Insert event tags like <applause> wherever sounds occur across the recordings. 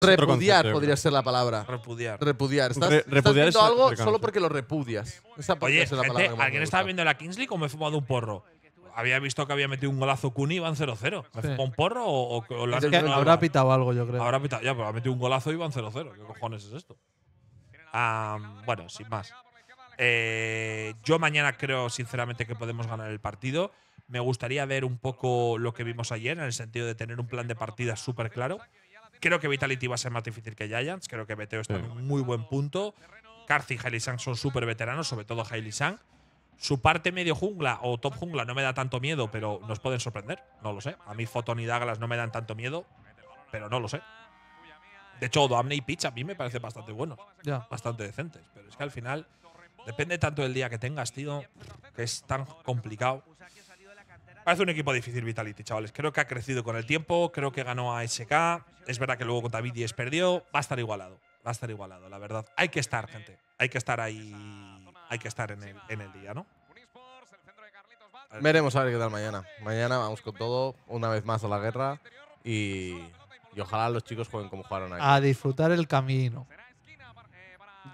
Repudiar podría ser la palabra. Repudiar. Repudiar. Estás, algo solo porque lo repudias. Esa Oye, es la palabra ¿alguien estaba viendo la Kingsley o me he fumado un porro? Había visto que había metido un golazo Cuni y van 0-0. ¿Me he fumado un porro o, o, o Habrá pitado algo, yo creo. Habrá pitado, ya, pero ha metido un golazo y van 0-0. ¿Qué cojones es esto? Ah, bueno, sin más. Eh, yo mañana creo, sinceramente, que podemos ganar el partido. Me gustaría ver un poco lo que vimos ayer, en el sentido de tener un plan de partida súper claro. Creo que Vitality va a ser más difícil que Giants. Creo que Veteo está en muy buen punto. Carthy y Hailey Sang son súper veteranos, sobre todo Hailey Sang. Su parte medio jungla o top jungla no me da tanto miedo, pero nos pueden sorprender. No lo sé. A mí Foton y Daglas no me dan tanto miedo, pero no lo sé. De hecho, Doamne y Pitch a mí me parece bastante bueno, Ya, Bastante decentes. Pero es que al final depende tanto del día que tengas, tío, que es tan complicado. Parece un equipo difícil Vitality, chavales. Creo que ha crecido con el tiempo, creo que ganó a SK. Es verdad que luego con Davidies perdió. Va a estar igualado, va a estar igualado, la verdad. Hay que estar, gente. Hay que estar ahí, hay que estar en el, día, ¿no? Veremos a ver qué tal mañana. Mañana vamos con todo, una vez más a la guerra y, ojalá los chicos jueguen como jugaron ahí. A disfrutar el camino.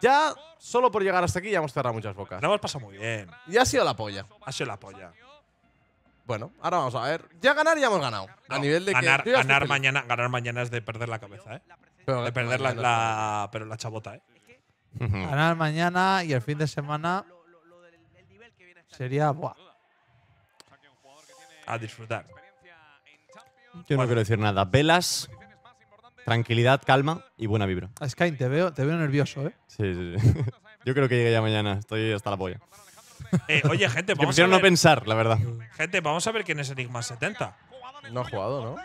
Ya, solo por llegar hasta aquí, ya hemos cerrado muchas bocas. Lo hemos pasado muy bien. Y ha sido la polla. Ha sido la polla. Bueno, ahora vamos a ver. Ya ganar ya hemos ganado. a nivel de ganar, ganar mañana, ganar mañana es de perder la cabeza, ¿eh? Pero, de perder la, pero la chabota, ¿eh? ganar mañana y el fin de semana sería buah. A disfrutar. Yo no quiero decir nada. Velas, tranquilidad, calma y buena vibra. Sky, te veo, te veo nervioso, ¿eh? Sí, sí, <laughs> Yo creo que llegue ya mañana. Estoy hasta la polla. Eh, oye, gente, vamos a ver. no pensar, la verdad. Gente, vamos a ver quién es Enigma 70. No ha jugado, ¿no?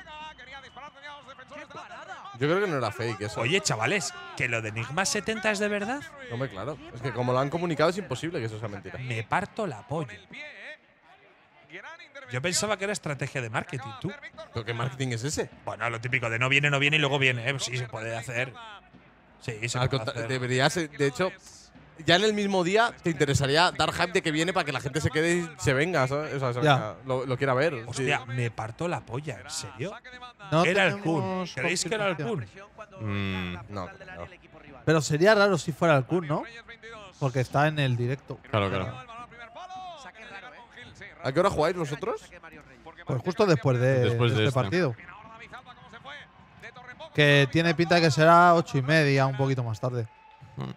Yo creo que no era fake eso. Oye, chavales, que lo de Enigma 70 es de verdad. No me claro. Es que como lo han comunicado es imposible que eso sea mentira. Me parto la polla. Yo pensaba que era estrategia de marketing, tú. qué marketing es ese? Bueno, lo típico de no viene, no viene y luego viene. Eh, sí, se puede hacer. Sí, se puede hacer. Debería ser, de hecho, ya en el mismo día te interesaría dar hype de que viene para que la gente se quede y se venga, O sea, lo, quiera ver. Hostia, me parto la polla, ¿en serio? era el Kun. ¿Creéis que era el Kun? Mm, no, Pero sería raro si fuera el Kun, ¿no? Porque está en el directo. Claro, claro. ¿A qué hora jugáis vosotros? Pues justo después de, este, partido. Que tiene pinta de que será ocho y media, un poquito más tarde. Mm.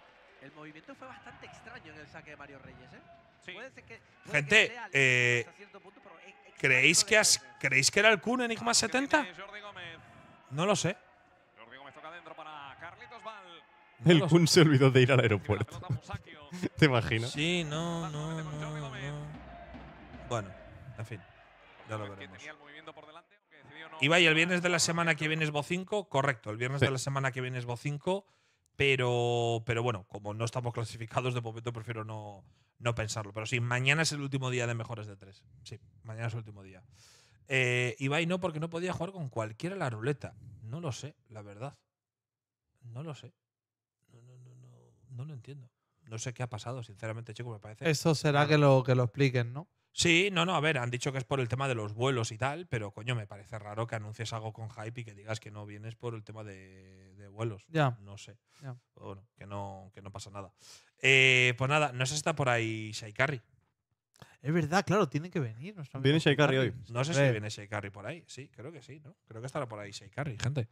Gente, eh, ¿creéis, que ¿creéis que era el Kun Enigma 70? Ah, no lo sé. El Kun se olvidó de ir al aeropuerto. <laughs> ¿Te imaginas? Sí, no, no, Bueno, en fin. Ya lo veremos. Iba y el viernes de la semana que viene es Bo5, correcto, el viernes de la semana que viene es Bo5, pero, pero bueno, como no estamos clasificados, de momento prefiero no, no pensarlo. Pero sí, mañana es el último día de mejores de tres. Sí, mañana es el último día. Eh, y no, porque no podía jugar con cualquiera la ruleta. No lo sé, la verdad. No lo sé. No, lo entiendo. No sé qué ha pasado, sinceramente, chico, me parece. Eso será que lo, que lo expliquen, ¿no? Sí, no, no, a ver, han dicho que es por el tema de los vuelos y tal, pero coño, me parece raro que anuncies algo con hype y que digas que no vienes por el tema de, vuelos. Ya. No sé. bueno, que no, que no pasa nada. Eh, pues nada, no sé si está por ahí Shaikari. Es verdad, claro, tiene que venir. no Viene Shaikari hoy. No sé si viene Shaikari por ahí. Sí, creo que sí, ¿no? Creo que estará por ahí Shaikari, gente.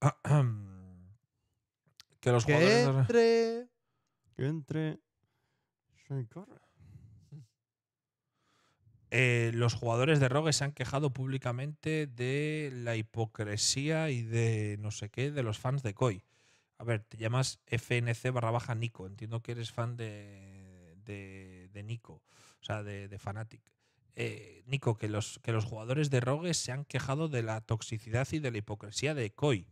<clears throat> que los jugadores. entre. Que entre. Shaikari. Eh, los jugadores de Rogue se han quejado públicamente de la hipocresía y de no sé qué de los fans de Koi. A ver, te llamas FNC barra baja Nico. Entiendo que eres fan de, de, Nico, o sea, de, de Fanatic. Eh, Nico, que los, que los jugadores de Rogue se han quejado de la toxicidad y de la hipocresía de Koi.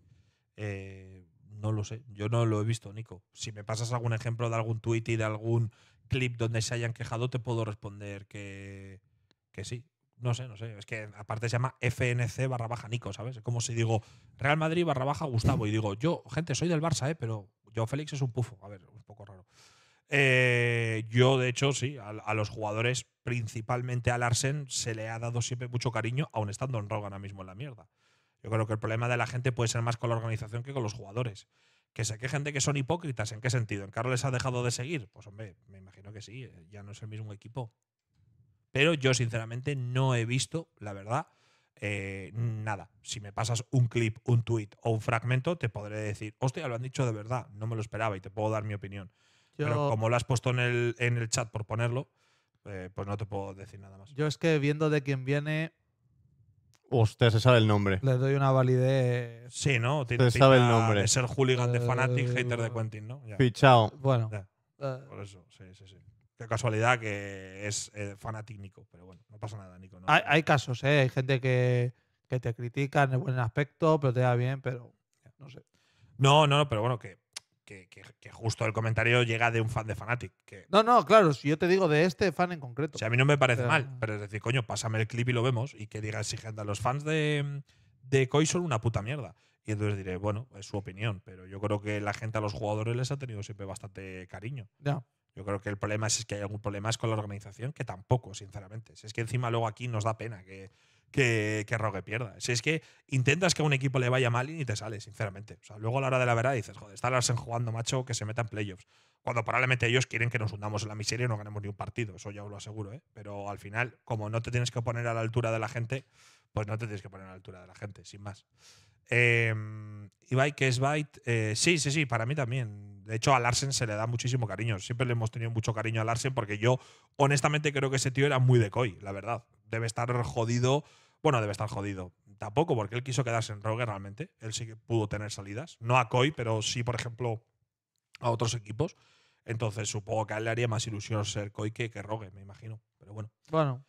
Eh, no lo sé, yo no lo he visto, Nico. Si me pasas algún ejemplo de algún tweet y de algún clip donde se hayan quejado, te puedo responder que, que sí. No sé, no sé. Es que aparte se llama FNC barra baja Nico, ¿sabes? Como si digo Real Madrid barra baja Gustavo. Y digo, yo, gente, soy del Barça, ¿eh? Pero yo Félix es un pufo. A ver, un poco raro. Eh, yo, de hecho, sí, a, los jugadores, principalmente al Arsen, se le ha dado siempre mucho cariño, aun estando en Rogue ahora mismo en la mierda. Yo creo que el problema de la gente puede ser más con la organización que con los jugadores. Que se quejen gente que son hipócritas, ¿en qué sentido? ¿En Carlos les ha dejado de seguir? Pues hombre, me imagino que sí, eh, ya no es el mismo equipo. Pero yo, sinceramente, no he visto, la verdad, eh, nada. Si me pasas un clip, un tweet o un fragmento, te podré decir, hostia, lo han dicho de verdad, no me lo esperaba y te puedo dar mi opinión. Pero como lo has puesto en el, en el chat por ponerlo, eh, pues no te puedo decir nada más. Yo es que viendo de quién viene, Usted se sabe el nombre. Le doy una validez. Sí, ¿no? Se sabe el nombre. Es el hooligan de eh, Fanatic, hater de Quentin, ¿no? Ya. Bueno. Por eso, sí, sí, sí casualidad que es eh, fanático, Pero bueno, no pasa nada, Nico. Hay, casos, ¿eh? Hay gente que, que te critica en el buen aspecto, pero te da bien, pero no sé. No, no, pero bueno, que, que, que, justo el comentario llega de un fan de Fanatic. Que... No, no, claro, si yo te digo de este fan en concreto. O a mí no me parece mal, pero es decir, coño, pásame el clip y lo vemos y que diga si a los fans de, de Koi son una puta mierda. Y entonces diré, bueno, es su opinión, pero yo creo que la gente a los jugadores les ha tenido siempre bastante cariño. Ya. Yo creo que el problema es, que hay algún problema es con la organización, que tampoco, sinceramente. Si es que encima luego aquí nos da pena que, que, que, Rogue pierda. Si es que intentas que a un equipo le vaya mal y ni te sale, sinceramente. O sea, luego a la hora de la verdad dices, joder, está Larsen jugando, macho, que se meta en playoffs. Cuando probablemente ellos quieren que nos hundamos en la miseria y no ganemos ni un partido, eso ya os lo aseguro, ¿eh? Pero al final, como no te tienes que poner a la altura de la gente, pues no te tienes que poner a la altura de la gente, sin más. Eh, em, Ibai, que es Byte. Eh, sí, sí, sí, para mí también. De hecho, a Larsen se le da muchísimo cariño. Siempre le hemos tenido mucho cariño a Larsen porque yo, honestamente, creo que ese tío era muy de Koi, la verdad. Debe estar jodido. Bueno, debe estar jodido. Tampoco, porque él quiso quedarse en Rogue realmente. Él sí que pudo tener salidas. No a Koi, pero sí, por ejemplo, a otros equipos. Entonces, supongo que a él le haría más ilusión ser Koi que, que Rogue, me imagino. Pero bueno. Bueno.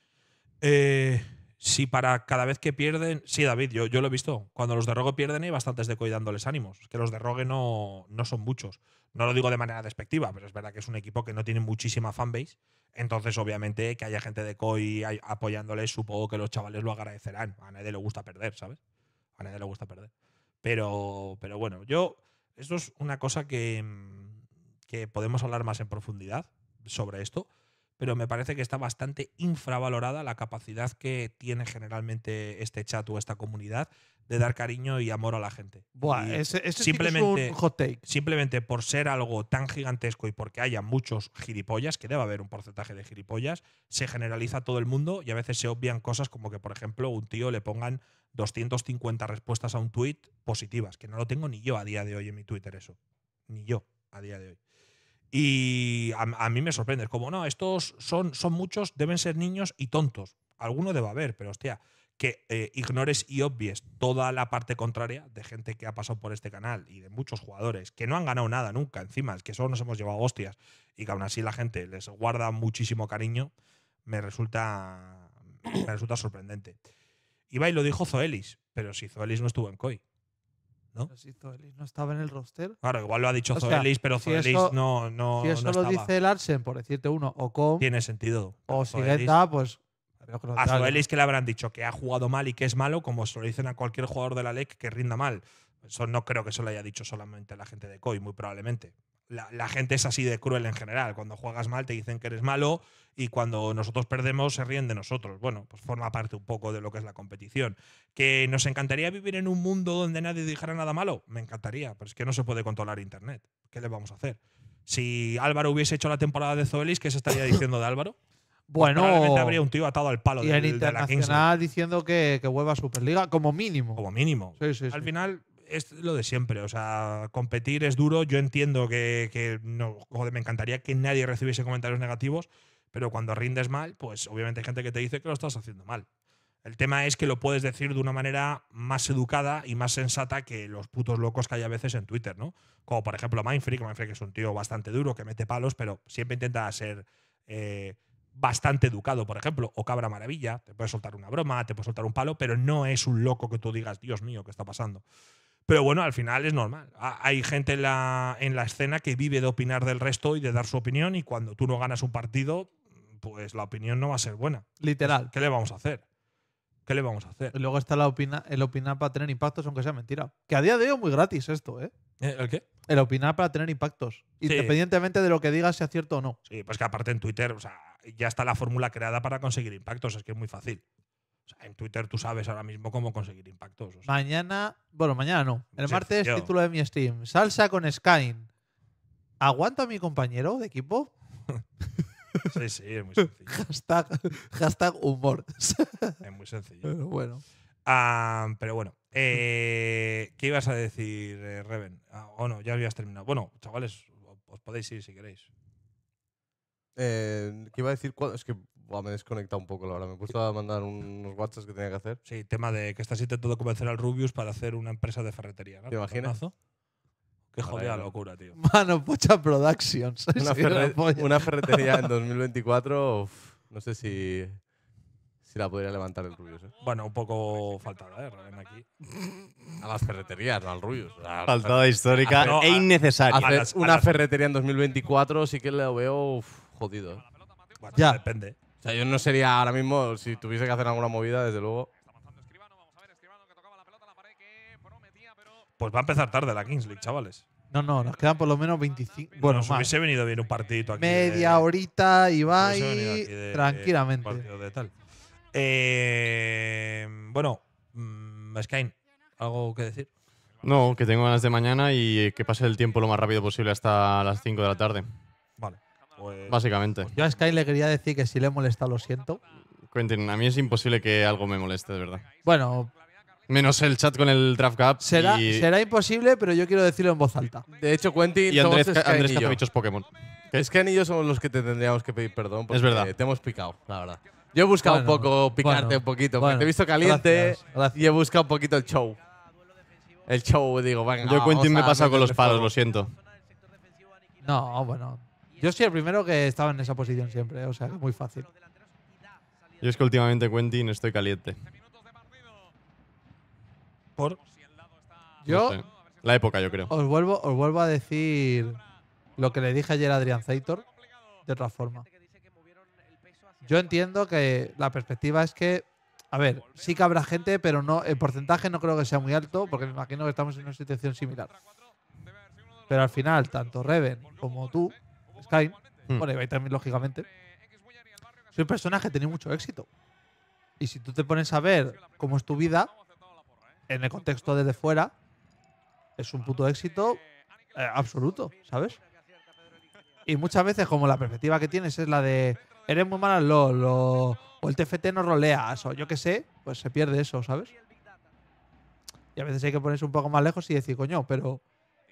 Eh, si para cada vez que pierden. Sí, David, yo, lo he visto. Cuando los de pierden, hay bastantes de dándoles ánimos. que los de no, no son muchos. No lo digo de manera despectiva, pero es verdad que es un equipo que no tiene muchísima fanbase. Entonces, obviamente, que haya gente de COI apoyándoles, supongo que los chavales lo agradecerán. A nadie le gusta perder, ¿sabes? A nadie le gusta perder. Pero, pero bueno, yo. Esto es una cosa que, que podemos hablar más en profundidad sobre esto pero me parece que está bastante infravalorada la capacidad que tiene generalmente este chat o esta comunidad de dar cariño y amor a la gente. Buah, ese, simplemente, es un hot take. Simplemente por ser algo tan gigantesco y porque haya muchos gilipollas, que debe haber un porcentaje de gilipollas, se generaliza todo el mundo y a veces se obvian cosas como que, por ejemplo, un tío le pongan 250 respuestas a un tweet positivas, que no lo tengo ni yo a día de hoy en mi Twitter eso. Ni yo a día de hoy. Y a, mí me sorprende, es como, no, estos son, son muchos, deben ser niños y tontos. Alguno debe haber, pero hostia, que eh, ignores y obvies toda la parte contraria de gente que ha pasado por este canal y de muchos jugadores que no han ganado nada nunca, encima, que solo nos hemos llevado hostias y que aún así la gente les guarda muchísimo cariño, me resulta, me resulta sorprendente. y lo dijo Zoelis, pero si Zoelis no estuvo en COI. ¿no? no estaba en el roster. Claro, igual lo ha dicho Zoelis, pero Zoelis no, no. Si eso lo dice Larsen, por decirte uno, o con… Tiene sentido. O Sigueta, pues. A Zoelis que le habrán dicho que ha jugado mal y que es malo, como se lo dicen a cualquier jugador de la LEC que rinda mal. Eso no creo que eso lo haya dicho solamente la gente de Coy muy probablemente la, gente es así de cruel en general. Cuando juegas mal te dicen que eres malo y cuando nosotros perdemos se ríen de nosotros. Bueno, pues forma parte un poco de lo que es la competición. ¿Que nos encantaría vivir en un mundo donde nadie dijera nada malo? Me encantaría, pero es que no se puede controlar Internet. ¿Qué le vamos a hacer? Si Álvaro hubiese hecho la temporada de Zoelis, ¿qué se estaría diciendo de Álvaro? <laughs> Pues bueno, probablemente habría un tío atado al palo y internacional diciendo que, que vuelva a Superliga como mínimo. Como mínimo. al final es lo de siempre. O sea, competir es duro. Yo entiendo que, me encantaría que nadie recibiese comentarios negativos, pero cuando rindes mal, pues obviamente hay gente que te dice que lo estás haciendo mal. El tema es que lo puedes decir de una manera más educada y más sensata que los putos locos que hay a veces en Twitter, ¿no? Como por ejemplo Mindfree, que es un tío bastante duro, que mete palos, pero siempre intenta ser eh, bastante educado, por ejemplo. O Cabra Maravilla, te puede soltar una broma, te puede soltar un palo, pero no es un loco que tú digas, Dios mío, ¿qué está pasando? Pero bueno, al final es normal. Hay gente en la, en la escena que vive de opinar del resto y de dar su opinión y cuando tú no ganas un partido, pues la opinión no va a ser buena. Literal. ¿Qué le vamos a hacer? ¿Qué le vamos a hacer? Y luego está la el opinar para tener impactos, aunque sea mentira. Que a día de hoy es muy gratis esto, ¿eh? ¿eh? ¿El qué? El opinar para tener impactos. Independientemente de lo que digas, sea cierto o no. Sí, pues que aparte en Twitter, o sea, ya está la fórmula creada para conseguir impactos, es que es muy fácil en Twitter tú sabes ahora mismo cómo conseguir impactos. Mañana, bueno, mañana no. El martes, título de mi Steam: Salsa con Skyne. ¿Aguanto a mi compañero de equipo? <laughs> sí, sí, es muy sencillo. hashtag, humor. <laughs> es muy sencillo. Pero bueno. Ah, pero bueno, eh, ¿qué ibas a decir, eh, Reven? Ah, o oh, no, ya habías terminado. Bueno, chavales, os podéis ir si queréis. Eh, ¿Qué iba a decir? Es que me he desconectado un poco, la verdad. Me he puesto a mandar unos WhatsApps que tenía que hacer. Sí, tema de que estás intentando convencer al Rubius para hacer una empresa de ferretería. ¿no? ¿Te imaginas? Qué jodida locura, tío. Mano, Pocha Productions. <laughs> Una, <laughs> ferretería en 2024, no sé si, si la podría levantar el Rubius. ¿eh? Bueno, un poco faltada, ¿eh? aquí. A las ferreterías, no al Rubius. Faltada histórica e innecesaria. una ferretería en 2024 sí que la veo jodido. ¿eh? ya. depende. O sea, yo no sería ahora mismo, si tuviese que hacer alguna movida, desde luego. Pues va a empezar tarde la Kings League, chavales. No, no, nos quedan por lo menos 25. Bueno, hubiese venido bien un partidito aquí. Media horita y va y tranquilamente. Eh, bueno, mm, ¿algo que decir? No, que tengo ganas de mañana y que pase el tiempo lo más rápido posible hasta las 5 de la tarde. Pues, Básicamente. Pues yo a Sky le quería decir que si le molesta, lo siento. Quentin, a mí es imposible que algo me moleste, de verdad. Bueno. Menos el chat con el draft Cup Será, será imposible, pero yo quiero decirlo en voz alta. De hecho, Quentin y Andrés, Andrés y Pokémon. Es que y yo somos los que te tendríamos que pedir perdón. Porque es verdad. Te hemos picado, la verdad. Yo he buscado un poco picarte un poquito, te he visto caliente gracias, y he buscado un poquito el show. El show, digo, venga. Yo Quentin me he pasado con los palos, lo siento. No, bueno, yo soy el primero que estaba en esa posición siempre, o sea, muy fácil. Yo es que últimamente, Quentin, estoy caliente. ¿Por? Yo... La época, yo creo. Os vuelvo, os vuelvo a decir lo que le dije ayer a Adrián Zeitor, de otra forma. Yo entiendo que la perspectiva es que, a ver, sí que habrá gente, pero no el porcentaje no creo que sea muy alto, porque me imagino que estamos en una situación similar. Pero al final, tanto Reven como tú Sky, va a ir también, lógicamente, soy un personaje que tiene mucho éxito. Y si tú te pones a ver cómo es tu vida, en el contexto desde fuera, es un puto éxito eh, absoluto, ¿sabes? Y muchas veces, como la perspectiva que tienes es la de eres muy mal al LOL o, el TFT no roleas o yo qué sé, pues se pierde eso, ¿sabes? Y a veces hay que ponerse un poco más lejos y decir, coño, pero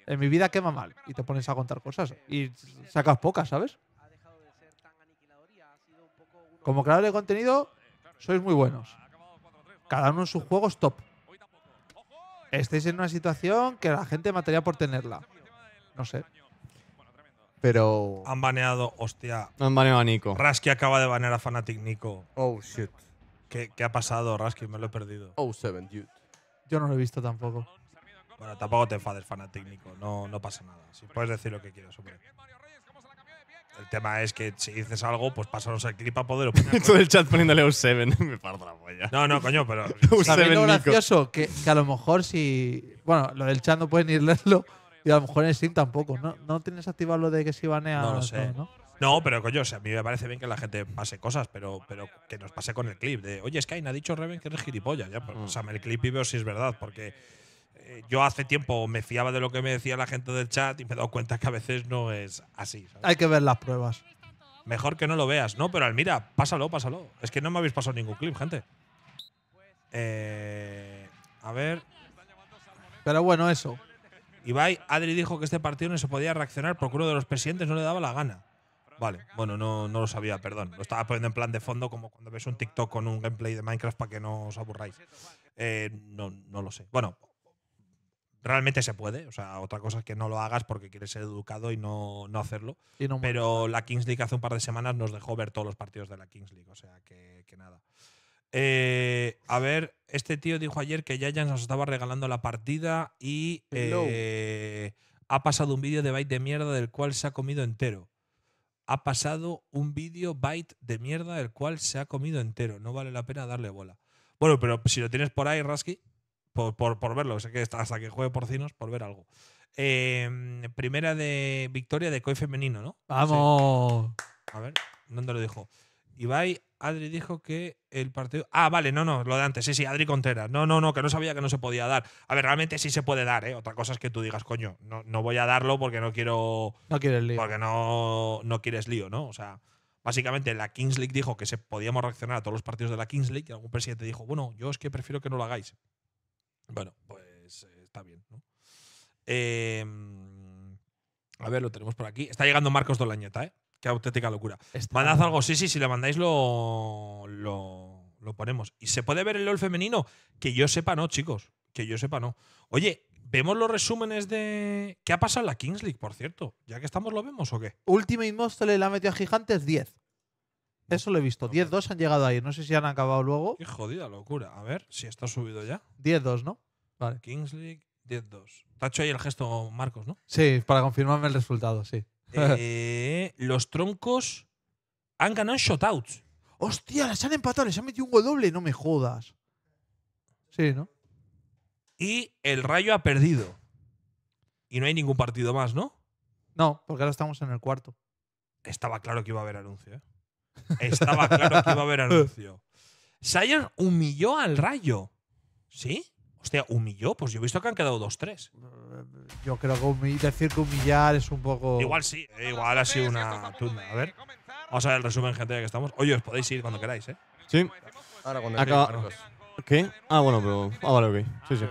en mi vida quema mal. Y te pones a contar cosas. Y sacas pocas, ¿sabes? Como creadores de contenido, sois muy buenos. Cada uno en sus juegos top. Estéis en una situación que la gente mataría por tenerla. No sé. Pero. Han baneado, hostia. Han baneado a Nico. Rasky acaba de banear a Fanatic Nico. Oh shit. ¿Qué, ha pasado, Rasky? Me lo he perdido. Oh, Yo no lo he visto tampoco. Bueno, tampoco te enfades, fanático, No, no pasa nada. Si puedes decir lo que quieras, El tema es que si dices algo, pues pásanos el clip a poder opinar. <laughs> Todo el chat poniéndole un 7. <laughs> Me parto la polla. No, no, coño, pero. es <laughs> lo gracioso? Que, a lo mejor si. Bueno, lo del chat no pueden ir leerlo. Y a lo mejor en Steam tampoco. ¿No, no tienes activado lo de que si banea? No sé. ¿no? pero coño, a mí me parece bien que la gente pase cosas, pero, pero que nos pase con el clip. De, Oye, Skyne ha dicho Reven que eres gilipollas. Ya, pues, mm. el clip y veo si es verdad, porque eh, yo hace tiempo me fiaba de lo que me decía la gente del chat y me he dado cuenta que a veces no es así. Hay que ver las pruebas. Mejor que no lo veas, ¿no? Pero mira pásalo, pásalo. Es que no me habéis pasado ningún clip, gente. Eh, a ver. Pero bueno, eso. Ibai, Adri dijo que este partido no se podía reaccionar porque uno de los presidentes no le daba la gana. Vale, bueno, no, no lo sabía, perdón. Lo estaba poniendo en plan de fondo como cuando ves un TikTok con un gameplay de Minecraft para que no os aburráis. Eh, no, no lo sé. Bueno, realmente se puede. O sea, otra cosa es que no lo hagas porque quieres ser educado y no, hacerlo. Pero la Kings League hace un par de semanas nos dejó ver todos los partidos de la Kings League. O sea, que, nada. Eh, a ver, este tío dijo ayer que ya nos estaba regalando la partida y eh, ha pasado un vídeo de Byte de mierda del cual se ha comido entero. Ha pasado un vídeo Byte de mierda del cual se ha comido entero. No vale la pena darle bola. Bueno, pero si lo tienes por ahí, Rasky por, verlo. sé que hasta que juegue porcinos, por ver algo. Em, primera de victoria de COI femenino, ¿no? ¡Vamos! A ver, ¿dónde lo dijo? Ibai, Adri dijo que el partido. Ah, vale, no, no, lo de antes. Sí, sí, Adri Contreras. No, no, no, que no sabía que no se podía dar. A ver, realmente sí se puede dar, ¿eh? Otra cosa es que tú digas, coño, no, no voy a darlo porque no quiero. No quieres lío. Porque no, no quieres lío, ¿no? O sea, básicamente la Kings League dijo que se podíamos reaccionar a todos los partidos de la Kings League y algún presidente dijo, bueno, yo es que prefiero que no lo hagáis. Bueno, pues eh, está bien, ¿no? Em, a ver, lo tenemos por aquí. Está llegando Marcos Dolañeta, ¿eh? Qué auténtica locura. Mandad algo, sí, sí, si le mandáis lo, lo, ponemos. ¿Y se puede ver el LOL femenino? Que yo sepa no, chicos. Que yo sepa no. Oye, vemos los resúmenes de. ¿Qué ha pasado en la Kings League, por cierto? Ya que estamos, ¿lo vemos o qué? Ultimate Monster le la metió a Gigantes 10. Eso lo he visto. 10-2 han llegado ahí. No sé si han acabado luego. Qué jodida locura. A ver si está subido ya. 10-2, ¿no? Vale. Kings League, 10-2. Te hecho ahí el gesto Marcos, ¿no? Sí, para confirmarme el resultado, sí. <laughs> Eh, los troncos han ganado en shotouts. ¡Hostia! las han empatado, les han metido un gol doble. No me jodas. Sí, ¿no? Y el Rayo ha perdido. Y no hay ningún partido más, ¿no? No, porque ahora estamos en el cuarto. Estaba claro que iba a haber anuncio, ¿eh? Estaba claro que iba a haber anuncio. Sion humilló al Rayo. ¿Sí? Hostia, humilló. Pues yo he visto que han quedado 2-3. Yo creo que decir que humillar es un poco. Igual sí, eh, igual ha sido una tunda. A ver, vamos a ver el resumen, gente, ya que estamos. Oye, os podéis ir cuando queráis, ¿eh? Sí. Ahora cuando Acaba- ¿Qué? Ah, bueno, pero. Ah, vale, ok. Sí, sí.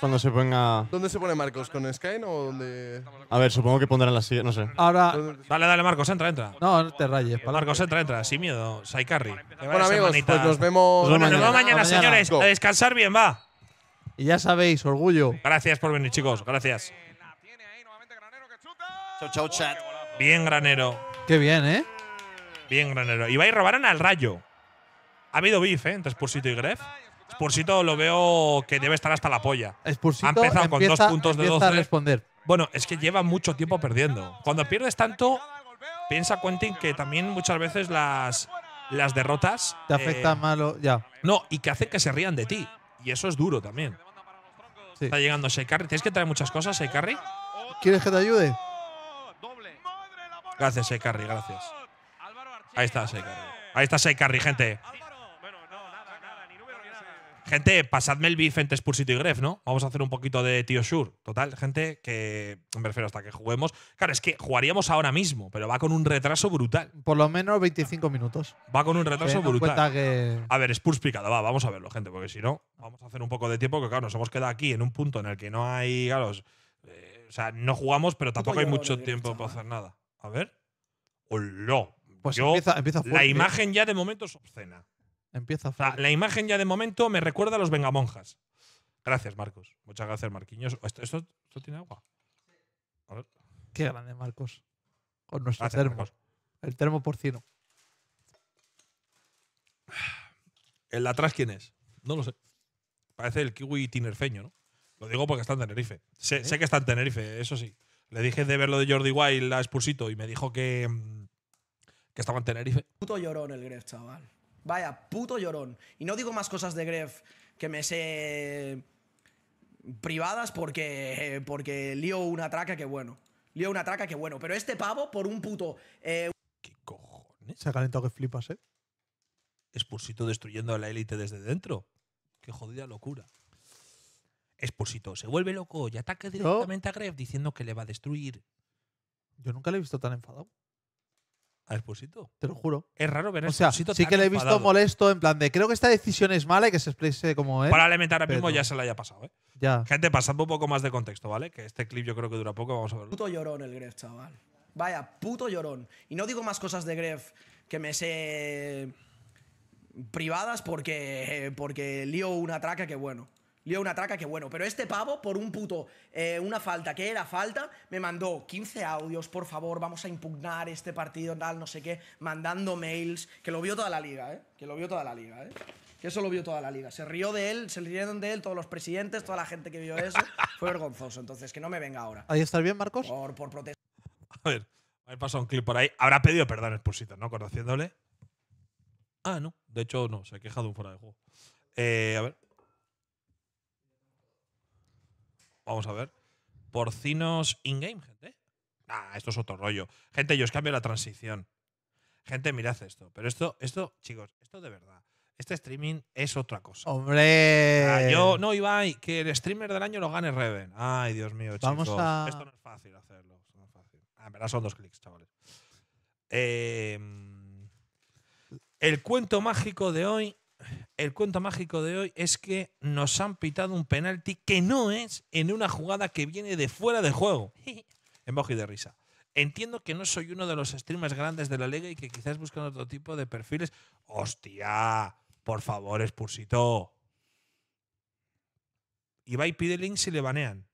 Cuando se ponga. ¿Dónde se pone Marcos? ¿Con Skyne o dónde.? A ver, supongo que pondrán la silla, no sé. Ahora. Dale, dale, Marcos, entra, entra. No, no te rayes. Marcos, entra, entra, sin miedo. Saikarri. Bueno, amigos, pues nos vemos. mañana, nos vemos mañana, señores. A descansar bien, va. Y ya sabéis, orgullo. Gracias por venir, chicos. Gracias. Chau, chau, chat. Bien, granero. Qué bien, ¿eh? Bien, granero. Y ir robaron al rayo. Ha habido beef, ¿eh? Entre Spursito y Gref. Spursito lo veo que debe estar hasta la polla. ha empezado con dos puntos de 12. A responder. Bueno, es que lleva mucho tiempo perdiendo. Cuando pierdes tanto, piensa Quentin que también muchas veces las, las derrotas. Te afectan eh, malo, ya. No, y que hacen que se rían de ti. Y eso es duro también. Está llegando Seikari. Tienes que traer muchas cosas, Seikari. ¿Quieres que te ayude? Gracias, Seikari, gracias. Ahí está Seikari. Ahí está Seikari, gente. Gente, pasadme el beef entre Spursito y Gref, ¿no? Vamos a hacer un poquito de Tio Sur. Total, gente, que me refiero hasta que juguemos. Claro, es que jugaríamos ahora mismo, pero va con un retraso brutal. Por lo menos 25 minutos. Va con un retraso brutal. A ver, Spurs picado. va, vamos a verlo, gente, porque si no, vamos a hacer un poco de tiempo, que claro, nos hemos quedado aquí en un punto en el que no hay, claro, eh, o sea, no jugamos, pero tampoco hay mucho tiempo para hacer nada. A ver. ¡Hola! Pues empieza, empieza La imagen ya de momento es obscena. Empieza ah, La imagen ya de momento me recuerda a los Vengamonjas. Gracias, Marcos. Muchas gracias, Marquiños. ¿Esto, tiene agua? Qué grande, Marcos. Con nuestro termo. El termo porcino. ¿El de atrás quién es? No lo sé. Parece el kiwi tinerfeño, ¿no? Lo digo porque está en Tenerife. Sé, que está en Tenerife, eso sí. Le dije de ver lo de Jordi Wild la expulsito y me dijo que, mm, que estaba en Tenerife. Puto en el Gref, chaval. Vaya puto llorón. Y no digo más cosas de Gref que me sé privadas porque, porque lío una traca que bueno. Lío una traca que bueno. Pero este pavo por un puto... Eh, ¿Qué cojones? Se ha calentado que flipas, ¿eh? Expulsito destruyendo a la élite desde dentro. Qué jodida locura. Expulsito se vuelve loco y ataca directamente a Gref diciendo que le va a destruir. Yo nunca le he visto tan enfadado a Esposito. Te lo juro. Es raro ver a o sea, sí que le he visto molesto en plan de creo que esta decisión es mala y que se exprese como es. Probablemente ahora mismo ya se la haya pasado, ¿eh? Ya. Gente, pasando un poco más de contexto, ¿vale? Que este clip yo creo que dura poco, vamos a verlo. Puto llorón el Gref, chaval. Vaya, puto llorón. Y no digo más cosas de Gref que me sé privadas porque, porque lío una traca que bueno. Llevo una traca que bueno. Pero este pavo, por un puto, eh, una falta que era falta, me mandó 15 audios, por favor, vamos a impugnar este partido, tal, no sé qué, mandando mails, que lo vio toda la liga, ¿eh? Que lo vio toda la liga, ¿eh? Que eso lo vio toda la liga. Se rió de él, se rieron de él todos los presidentes, toda la gente que vio eso. <laughs> Fue vergonzoso, entonces que no me venga ahora. ¿Ahí estás bien, Marcos? Por, por protesta. A ver, me pasado un clip por ahí. Habrá pedido perdón el ¿no? Conociéndole. Ah, no. De hecho, no. Se ha quejado un fuera de juego. Eh, a ver. Vamos a ver. Porcinos in-game, gente. Ah, esto es otro rollo. Gente, yo os cambio la transición. Gente, mirad esto. Pero esto, esto, chicos, esto de verdad. Este streaming es otra cosa. ¡Hombre! yo, no, Ibai, que el streamer del año lo gane Reven. Ay, Dios mío, chicos. Esto no es fácil hacerlo. No Ah, en son dos clics, chavales. Em, el cuento mágico de hoy el cuento mágico de hoy es que nos han pitado un penalti que no es en una jugada que viene de fuera de juego. <laughs> Emoji de risa. Entiendo que no soy uno de los streamers grandes de la liga y que quizás buscan otro tipo de perfiles. ¡Hostia! Por favor, expulsito. Y va y pide link si le banean.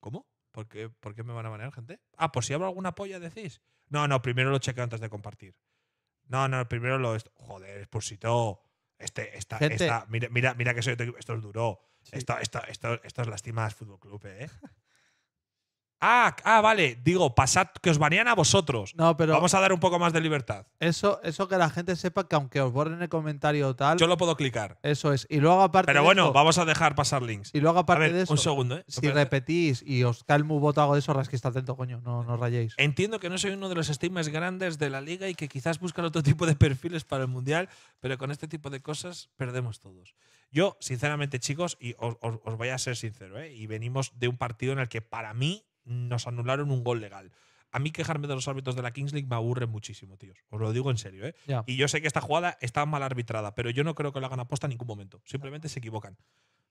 ¿Cómo? ¿Por qué, ¿Por me van a banear, gente? Ah, por si hablo alguna polla, decís. No, no, primero lo chequeo antes de compartir. No, no, primero lo. Joder, expulsito. Este, esta, esta, mira, mira, mira que soy de tu equipo. Esto es duro. Esto, esto, esto, esto, es lastimas Fútbol Club, ¿eh? Ah, ah, vale. Digo, pasad, que os banean a vosotros. No, pero. Vamos a dar un poco más de libertad. Eso, eso que la gente sepa que aunque os borren el comentario o tal. Yo lo puedo clicar. Eso es. Y luego aparte. Pero bueno, vamos a dejar pasar links. Y luego aparte de eso. Un segundo, ¿eh? Si repetís y os cae el voto algo de eso, está atento, coño. No, no rayéis. Entiendo que no soy uno de los streamers grandes de la liga y que quizás buscan otro tipo de perfiles para el mundial, pero con este tipo de cosas perdemos todos. Yo, sinceramente, chicos, y os, os voy a ser sincero, ¿eh? Y venimos de un partido en el que para mí nos anularon un gol legal. A mí quejarme de los árbitros de la Kings League me aburre muchísimo, tíos. Os lo digo en serio, ¿eh? Y yo sé que esta jugada está mal arbitrada, pero yo no creo que lo hagan aposta en ningún momento. Simplemente se equivocan.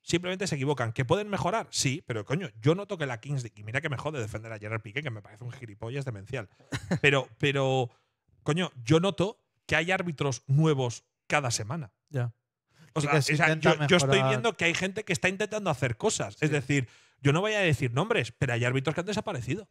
Simplemente se equivocan. ¿Que pueden mejorar? Sí, pero coño, yo noto que la Kings League. Y mira que me jode defender a Gerard Piqué, que me parece un gilipollas demencial. <laughs> Pero, pero, coño, yo noto que hay árbitros nuevos cada semana. Ya. O sea, yo, estoy viendo que hay gente que está intentando hacer cosas. Es decir, yo no voy a decir nombres, pero hay árbitros que han desaparecido.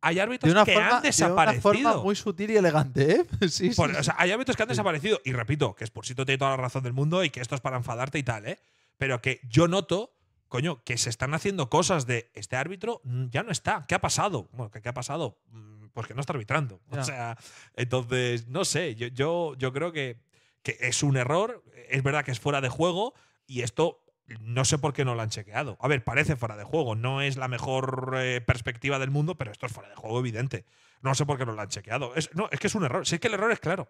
Hay árbitros que han desaparecido. De una forma muy sutil y elegante, ¿eh? <laughs> hay árbitros que han desaparecido. Y repito, que es por Spursito tiene toda la razón del mundo y que esto es para enfadarte y tal, ¿eh? Pero que yo noto, coño, que se están haciendo cosas de este árbitro mm, ya no está. ¿Qué ha pasado? Bueno, ¿qué, ha pasado? Mm, pues que no está arbitrando. O sea, entonces, no sé. Yo, yo, creo que, que es un error. Es verdad que es fuera de juego y esto no sé por qué no lo han chequeado. A ver, parece fuera de juego. No es la mejor eh, perspectiva del mundo, pero esto es fuera de juego evidente. No sé por qué no lo han chequeado. Es, no, es que es un error. Sí es que el error es claro.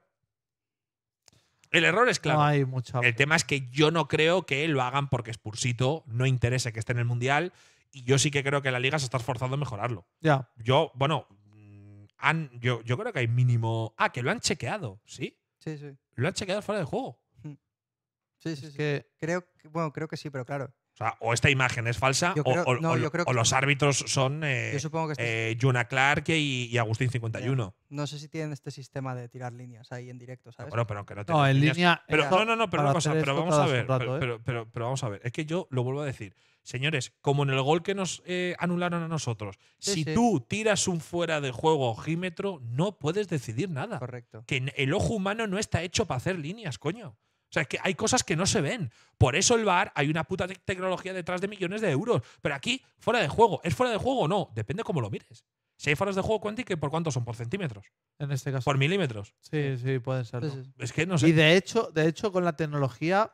El error es claro. El tema es que yo no creo que lo hagan porque es pursito, no interese que esté en el Mundial. Y yo sí que creo que la liga se está esforzando a mejorarlo. Ya. Yo, bueno, yo, yo creo que hay mínimo. Ah, que lo han chequeado, ¿sí? Sí, sí. Lo han chequeado fuera de juego. Sí, sí, sí. Creo, que, bueno, creo que sí, pero claro. O, sea, o esta imagen es falsa o, los árbitros son eh, este eh Juna Clark y, Agustín 51. No sé si tienen este sistema de tirar líneas ahí en directo, Bueno, pero aunque no No, en línea. Pero, no, no, no, pero vamos a ver. Es que yo lo vuelvo a decir. Señores, como en el gol que nos eh, anularon a nosotros, si tú tiras un fuera de juego ojímetro, no puedes decidir nada. Correcto. Que el ojo humano no está hecho para hacer líneas, coño. O sea, es que hay cosas que no se ven. Por eso el VAR, hay una puta tecnología detrás de millones de euros. Pero aquí, fuera de juego. ¿Es fuera de juego o no? Depende cómo lo mires. Si hay faros de juego cuántico, ¿por cuánto son? ¿Por centímetros? En este caso. ¿Por milímetros? Sí, sí, puede ser. Es que no sé. Y de hecho, de hecho, con la tecnología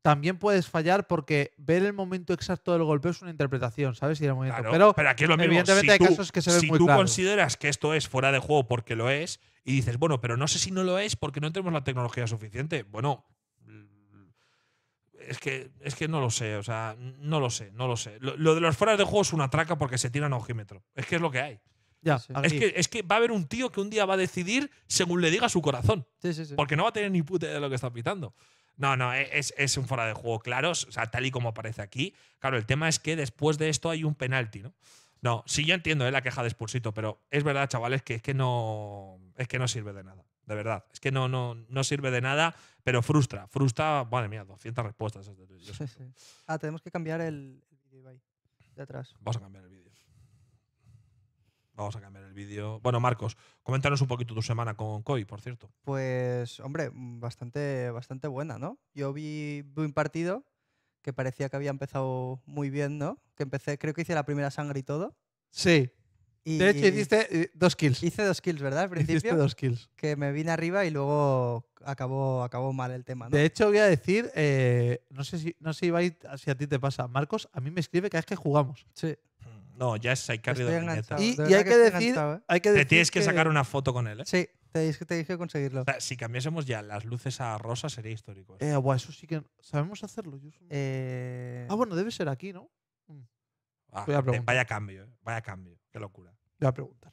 también puedes fallar porque ver el momento exacto del golpeo es una interpretación, ¿sabes? Y el momento. pero, aquí es lo mismo. Evidentemente hay casos que se ven si tú consideras que esto es fuera de juego porque lo es, y dices, bueno, pero no sé si no lo es porque no tenemos la tecnología suficiente. Bueno, mm, es que, es que no lo sé, o sea, no lo sé, no lo sé. Lo, de los fuera de juego es una traca porque se tiran a ojímetro. Es que es lo que hay. Ya, es, que, es, que, va a haber un tío que un día va a decidir según le diga su corazón. Sí, sí, porque no va a tener ni puta de lo que está pitando. No, no, e, es, es, un fuera de juego claro, o sea, tal y como aparece aquí. Claro, el tema es que después de esto hay un penalti, ¿no? No, sí, yo entiendo eh, la queja de Spursito, pero es verdad, chavales, que es que no, es que no sirve de nada. De verdad, es que no, no, no sirve de nada, pero frustra, frustra, madre mía, 200 respuestas. Sí, sí. Ah, tenemos que cambiar el, vídeo ahí, de atrás. Vamos a cambiar el vídeo. Vamos a cambiar el vídeo. Bueno, Marcos, coméntanos un poquito tu semana con COI, por cierto. Pues, hombre, bastante, bastante buena, ¿no? Yo vi un partido, que parecía que había empezado muy bien, ¿no? Que empecé, creo que hice la primera sangre y todo. Sí. de hecho, hiciste eh, dos kills. Hice dos kills, ¿verdad? Al principio. dos kills. Que me vine arriba y luego acabó, acabó mal el tema. ¿no? De hecho, voy a decir, eh, no sé si, no sé a ti te pasa, Marcos, a mí me escribe que es que jugamos. Sí. No, ya es que de, de Y, hay, que decir, ¿eh? hay Te tienes que, que sacar una foto con él, ¿eh? Sí te que, que conseguirlo. si cambiásemos ya las luces a rosa sería histórico. Eh, eh eso sí que. ¿Sabemos hacerlo? Yo eh, Ah, bueno, debe ser aquí, ¿no? Mm. Ah, vaya cambio, eh, vaya cambio. Qué locura. Voy a preguntar.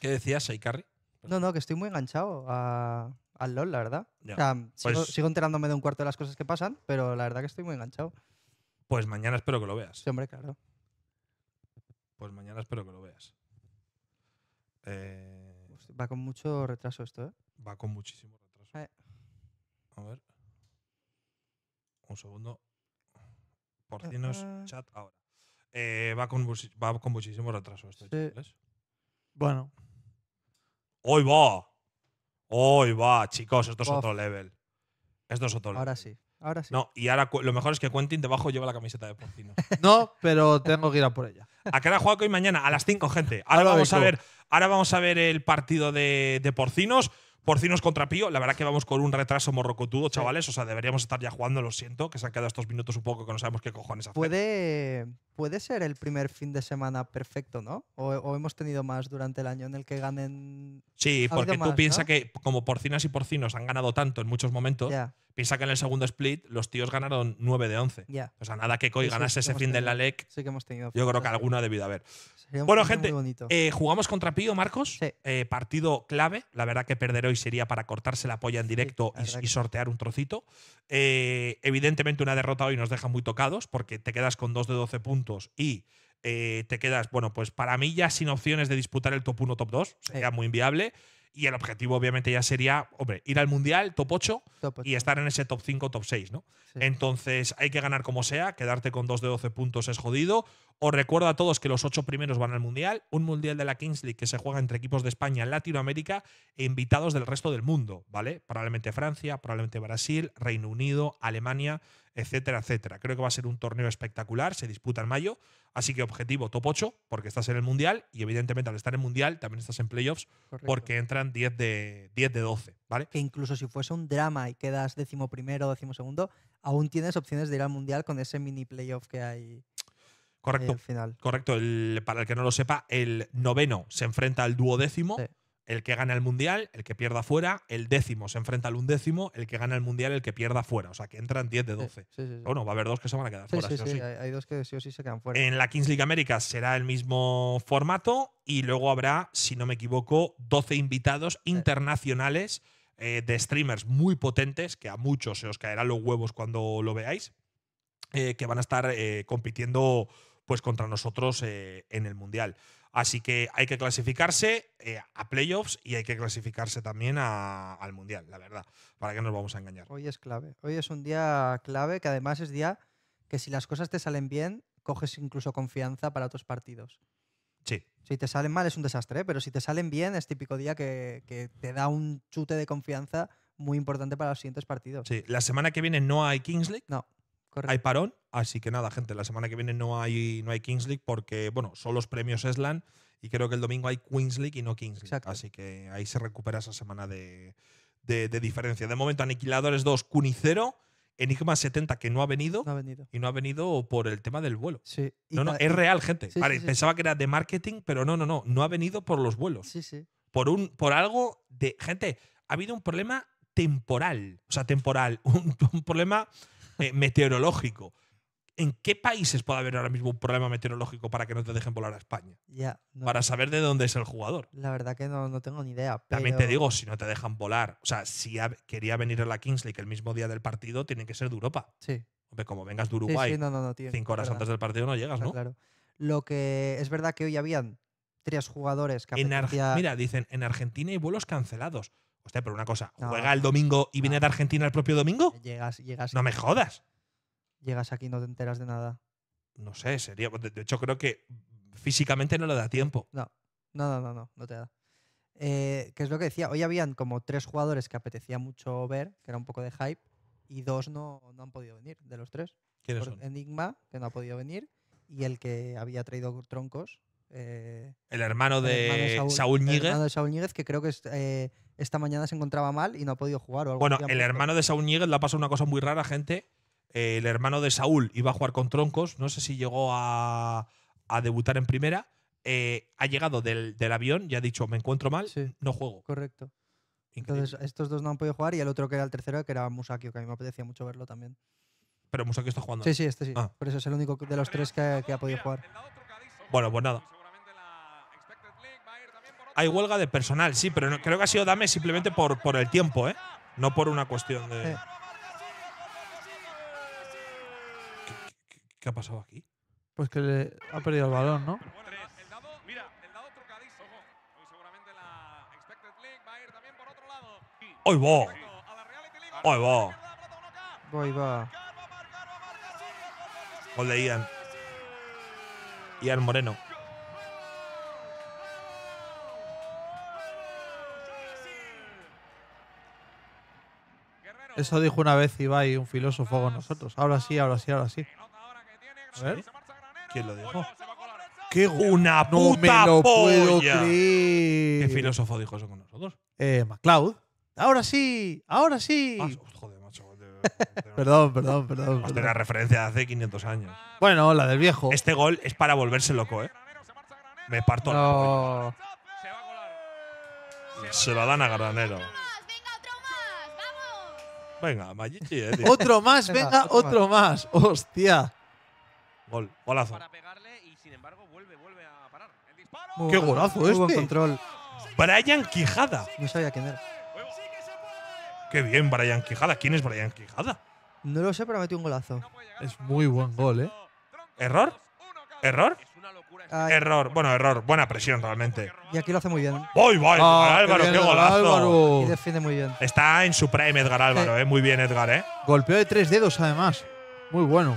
¿Qué decías, Carrie? no, no, que estoy muy enganchado al LOL, la verdad. O sea, sigo, pues sigo enterándome de un cuarto de las cosas que pasan, pero la verdad que estoy muy enganchado. Pues mañana espero que lo veas. Sí, hombre, claro. Pues mañana espero que lo veas. Eh, va con mucho retraso esto, ¿eh? Va con muchísimo retraso. Eh. A ver. Un segundo. Porcinos, ah, ah. chat, ahora. Eh, va, con, muchísimo retraso esto, sí. Bueno. ¡Hoy va! ¡Hoy va! Chicos, esto es otro level. Esto es otro level. Ahora sí. Ahora sí. No, y ahora lo mejor es que Quentin debajo lleva la camiseta de porcino. <laughs> no, pero tengo que ir a por ella. ¿A qué hora juega hoy mañana? A las 5, gente. Ahora, vamos a ver, ahora vamos a ver el partido de, de porcinos. Porcinos contra Pío, la verdad que vamos con un retraso morrocotudo, chavales. O sea, deberíamos estar ya jugando, lo siento, que se han quedado estos minutos un poco que no sabemos qué cojones hacer. Puede, puede ser el primer fin de semana perfecto, ¿no? O, hemos tenido más durante el año en el que ganen. Sí, porque tú piensas que como porcinas y porcinos han ganado tanto en muchos momentos, piensa que en el segundo split los tíos ganaron 9 de 11. O sea, nada que Koi ganase ese fin de la LEC. Sí que hemos tenido. Yo creo que alguna ha debido haber. bueno, gente, eh, jugamos contra Pío, Marcos. Eh, partido clave. La verdad que perderé sería para cortarse la polla en directo y, sortear un trocito. Eh, evidentemente, una derrota hoy nos deja muy tocados porque te quedas con dos de 12 puntos y eh, te quedas, bueno, pues para mí ya sin opciones de disputar el top 1, top 2, sería muy inviable. Y el objetivo, obviamente, ya sería, hombre, ir al Mundial, top 8, y estar en ese top 5, top 6, ¿no? Entonces, hay que ganar como sea, quedarte con dos de 12 puntos es jodido. Os recuerdo a todos que los 8 primeros van al Mundial, un Mundial de la Kings League que se juega entre equipos de España, Latinoamérica e invitados del resto del mundo, ¿vale? Probablemente Francia, probablemente Brasil, Reino Unido, Alemania, etcétera, etcétera. Creo que va a ser un torneo espectacular, se disputa en mayo, así que objetivo top 8, porque estás en el Mundial y evidentemente al estar en Mundial también estás en playoffs, porque entran 10 de, 10 de 12, ¿vale? Que incluso si fuese un drama y quedas décimo primero, décimo segundo, aún tienes opciones de ir al Mundial con ese mini playoff que hay. Correcto. el final. Correcto. El, para el que no lo sepa, el noveno se enfrenta al duodécimo. El que gana el mundial, el que pierda fuera, el décimo se enfrenta al undécimo, el que gana el mundial, el que pierda fuera. O sea, que entran 10 de 12. bueno, va a haber dos que se van a quedar fuera. Sí, sí, Hay, dos que sí o sí se quedan fuera. En la Kings League América será el mismo formato y luego habrá, si no me equivoco, 12 invitados internacionales eh, de streamers muy potentes, que a muchos se os caerán los huevos cuando lo veáis, eh, que van a estar eh, compitiendo pues contra nosotros en el mundial. Así que hay que clasificarse eh, a playoffs y hay que clasificarse también al Mundial, la verdad. ¿Para que nos vamos a engañar? Hoy es clave. Hoy es un día clave que además es día que si las cosas te salen bien, coges incluso confianza para otros partidos. Sí. Si te salen mal es un desastre, ¿eh? pero si te salen bien es típico día que, que te da un chute de confianza muy importante para los siguientes partidos. Sí, la semana que viene no hay Kings League. No. Hay parón, así que nada, gente, la semana que viene no hay, no hay Kings League porque, bueno, son los premios Eslan y creo que el domingo hay Queens League y no Kings Así que ahí se recupera esa semana de, diferencia. De momento, Aniquiladores 2, Cunicero. Enigma 70 que no ha, venido, no ha venido. Y no ha venido por el tema del vuelo. Sí. No, no, es real, gente. pensaba que era de marketing, pero no, no, no. No ha venido por los vuelos. Sí, sí. Por, un, por algo de. Gente, ha habido un problema temporal. O sea, temporal. <laughs> un problema eh, meteorológico. ¿En qué países puede haber ahora mismo un problema meteorológico para que no te dejen volar a España? para saber de dónde es el jugador. La verdad que no, tengo ni idea. También te digo, si no te dejan volar, o sea, si quería venir a la Kingsley que el mismo día del partido, Tiene que ser de Europa. Sí. como vengas de Uruguay, cinco horas antes del partido no llegas, ¿no? Claro. Lo que es verdad que hoy habían tres jugadores que en Mira, dicen, en Argentina hay vuelos cancelados. Hostia, pero una cosa, juega el domingo y viene de Argentina el propio domingo. Llegas, llegas. No me jodas. Llegas aquí y no te enteras de nada. No sé, sería. De hecho, creo que físicamente no le da tiempo. No, no, no, no, no, te da. Eh, ¿Qué es lo que decía, hoy habían como tres jugadores que apetecía mucho ver, que era un poco de hype, y dos no, no han podido venir, de los tres. ¿Quiénes son? Enigma, que no ha podido venir, y el que había traído troncos, eh, el hermano de, Saúl, que creo que eh, esta mañana se encontraba mal y no ha podido jugar. bueno, el hermano de Saúl Ñíguez le ha pasado una cosa muy rara, gente. Eh, el hermano de Saúl iba a jugar con troncos, no sé si llegó a, debutar en primera. ha llegado del, avión y ha dicho, me encuentro mal, no juego. Correcto. Entonces, estos dos no han podido jugar y el otro que era el tercero, que era Musakio, que a mí me apetecía mucho verlo también. Pero Musakio está jugando. Sí, sí, este sí. Ah. Por eso es el único de los tres que ha podido jugar. Bueno, pues nada. Hay huelga de personal, sí, pero creo que ha sido Dame simplemente por, por el tiempo, ¿eh? No por una cuestión de. ¿Qué, ha pasado aquí? Pues que le ha perdido el balón, ¿no? ¡Hoy va! ¡Hoy va! ¡Hoy va! Gol de Ian. Ian Moreno. Eso dijo una vez Ibai, un filósofo con nosotros. Ahora sí, ahora sí, ahora sí. ¿Quién lo dijo? ¡Qué una puta ¿Qué filósofo dijo eso con nosotros? Eh, MacLeod. Ahora sí, ahora sí. Ah, perdón, perdón, perdón. Hasta la referencia de hace 500 años. Bueno, la del viejo. Este gol es para volverse loco, ¿eh? Me parto va a colar. Se la dan a Granero. Venga, Magici. Eh, otro más, venga, otro, más. Hostia. Gol, golazo. Para pegarle y sin embargo vuelve, vuelve a parar. Qué golazo este. buen control. Brian Quijada. No sabía quién era. Qué bien, Brian Quijada. ¿Quién es Brian Quijada? No lo sé, pero metió un golazo. Es muy buen gol, ¿eh? ¿Error? ¿Error? Error. Bueno, error. Buena presión realmente. Y aquí lo hace muy bien. ¡Voy, voy! Ah, Álvaro, qué, golazo. Y defiende muy bien. Está en su prime Edgar Álvaro, eh. Muy bien, Edgar, eh. Golpeó de tres dedos, además. Muy bueno.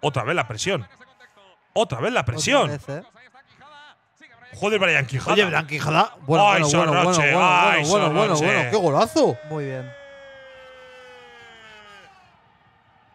Otra vez la presión. Otra vez la presión. Eh. Joder, Brian Quijada. Oye, Brian Quijada. Bueno, bueno, bueno, bueno, bueno, bueno, bueno, qué golazo. Muy bien.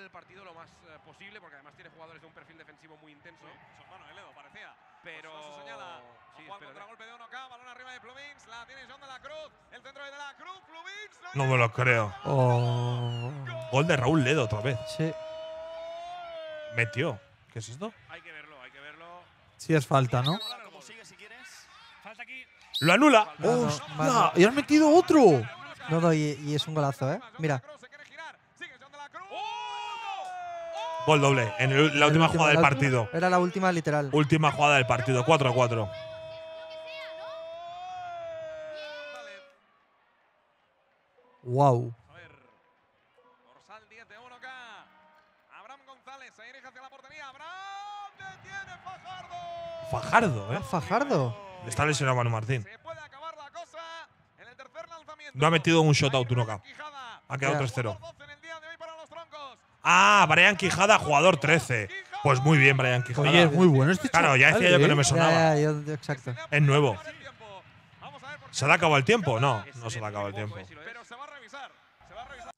el partido lo más eh, posible, porque además tiene jugadores de un perfil defensivo muy intenso. Sí, son de Ledo, parecía. Pero. Pues sí, Juan contra golpe de uno acá, balón arriba de Plumins, la tiene John de la Cruz, el centro de, la Cruz, Plumins. No, me lo creo. Oh. Gol de Raúl Ledo otra vez. Sí. Metió. ¿Qué es esto? Hay que verlo, hay que verlo. Sí, es falta, ¿no? Lo anula. No, ¡Y han metido otro! No, no, y es un golazo, ¿eh? Mira. Gol doble, en la última jugada del partido. era la última literal. Última jugada del partido, 4 a 4. Wow. Fajardo, ¿eh? Ah, Fajardo. Está lesionado Manu Martín. No ha metido un shot out 1K. Ha quedado 3-0. Ah, Brian Quijada, jugador 13. Pues muy bien, Brian Quijada. Oye, es muy bueno este Claro, ya decía yo que no me sonaba. exacto. Es nuevo. ¿Se le acabado el tiempo? No, no se le acabado el tiempo.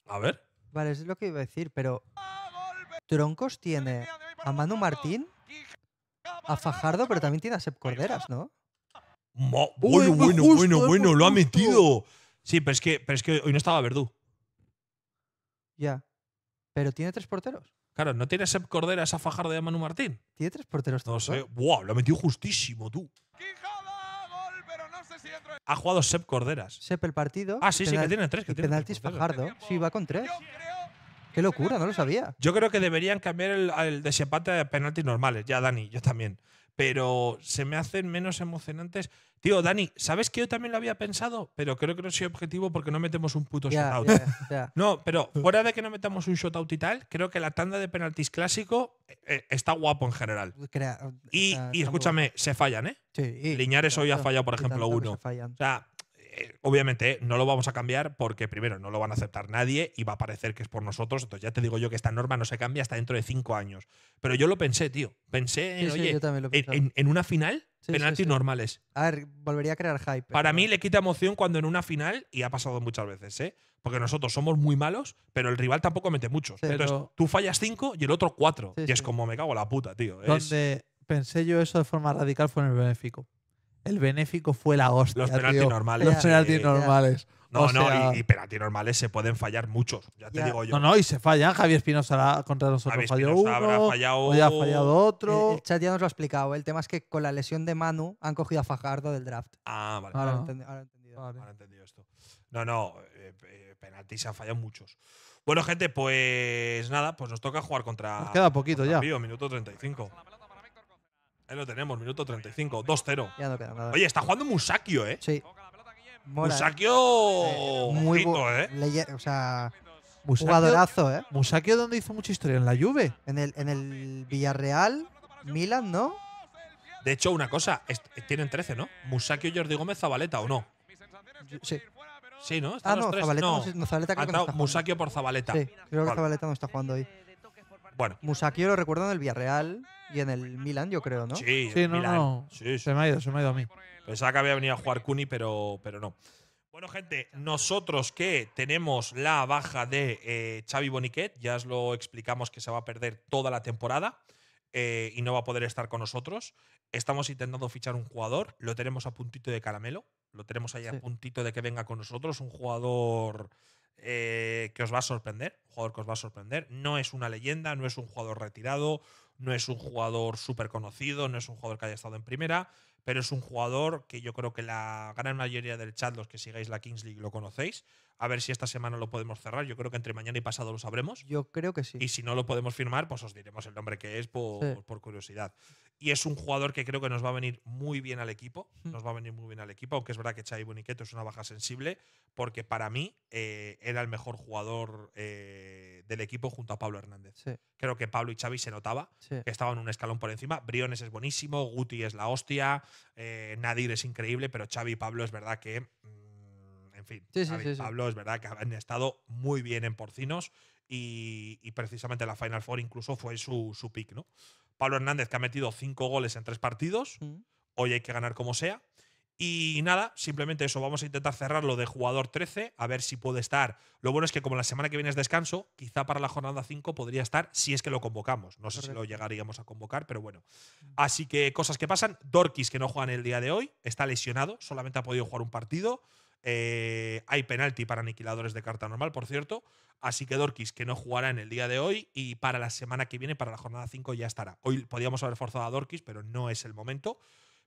A ver. Vale, es lo que iba a decir, pero. Troncos tiene a Manu Martín, a Fajardo, pero también tiene a Sep Corderas, ¿no? bueno, bueno, bueno, bueno, lo ha metido. Sí, pero es que, pero es que hoy no estaba Verdú. Ya. Pero tiene tres porteros. Claro, ¿no tiene Sep Cordera esa Fajardo de Manu Martín? Tiene tres porteros. No sé. ¡Wow! ¿eh? Lo ha metido justísimo, tú. no sé Ha jugado Sep Corderas. Sepp, el partido. Ah, sí, sí, que tiene tres. penaltis Fajardo. Sí, va con tres. Qué locura, no lo sabía. Yo creo que deberían cambiar el, el desempate de penaltis normales. Ya, Dani, yo también pero se me hacen menos emocionantes. Tío, Dani, ¿sabes que yo también lo había pensado? Pero creo que no soy objetivo porque no metemos un puto <laughs> No, pero fuera de que no metamos un shotout y tal, creo que la tanda de penaltis clásico eh, eh, está guapo en general. y, escúchame, se fallan, ¿eh? Sí, y, Liñares hoy ha fallado, por ejemplo, uno. O sea, eh, obviamente eh, no lo vamos a cambiar porque primero no lo van a aceptar nadie y va a parecer que es por nosotros. Entonces ya te digo yo que esta norma no se cambia hasta dentro de cinco años. Pero yo lo pensé, tío. Pensé en, en, una final, penaltis normales. A ver, volvería a crear hype. Para mí le quita emoción cuando en una final, y ha pasado muchas veces, ¿eh? porque nosotros somos muy malos, pero el rival tampoco mete muchos. Entonces tú fallas cinco y el otro cuatro. y es como me cago la puta, tío. Donde pensé yo eso de forma radical fue en el benéfico. El benéfico fue la hostia. Los penaltis normales. Los penaltis eh, normales. No, no, y, penaltis normales se pueden fallar muchos, ya te digo yo. No, no, y se fallan. Javier Espinosa contra nosotros falló uno, habrá fallado... ha fallado otro. El, chat ya nos lo ha explicado. El tema es que con la lesión de Manu han cogido a Fajardo del draft. Ah, vale. Ahora, ah, ahora entendido. Ahora entendido esto. No, no, eh, eh, penaltis se han fallado muchos. Bueno, gente, pues nada, pues nos toca jugar contra. Nos queda poquito ya. Pío, minuto 35. Ahí lo tenemos, minuto 35, 2-0. no Oye, está jugando Musakio, ¿eh? Sí. ¿eh? Musakio. Eh, muy bueno ¿eh? o sea, jugadorazo, ¿eh? Musakio, dónde hizo mucha historia? ¿En la Juve? En el, en el Villarreal, Milan, ¿no? De hecho, una cosa, tienen 13, ¿no? Musakio, Jordi Gómez, Zabaleta, ¿o no? Sí. Sí, ¿no? ah, no, Zabaleta, no, Zabaleta creo que no está Musakio por Zabaleta. Sí, creo que Zabaleta no está jugando ahí. Bueno. lo recuerdo en el Villarreal y en el Milan, yo creo, ¿no? Sí, no, Se me ha ido, se me ha ido a mí. Pensaba que había venido a jugar Cuni, pero, pero no. Bueno, gente, nosotros que tenemos la baja de eh, Xavi Boniquet, ya os lo explicamos que se va a perder toda la temporada eh, y no va a poder estar con nosotros. Estamos intentando fichar un jugador, lo tenemos a puntito de caramelo, lo tenemos ahí a puntito de que venga con nosotros, un jugador eh, que os va a sorprender, un jugador que os va a sorprender. No es una leyenda, no es un jugador retirado, no es un jugador súper conocido, no es un jugador que haya estado en primera, pero es un jugador que yo creo que la gran mayoría del chat, los que sigáis la Kings League, lo conocéis a ver si esta semana lo podemos cerrar. Yo creo que entre mañana y pasado lo sabremos. Yo creo que sí. Y si no lo podemos firmar, pues os diremos el nombre que es por, curiosidad. Y es un jugador que creo que nos va a venir muy bien al equipo. Hmm. Nos va a venir muy bien al equipo, aunque es verdad que Chai Boniqueto es una baja sensible, porque para mí eh, era el mejor jugador eh, del equipo junto a Pablo Hernández. Creo que Pablo y Xavi se notaba que estaban un escalón por encima. Briones es buenísimo, Guti es la hostia, eh, Nadir es increíble, pero Xavi y Pablo es verdad que mm, en fin. Pablo, es verdad que han estado muy bien en porcinos y, precisamente la Final Four incluso fue su, su pick, ¿no? Pablo Hernández, que ha metido cinco goles en tres partidos. Mm. Hoy hay que ganar como sea. Y nada, simplemente eso, vamos a intentar cerrarlo de jugador 13, a ver si puede estar. Lo bueno es que como la semana que viene es descanso, quizá para la jornada 5 podría estar si es que lo convocamos. No sé si lo llegaríamos a convocar, pero bueno. Mm. Así que cosas que pasan. Dorkis, que no juega en el día de hoy, está lesionado, solamente ha podido jugar un partido. Eh, hay penalti para aniquiladores de carta normal, por cierto. Así que Dorkis, que no jugará en el día de hoy y para la semana que viene, para la jornada 5, ya estará. Hoy podíamos haber forzado a Dorkis, pero no es el momento.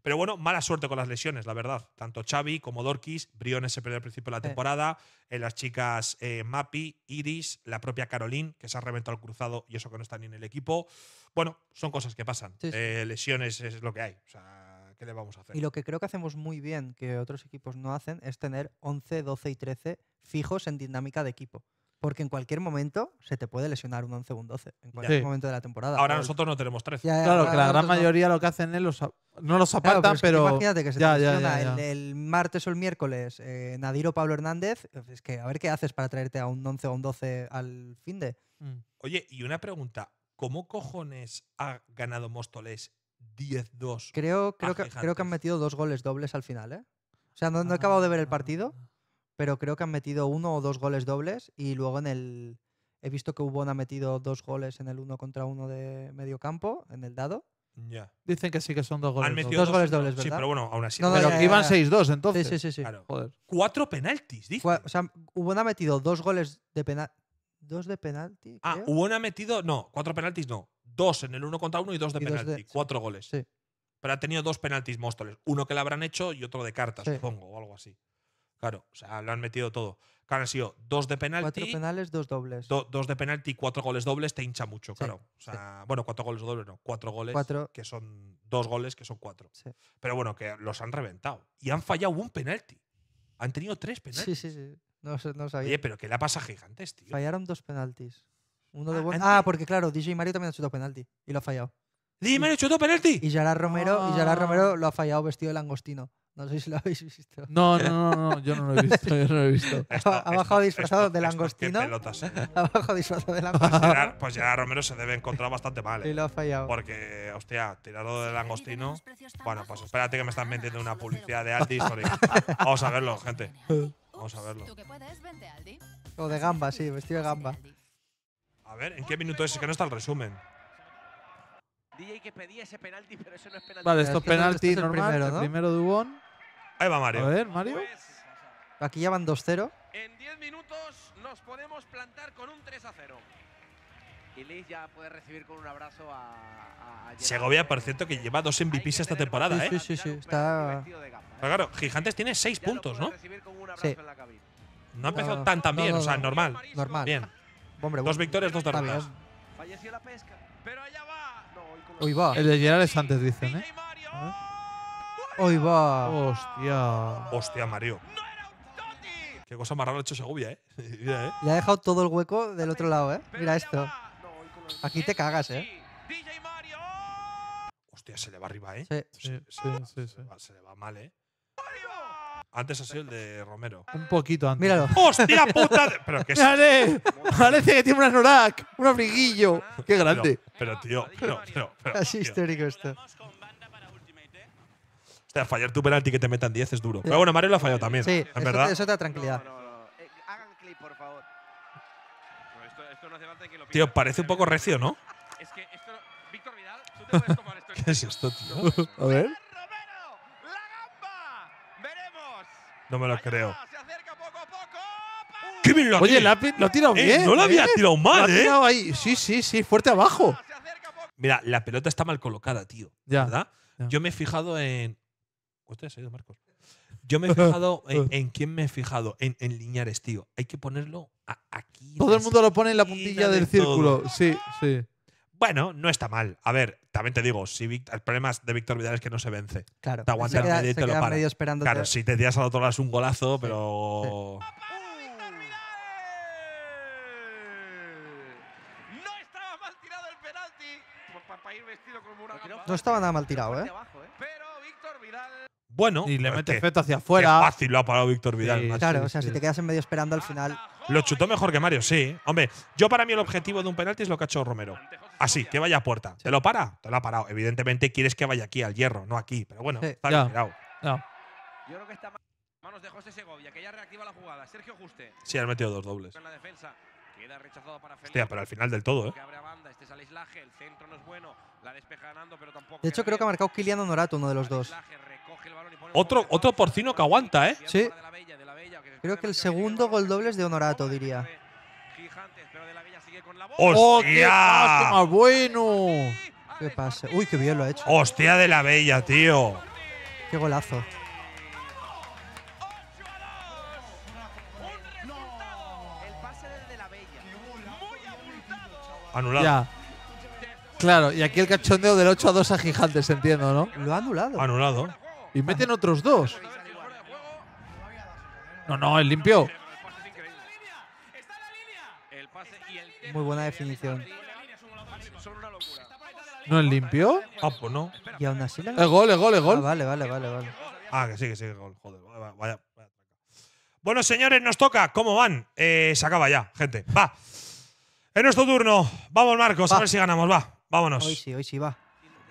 Pero bueno, mala suerte con las lesiones, la verdad. Tanto Xavi como Dorkis, Briones se perdió al principio de la temporada, eh, las chicas eh, Mapi, Iris, la propia Caroline, que se ha reventado el cruzado y eso que no está ni en el equipo. Bueno, son cosas que pasan. lesiones es lo que hay. O sea, ¿qué le vamos a hacer? Y lo que creo que hacemos muy bien, que otros equipos no hacen, es tener 11, 12 y 13 fijos en dinámica de equipo. Porque en cualquier momento se te puede lesionar un 11 o un 12. En cualquier momento de la temporada. Ahora nosotros no tenemos 13. claro, que la gran mayoría lo que hacen es no los apartan, pero, imagínate que se lesiona el, martes o el miércoles eh, Nadir Pablo Hernández. Pues es que a ver qué haces para traerte a un 11 o un 12 al fin de. Mm. Oye, y una pregunta. ¿Cómo cojones ha ganado Móstoles 10-2. Creo, creo, que, creo que han metido dos goles dobles al final, ¿eh? O sea, no, he ah, acabado de ver el partido, ah, ah. pero creo que han metido uno o dos goles dobles y luego en el... He visto que Ubon ha metido dos goles en el uno contra uno de medio campo, en el dado. Ya. Dicen que sí que son dos goles. dobles. dos, goles dobles, ¿verdad? Sí, pero bueno, aún así. pero iban 6-2 entonces. Sí, sí, sí. Joder. Cuatro penaltis, dice. O sea, Ubon ha metido dos goles de penalti. ¿Dos de penalti? Ah, ha metido. No, cuatro penaltis no dos en el uno contra uno y dos de penalti. cuatro goles. Sí. Pero ha tenido dos penaltis Móstoles. Uno que le habrán hecho y otro de cartas, supongo, o algo así. Claro, o sea, lo han metido todo. Claro, han sido dos de penalti. Cuatro penales, dos dobles. dos de penalti, cuatro goles dobles, te hincha mucho, claro. O sea, bueno, cuatro goles dobles, no. Cuatro goles, cuatro. que son dos goles, que son cuatro. Pero bueno, que los han reventado. Y han fallado un penalti. Han tenido tres penaltis. Sí, sí, sí. No, no sabía. Oye, pero que la pasa gigantes, tío. Fallaron dos penaltis. Uno ah, de Ah, porque claro, DJ Mario también ha chutado penalti y lo ha fallado. DJ Mario chutado penalti. Y Yara Romero, y ah. Romero lo ha fallado vestido de langostino. No sé si lo <laughs> habéis visto. No, no, no, yo no lo he visto, no lo he visto. <laughs> ha bajado disfrazado de langostino. Pelotas, eh. Ha bajado disfrazado de pues langostino. Pues Yara Romero se debe encontrar bastante mal. Y ¿eh? lo ha fallado. Porque, hostia, tirado de langostino. Bueno, pues espérate que me están metiendo una publicidad de Aldi <laughs> Vamos a verlo, gente. Vamos a verlo. O de gamba, sí, vestido de gamba. A ver, ¿en qué minuto es? Es que no está el resumen. DJ que pedía ese penalti, pero eso no es penalti. Vale, esto es penalti normal. Primero, ¿no? primero, Dubón. Ahí va Mario. A ver, Mario. Pues, Aquí ya van 2-0. En 10 minutos nos podemos plantar con un 3 0. Y Liz ya puede recibir con un abrazo a. a, Segovia, por cierto, que lleva dos MVPs esta temporada, ¿eh? Sí, sí, sí. Está. Pero ¿eh? claro, Gigantes tiene 6 puntos, ¿no? Sí. No ha empezado tan bien, o sea, normal. Normal. Bien. Hombre, Dos victorias, dos derrotas. Falleció la pesca, pero allá va. Hoy va. El de Gerard es antes, dicen, ¿eh? Hoy va. Hostia. Hostia, Mario. Qué cosa más rara ha hecho Segovia, ¿eh? <laughs> ¿eh? Le ha dejado todo el hueco del otro lado, ¿eh? Mira esto. Aquí te cagas, ¿eh? Hostia, se le va arriba, ¿eh? Sí, sí, sí. Se, se le va mal, ¿eh? Antes ha sido el de Romero. Un poquito antes. Míralo. <laughs> ¡Hostia puta! Pero que Parece que tiene un anorak, un abriguillo. ¡Qué grande! Pero, tío, pero, pero, pero. histórico esto. O sea, fallar tu penalti que te metan 10 es duro. Pero bueno, Mario lo ha fallado también. Sí, es verdad. eso te da tranquilidad. Eh, hagan clip, por favor. Tío, parece un poco recio, ¿no? Es que esto. Víctor Vidal, tú te esto. <laughs> ¿Qué es esto, tío? A ver. No me lo creo. ¡Qué lo Oye, lo ha tirado eh, bien. No lo había eh. tirado mal, ¿eh? Sí, sí, sí, fuerte abajo. Mira, la pelota está mal colocada, tío. ¿Verdad? Yo me he fijado en. Usted ha ido, Marcos. Yo me he fijado <laughs> en, quién me he fijado, en, en Liñares, tío. Hay que ponerlo aquí. Todo el mundo lo pone en la puntilla del círculo. Sí, sí. Bueno, no está mal. A ver, también te digo, si el problema de Víctor Vidal es que no se vence. Claro. Te aguantas medio y te lo paras. claro, si te tiras a otro lado un golazo, pero. No estaba mal tirado el penalti. Para ir vestido como No estaba nada mal tirado, ¿eh? ¿eh? Pero Víctor Vidal. Bueno. Y le mete efecto hacia afuera. fácil lo ha parado Víctor Vidal, Claro, o sea, si te quedas en medio esperando al final. Lo chutó mejor que Mario, sí. Hombre, yo para mí el objetivo de un penalti es lo que ha hecho Romero. Así, que vaya a puerta. ¿Te lo para? Te lo ha parado. Evidentemente quieres que vaya aquí al hierro, no aquí. Pero bueno, está ya Sí, ha metido dos dobles. Hostia, pero al final del todo, ¿eh? De hecho, creo que ha marcado Kilian Honorato, uno de los dos. Otro, otro porcino que aguanta, ¿eh? Sí. Creo que el segundo gol doble es de Honorato, diría. ¡Hostia! ¡Qué bueno! ¡Qué pase! ¡Uy, qué bien lo ha hecho! ¡Hostia de la bella, tío! ¡Qué golazo! Anulado. Ya. Claro, y aquí el cachondeo del 8 a 2 a Gigantes, entiendo, ¿no? Lo ha anulado. Anulado. Y meten otros dos. No, no, es limpio. Muy buena definición. ¿No es limpio? Ah, pues no. Y aún así gol, gol, gol. Ah, vale, vale, vale, vale. Ah, que sí, que sí, que gol. Joder, vaya, vaya. Bueno, señores, nos toca. ¿Cómo van? Eh, se acaba ya, gente. Va. Es nuestro turno. Vamos, Marcos, a ver si ganamos. Va, vámonos. Hoy sí, hoy sí, va.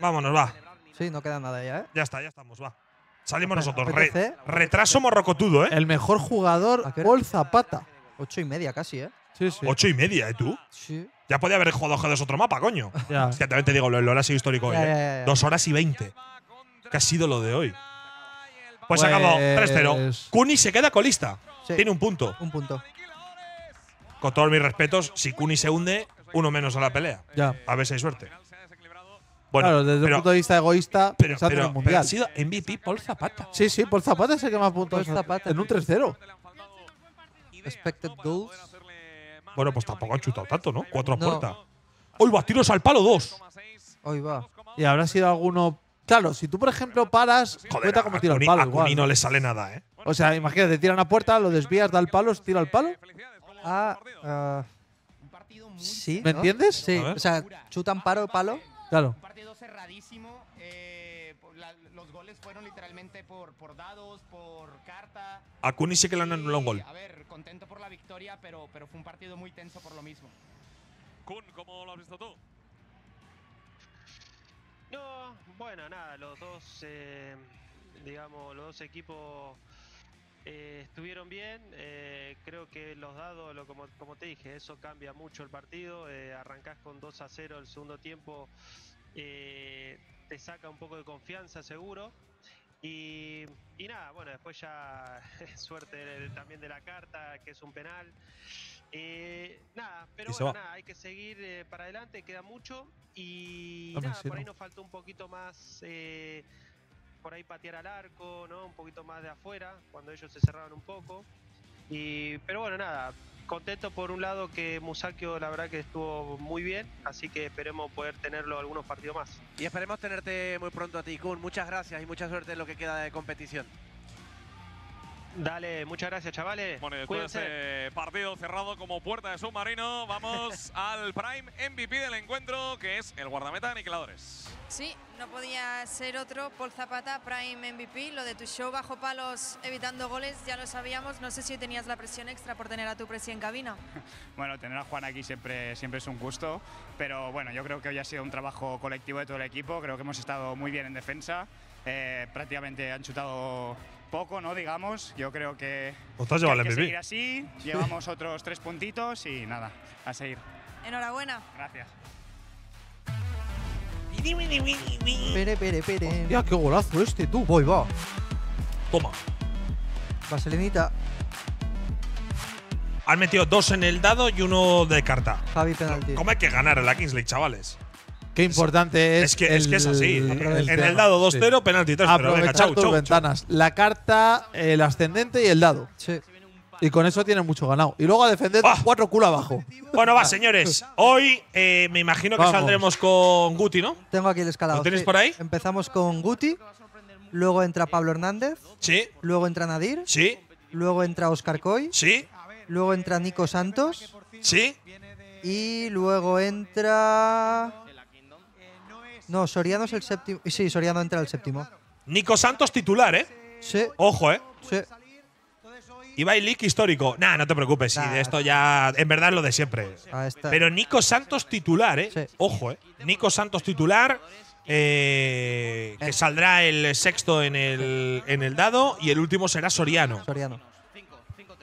Vámonos, va. Sí, no queda nada ya, ¿eh? Ya está, ya estamos, va. Salimos nosotros. retraso morrocotudo, ¿eh? El mejor jugador, Paul Zapata. Ocho y media casi, ¿eh? Sí, Ocho y media, ¿eh, tú? Sí. Ya podía haber jugado G2 otro mapa, coño. Exactamente te digo, lo, lo sido histórico hoy. ¿eh? Dos horas y veinte. Que ha sido lo de hoy. Pues, ha acabó 3-0. Pues Kuni se queda colista. Tiene un punto. Un punto. Con todos mis respetos, si Kuni se hunde, uno menos a la pelea. Ya. A ver si hay suerte. Bueno, claro, desde el punto de vista egoísta, pero, ha sido MVP por Zapata. Sí, Sí, por Zapata es el que más puntos. Zapata. En un 3-0. Expected goals. Bueno, pues tampoco han chutado tanto, ¿no? Cuatro a puerta. Hoy va, tiros al palo dos. Hoy va. Y habrá sido alguno. Claro, si tú, por ejemplo, paras, cuenta como tiro al palo. A mí no le sale nada, ¿eh? O sea, imagínate, tiran a puerta, lo desvías, da el palo, tira al palo. Ah. ah sí, ¿Me entiendes? Sí. O sea, chutan paro palo. Claro. Un partido cerradísimo. Eh, los goles fueron literalmente por, dados, por carta. A Kuni sí que le han anulado un gol contento por la victoria, pero, pero fue un partido muy tenso por lo mismo. Kun, ¿cómo lo has visto tú? No, bueno, nada, los dos, eh, digamos, los dos equipos eh, estuvieron bien. Eh, creo que los dados, lo, como, como, te dije, eso cambia mucho el partido. arrancás con 2 a 0 el segundo tiempo, te saca un poco de confianza, seguro. Y, nada, bueno, después ya <laughs> suerte también de la carta, que es un penal. Eh, nada, pero bueno, nada, hay que seguir eh, para adelante, queda mucho. Y ah, nada, por ahí nos faltó un poquito más, eh, por ahí patear al arco, ¿no? Un poquito más de afuera, cuando ellos se cerraron un poco. Y, pero bueno, nada, contento por un lado que Musakio la verdad que estuvo muy bien, así que esperemos poder tenerlo algunos partidos más. Y esperemos tenerte muy pronto a ti, Kun. Muchas gracias y mucha suerte en lo que queda de competición. Dale, muchas gracias, chavales. Bueno, después de este partido cerrado como puerta de submarino, vamos <laughs> al Prime MVP del encuentro, que es el guardameta de Aniquiladores. Sí, no podía ser otro. Paul Zapata, Prime MVP. Lo de tu show bajo palos evitando goles, ya lo sabíamos. No sé si tenías la presión extra por tener a tu presión en cabina. <laughs> bueno, tener a Juan aquí siempre, siempre es un gusto. Pero bueno, yo creo que hoy ha sido un trabajo colectivo de todo el equipo. Creo que hemos estado muy bien en defensa. Eh, prácticamente han chutado poco, ¿no? Digamos, yo creo que, pues seguir así, <laughs> llevamos otros tres puntitos y nada, a seguir. Enhorabuena. Gracias. Pere, pere, pere. qué golazo este, tú. Voy, va. Toma. Vaselinita. Han metido dos en el dado y uno de carta. Javi penalti. ¿Cómo hay que ganar el la chavales? Qué importante es. Es que, el, es, así. en el dado 2-0, penalti 3 Aprovechar tus ventanas. La carta, el ascendente y el dado. Sí. Y con eso tiene mucho ganado. Y luego a defender ah. cuatro culo abajo. Bueno, va, señores. Hoy eh, me imagino que saldremos con Guti, ¿no? Tengo aquí el escalado. ¿Lo tienes por ahí? Empezamos con Guti. Luego entra Pablo Hernández. Sí. Luego entra Nadir. Sí. Luego entra Oscar Coy. Sí. Luego entra Nico Santos. Sí. Y luego entra. No, Soriano es el séptimo. Sí, Soriano entra el séptimo. Nico Santos titular, ¿eh? Sí. Ojo, ¿eh? Sí. Ibai Leak histórico. Nah, no te preocupes, esto ya. En verdad es lo de siempre. Ah, Pero Nico Santos titular, ¿eh? Ojo, ¿eh? Nico Santos titular. Eh, que eh. saldrá el sexto en el, en el dado y el último será Soriano. Soriano.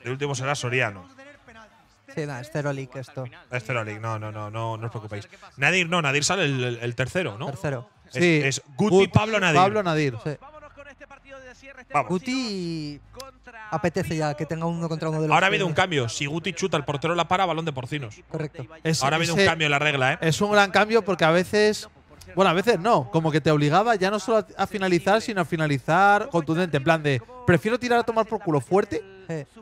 El último será Soriano. Sí, es esto. Es no, no, no, no, os preocupéis. Nadir, no, Nadir sale el, tercero, ¿no? Tercero. Es, sí. Guti, Pablo Nadir. Pablo Nadir, sí. Este este Vamos. Guti apetece ya que tenga uno contra uno de los Ahora ha habido un cambio. Si Guti chuta, el portero la para, balón de porcinos. Correcto. Ahora ha habido un cambio en la regla, ¿eh? Es un gran cambio porque a veces bueno, a veces no, como que te obligaba ya no solo a finalizar, sino a finalizar contundente, en plan de prefiero tirar a tomar por culo fuerte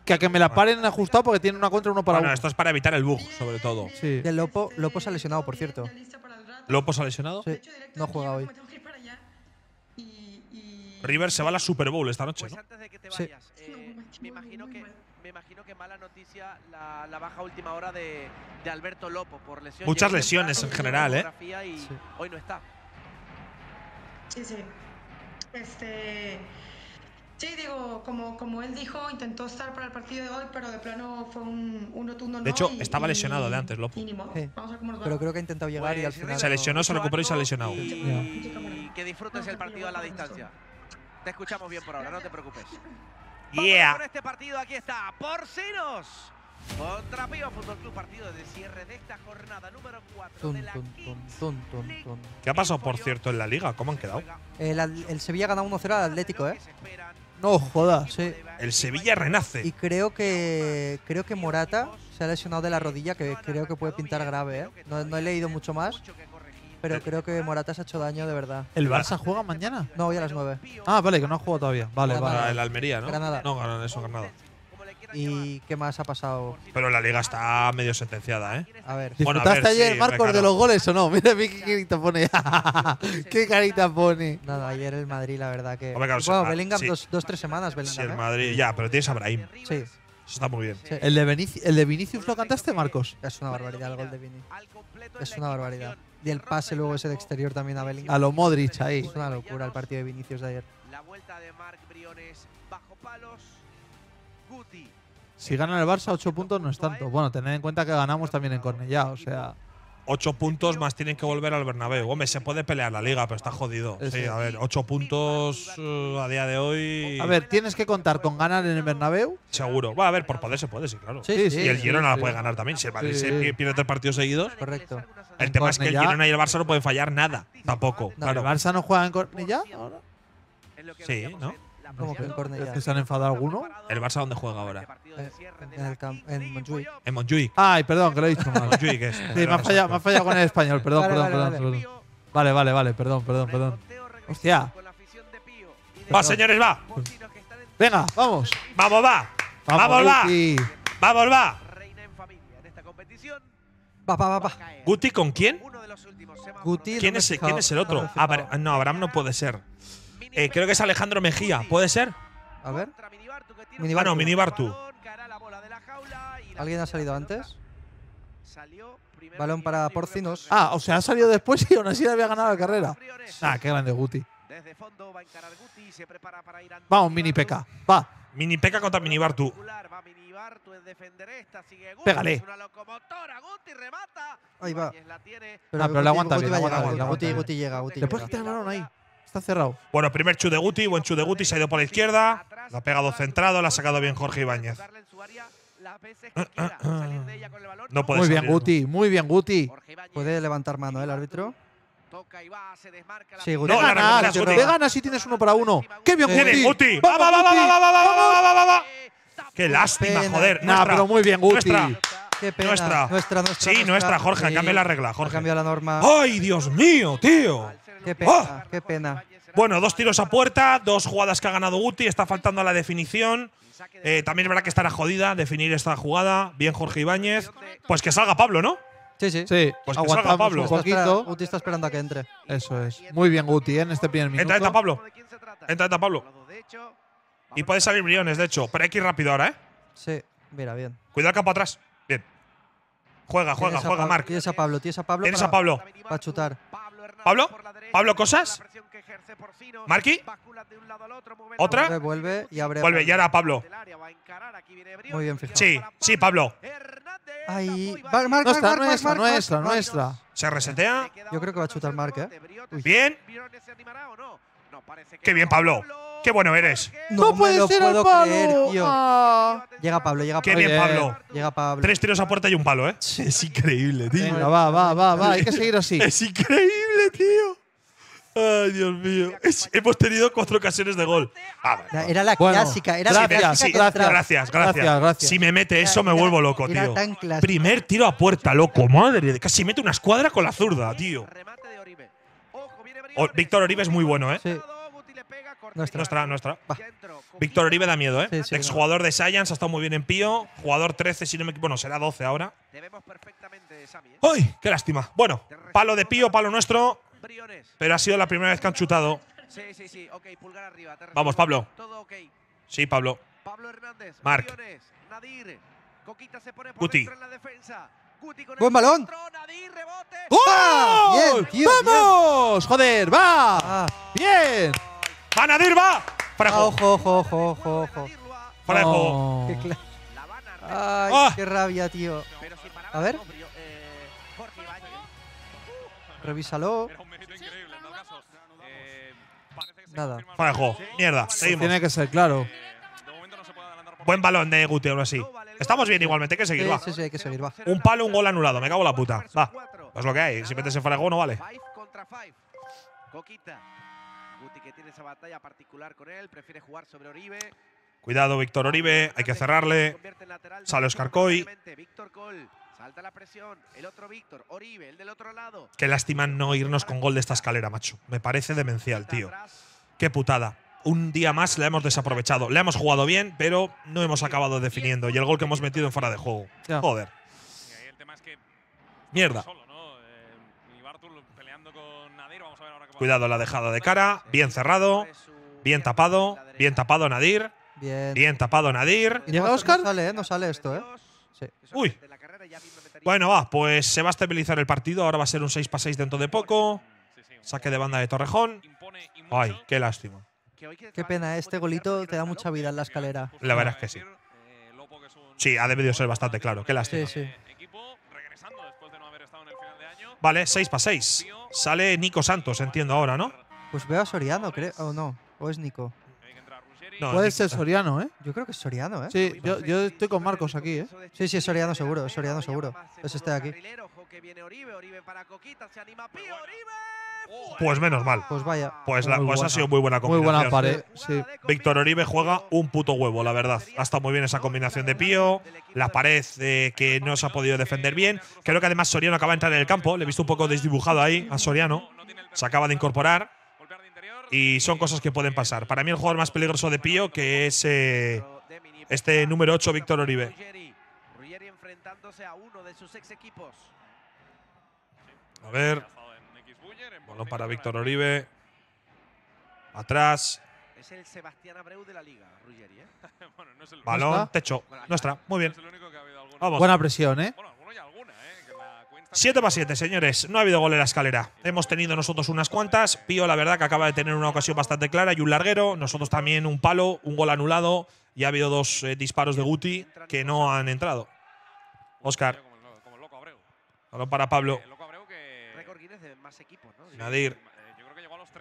que a que me la paren ajustado porque tiene una contra uno para bueno, uno. esto es para evitar el bug, sobre todo. Sí. El Lopo, Lopo se ha lesionado, por cierto. ¿Lopo se ha lesionado? Sí, no juega hoy. River se va a la Super Bowl esta noche, ¿no? me, imagino que, mala noticia la, baja última hora de, Alberto Lopo por Muchas lesiones en general, ¿eh? sí. Hoy no está. Sí, sí. Este… Sí, digo, como, como él dijo, intentó estar para el partido de hoy, pero de plano fue un, un rotundo no. De hecho, estaba lesionado de antes, lo Sí. Vamos a cómo Pero creo que ha intentado llegar y al pues, final. Se lesionó, se recuperó y se ha lesionado. Y, que disfrutes el partido a la distancia. Te escuchamos bien por ahora, no te preocupes. <laughs> Yeah. Por este partido aquí está Porcinos contra Pío Fútbol Club, partido de cierre de esta jornada número 4 ¿Qué ha pasado, por cierto, en la liga? ¿Cómo han quedado? El, el Sevilla ganado 1-0 al Atlético, ¿eh? No joda, Sí. El Sevilla renace. Y creo que creo que Morata se ha lesionado de la rodilla, que creo que puede pintar grave. ¿eh? No, he leído mucho más, pero creo que Morata se ha hecho daño de verdad. ¿El Barça juega mañana? No, hoy a las 9. Ah, vale, que no ha jugado todavía. Vale, El Almería, ¿no? Granada. No, eso, Granada. ¿Y qué más ha pasado? Pero la liga está medio sentenciada, ¿eh? A ver. Bueno, ¿Disfrutaste ayer, Marcos, de los goles o no? Mira, mira qué carita pone. <laughs> ¿Qué carita pone? Nada, ayer el Madrid, la verdad que… bueno, Bellingham, dos, dos, tres semanas, Bellingham. Sí, el ¿eh? Madrid… Ya, pero tienes a Brahim. Sí. Eso está muy bien. ¿El, de Vinicius, ¿El, de Vinicius lo cantaste, Marcos? Es una barbaridad el gol de Vinicius. Es una barbaridad. Y el pase luego ese de exterior también a Bellingham. A lo Modric ahí. Es una locura el partido de Vinicius de ayer. La vuelta de Marc Briones bajo palos. Guti si gana el Barça, ocho puntos no es tanto. Bueno, tened en cuenta que ganamos también en Cornellá, o sea. 8 puntos más tienen que volver al Bernabéu. Hombre, se puede pelear la liga, pero está jodido. sí, a ver, 8 puntos eh, a día de hoy. A ver, tienes que contar con ganar en el Bernabéu. Seguro. Va, a ver, por poder se puede, sí, claro. Sí, sí, y el Girona la puede ganar también. Si se pierde tres partidos seguidos. Correcto. El tema es que el Girona y el Barça no pueden fallar nada, tampoco. claro. ¿El Barça no juega en Cornellá Sí, ¿no? que ¿Es que se han enfadado alguno? ¿El Barça dónde juega este ahora? Eh, en, el en Montjuic. En Montjuic. Ay, perdón, que lo he dicho mal. es. Eh. Sí, me ha fallado, con el español. Perdón, perdón, perdón. Vale. vale, vale, perdón, perdón, perdón. Hostia. Va, señores, va. Venga, vamos. Vamos, va. Vamos, va. Vamos, va. Va, va, va, ¿Guti con quién? Guti ¿Quién, es, ¿Quién es el otro? no, Abraham no puede ser. Eh, creo que es Alejandro Mejía, ¿puede ser? A ver. Minibartu. Ah, Minibartu. ¿Alguien ha salido antes? Balón para Porcinos. Ah, o sea, ha salido después y aún así había ganado la carrera. Ah, qué grande Guti. Vamos, Mini Peca. Va. Mini Peca contra Mini Bartu. Pégale. Ahí va. Ah, pero, la aguanta bien, Guti, la llega, Guti. Después que te el balón ahí. Está cerrado. Bueno, primer Chu de Guti, buen Chu de Guti, se ha ido por la izquierda. La ha pegado centrado, la ha sacado bien Jorge Ibáñez. No muy bien, salir, Guti, muy bien, Guti. Puede levantar mano eh, el árbitro. Sí, Guti. No, gana, ganas, Guti. gana si tienes uno para uno. ¡Qué bien, Guti! va, va, qué lástima, joder! Nada, pero muy bien, Guti. Nuestra. Nuestra. Nuestra, nuestra, Sí, nuestra, Jorge. Cambia la regla, Jorge. Cambia la norma. ¡Ay, Dios mío, tío! Qué ¡Oh! pena, qué pena. Bueno, dos tiros a puerta, dos jugadas que ha ganado Guti, está faltando a la definición. Eh, también es verdad que estará jodida definir esta jugada. Bien, Jorge Ibáñez. Pues que salga Pablo, ¿no? Sí, sí. sí. Pues que salga Pablo. Un poquito. Guti está esperando a que entre. Eso es. Muy bien, Guti, ¿eh? en este primer minuto. Entra, entra Pablo. Entra, entra Pablo. Y puede salir Briones, de hecho. Pero hay que ir rápido ahora, ¿eh? Sí, mira, bien. Cuidado el campo atrás. Bien. Juega, juega, juega, Marc. Tienes a Pablo, tienes a Pablo. a Pablo. para chutar. ¿Pablo? Pablo Cosas. Marqui. Otra. Vuelve, y abre. Vuelve, y ahora Pablo. Muy bien fijado. Sí, sí, Pablo. Ahí. está, nuestra, nuestra, nuestra, Se resetea. Yo creo que va a chutar Mark. ¿eh? Bien. Qué bien, Pablo. Qué bueno eres. No, puede me ser lo puedo Pablo. creer, tío. Ah. Llega Pablo, llega Pablo. Qué bien, Pablo. Llega Pablo. Tres tiros a puerta y un palo, ¿eh? es increíble, tío. va, va, va, va. Hay que seguir así. es increíble, tío. Ay, Dios mío. hemos tenido cuatro ocasiones de gol. Era la clásica. Era la gracias, clásica gracias, gracias, Si me mete eso, me vuelvo loco, tío. Primer tiro a puerta, loco. Madre, casi mete una escuadra con la zurda, tío. Oh, Víctor Oribe es muy bueno, ¿eh? Nuestra. Nuestra, Víctor Oribe da miedo, ¿eh? Exjugador de Science, ha estado muy bien en Pío. Jugador 13, si no me equivoco. Bueno, será 12 ahora. Uy, ¿eh? ¡Ay! ¡Qué lástima! Bueno, palo de Pío, palo nuestro. Briones. Pero ha sido la primera vez que han chutado. Sí, sí, sí. Ok, pulgar arriba. Vamos, Pablo. Todo ok. Sí, Pablo. Pablo Hernández. Marc. Briones. Nadir. Coquita se pone por Guti. dentro en la defensa. Guti con Buen el balón. Nadir, rebote. Bien, tío, ¡Vamos! ¡Joder, va! Ah. ¡Bien! ¡Va, Nadir, va! Fuera de ah, juego. Ojo, ojo, ojo, ojo, ojo. Oh. Qué Ay, ah. qué rabia, tío. A ver. Eh, Revísalo. Nada. Mierda. Seguimos. Tiene que ser, claro. Buen balón de Guti, aún así. Estamos bien igualmente, hay que seguir, Un palo, un gol anulado. Me cago en la puta. Va. Es lo que hay. Si metes en fuera no vale. esa batalla particular con él, prefiere jugar sobre Oribe. Cuidado, Víctor Oribe, hay que cerrarle. Sale Oscar Coy. del otro lado. Qué lástima no irnos con gol de esta escalera, macho. Me parece demencial, tío. Qué putada. Un día más la hemos desaprovechado. La hemos jugado bien, pero no hemos acabado definiendo. Y el gol que hemos metido en fuera de juego. Joder. Mierda. Cuidado la ha dejado de cara. Bien cerrado. Bien tapado. Bien tapado Nadir. Bien, tapado Nadir. ¿Llega Oscar? ¿eh? No sale, esto, ¿eh? Uy. Bueno, va, pues se va a estabilizar el partido. Ahora va a ser un 6 para 6 dentro de poco. Saque de banda de Torrejón. Ay, qué lástima. Qué pena, este golito te da mucha vida en la escalera. La verdad es que sí. Eh, sí, ha debido ser bastante claro. Qué lástima. Vale, 6 para 6. Sale Nico Santos, entiendo ahora, ¿no? Pues veo a Soriano, creo. O no. O es Nico. Puede ser Soriano, ¿eh? Yo creo que es Soriano, ¿eh? Sí, yo, estoy con Marcos aquí, ¿eh? Sí, sí, es Soriano seguro, es Soriano seguro. Es este de aquí. Pues menos mal. Pues vaya. Pues, la, ha sido muy buena combinación. Muy buena pared, sí. Víctor Oribe juega un puto huevo, la verdad. Ha estado muy bien esa combinación de Pío, la pared que no se ha podido defender bien. Creo que además Soriano acaba de entrar en el campo. Le he visto un poco desdibujado ahí a Soriano. Se acaba de incorporar. Y son cosas que pueden pasar. Para mí el jugador más peligroso de Pío, que es eh, este número 8, Víctor Oribe. A ver. Balón para Víctor Oribe. Atrás. Es el Sebastián Abreu de la liga, Ruggeri. ¿eh? <laughs> Balón, techo. Nuestra. Muy bien. Buena presión, ¿eh? 7 para 7, señores. No ha habido gol en la escalera. Hemos tenido nosotros unas cuantas. Pío, la verdad, que acaba de tener una ocasión bastante clara y un larguero. Nosotros también un palo, un gol anulado. Y ha habido dos eh, disparos de Guti que no han entrado. Oscar. Balón para Pablo. Eh, más equipo, Nadir.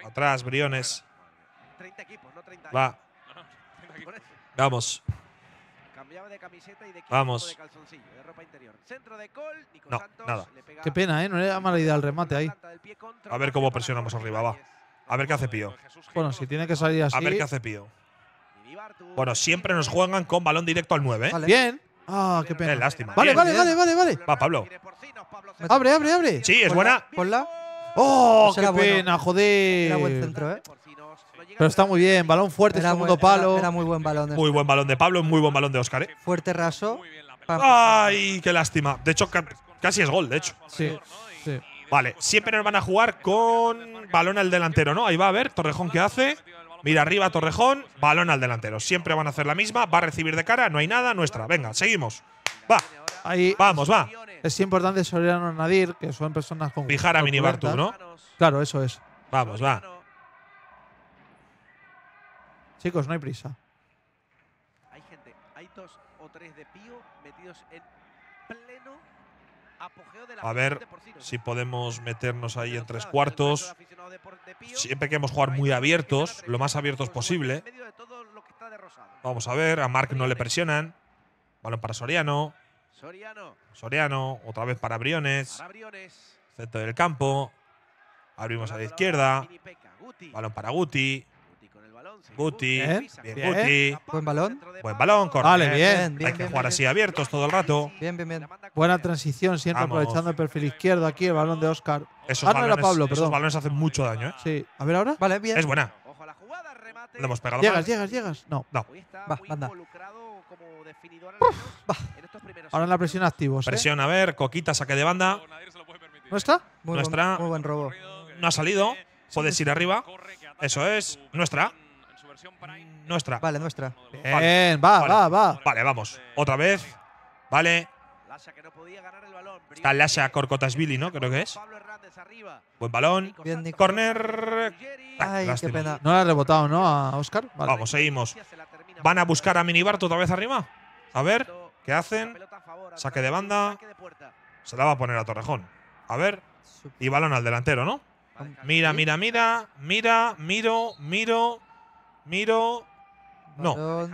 Eh, Atrás, Briones. Va. <laughs> Vamos. Vamos. no, nada. Qué pena, ¿eh? No era mala idea el remate ahí. A ver cómo presionamos arriba, va. A ver qué hace Pío. Pues bueno, si tiene que salir así. A ver qué hace Pío. Bueno, siempre nos juegan con balón directo al 9. ¿eh? Bien. Ah, qué pena. lástima. Vale, vale, vale, vale, vale. Va, Pablo. Abre, abre, abre. Sí, es buena. Ponla. ¡Oh, qué pena, joder! Era buen centro, ¿eh? Pero está muy bien, balón fuerte, era segundo palo. Era, muy buen balón. De muy buen balón de Pablo, muy buen balón de Oscar, ¿eh? Fuerte raso. ¡Ay, qué lástima! De hecho, casi es gol, de hecho. Sí, sí. Vale, siempre nos van a jugar con balón al delantero, ¿no? Ahí va a ver, Torrejón qué hace. Mira arriba, Torrejón, balón al delantero. Siempre van a hacer la misma, va a recibir de cara, no hay nada, nuestra. Venga, seguimos. Va. Ahí. Vamos, va. Es importante Soriano Nadir, que son personas con. Fijar a Minibartu, ¿no? Claro, eso es. Vamos, va. Chicos, no hay prisa. Hay gente, hay dos o tres de Pío metidos en pleno apogeo de la A ver si podemos meternos ahí en tres cuartos. Siempre queremos jugar muy abiertos, lo más abiertos posible. Vamos a ver, a Mark no le presionan. Balón para Soriano. Soriano. Soriano, otra vez para Briones. Centro del campo. Abrimos a la izquierda. Balón para Guti. Guti, bien, Guti. Buen balón. Buen balón, Vale, bien, Hay que jugar así abiertos todo el rato. Bien, bien, Buena transición, siempre aprovechando el perfil izquierdo aquí, el balón de Oscar. Esos, balones, Pablo, esos balones hacen mucho daño, ¿eh? Sí. A ver ahora. Vale, bien. Es buena. Le hemos pegado. Llegas, llegas, llegas. No. No. Va, anda. Ahora en la presión activos. Presión, a ver, Coquita, saque de banda. ¿No Nuestra. muy buen robo. No ha salido. Puedes ir arriba. Eso es. Nuestra. Nuestra. Vale, nuestra. Bien, va, va, va. Vale, vamos. Otra vez. Vale. Está Lasha Billy ¿no? Creo que es. Buen balón. Corner. Ay, qué pena. No le ha rebotado, ¿no? A Oscar. Vamos, seguimos. ¿Van a buscar a Minibar otra vez arriba? A ver, ¿qué hacen? Saque de banda. Se la va a poner a Torrejón. A ver. Y balón al delantero, ¿no? Mira, mira, mira. Mira, miro, miro, miro. No.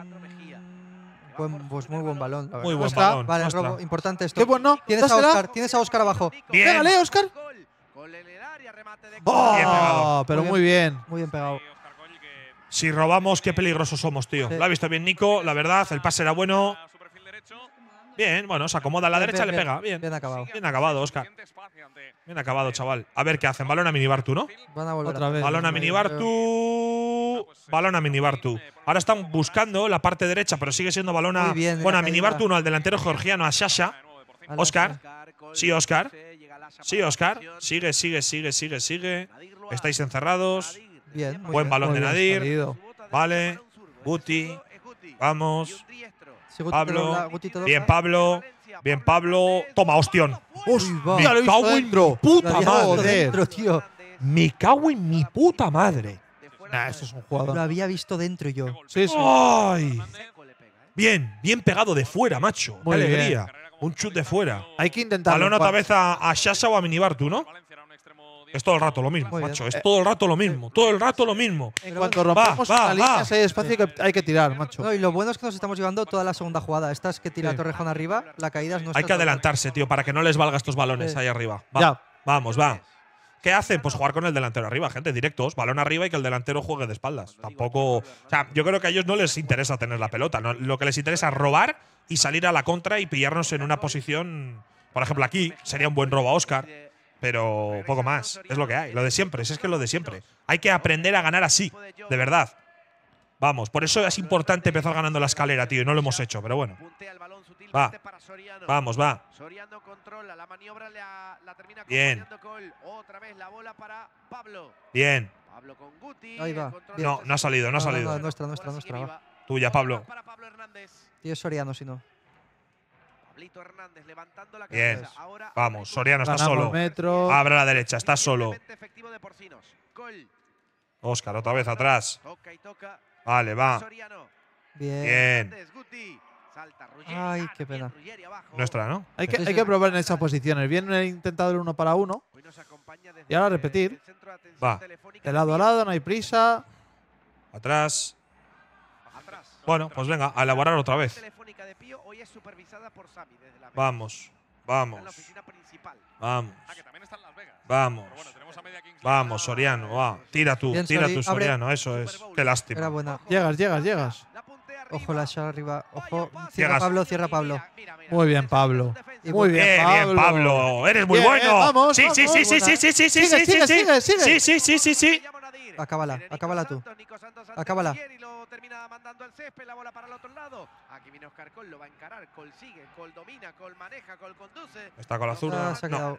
Buen, pues muy buen balón. Muy buen balón. Vale, robo. Importante esto. Qué bueno. Tienes a Oscar, tienes a Oscar abajo. Bien. Oscar. pero muy bien. Muy bien pegado. Si robamos, qué peligrosos somos, tío. Lo ha visto bien Nico, la verdad, el pase era bueno. Bien, bueno, se acomoda a la derecha, y le pega. Bien. bien acabado. Bien acabado, Oscar. Bien acabado, chaval. A ver qué hacen. Balón a Minibartu, ¿no? Van a volver otra vez. Balón a Minibartu. Balón a Minibartu. Ahora están buscando la parte derecha, pero sigue siendo balón a. bueno, a Minibartu, no, al delantero georgiano, a Shasha. Oscar. Sí, Oscar. Sí, Oscar. Sigue, sigue, sigue, sigue, sigue. Estáis encerrados. Buen balón de Nadir. Vale. Guti. Vamos. Pablo. bien, Pablo. Bien, Pablo. Toma, hostión. Hostia, puta madre. Me cago en mi puta madre. Nah, eso es un Lo había visto dentro yo. ¡Ay! Bien, bien pegado de fuera, macho. Qué alegría. Un chut de fuera. Hay que intentar… Balón otra vez a, a o a Minibartu, ¿no? Es todo el rato lo mismo, macho. Es eh, todo el rato lo mismo. Eh, todo el rato lo mismo. En cuanto rompamos va, va, hay espacio que hay que tirar, macho. y lo bueno es que nos estamos llevando toda la segunda jugada. Esta es que tira Torrejón arriba, la caída es nuestra. Hay que adelantarse, tío, para que no les valga estos balones ahí arriba. Ya. Vamos, va. ¿Qué hacen? Pues jugar con el delantero arriba, gente, directos, balón arriba y que el delantero juegue de espaldas. Tampoco. O sea, yo creo que a ellos no les interesa tener la pelota. Lo que les interesa es robar y salir a la contra y pillarnos en una posición. Por ejemplo, aquí sería un buen robo a Oscar pero poco más. Es lo que hay, lo de siempre, es que lo de siempre. Hay que aprender a ganar así, de verdad. Vamos, por eso es importante empezar ganando la escalera, tío, y no lo hemos hecho, pero bueno. Va. Vamos, va. Bien. Bien. Ahí va. No, no ha salido, no ha salido. nuestra, nuestra, nuestra. Tuya, Pablo. Tío Soriano, si no. Bien. Vamos, Soriano está solo. Abre a la derecha, está solo. Oscar otra vez atrás. Vale, va. Bien. Ay, ah, qué pena. Nuestra, ¿no? Hay que, probar en esas posiciones. Bien intentado el uno para uno. Y ahora repetir. Va. De lado a lado, no hay prisa. Atrás. Bueno, pues venga, a elaborar otra vez hoy es supervisada por Vamos. Vamos. La principal. Vamos. Vamos. vamos, Soriano. Tira tú, tira tú, Soriano. Eso es. Qué lástima. Llegas, llegas, llegas. Ojo la shot arriba. Ojo. Cierra Pablo, cierra Pablo. Muy bien, Pablo. Muy bien, Pablo. Pablo. Eres muy bueno. Eh, sí, sí, sí, sí, sí, sí, sí, sí, sí, sí Acábala, acábala tú. Acábala. Y lo termina mandando al césped, la bola para el otro lado. Aquí viene Oscar Col, lo va a encarar. Col sigue, Col domina, Col maneja, Col conduce. Está con la zurda. se ha quedado.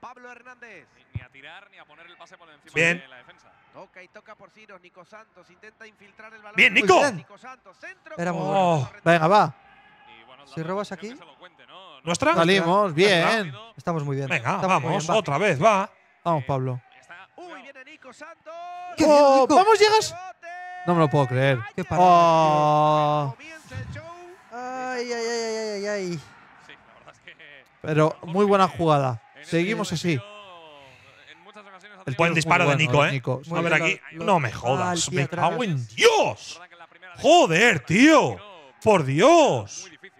Pablo Hernández. Ni a tirar ni a poner el pase por encima Bien. de la defensa. Toca y toca por Ciros. Nico Santos intenta infiltrar el balón. Bien, Nico. Nico Santos, centro. Oh. Venga, va. si robas aquí. Cuente, ¿no? ¿Nuestra? Salimos, bien. Estamos muy bien. Venga, Estamos vamos, bien, va. otra vez, va. Vamos, Pablo. Uy, viene Nico Santos. Oh, ¡Vamos, llegas! No me lo puedo creer. ¡Qué ah. Ay, ay, ay, ay, ay, Pero <laughs> muy buena jugada. Seguimos así. El buen disparo de Nico, ¿eh? No me jodas. ¡Me cago en Dios! ¡Joder, tío! ¿eh? ¡Por Dios! ¿eh?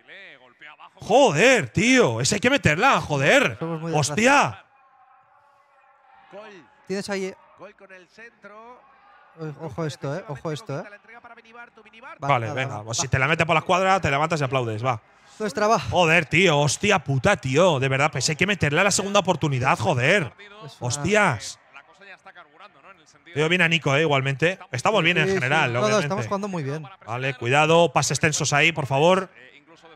¡Joder, tío! Ese hay que meterla, joder. ¡Hostia! Tienes ahí. Eh. el centro. Eh, ojo esto, eh. Ojo esto, eh. Vale, venga. Pues si te la metes por la cuadra, te levantas y aplaudes, va. es trabajo. Joder, tío. Hostia puta, tío. De verdad, pensé que meterle a la segunda oportunidad, joder. Hostias. Veo bien a Nico, eh, igualmente. Estamos bien en general, no, estamos jugando muy bien. Vale, cuidado. Pases tensos ahí, por favor. Incluso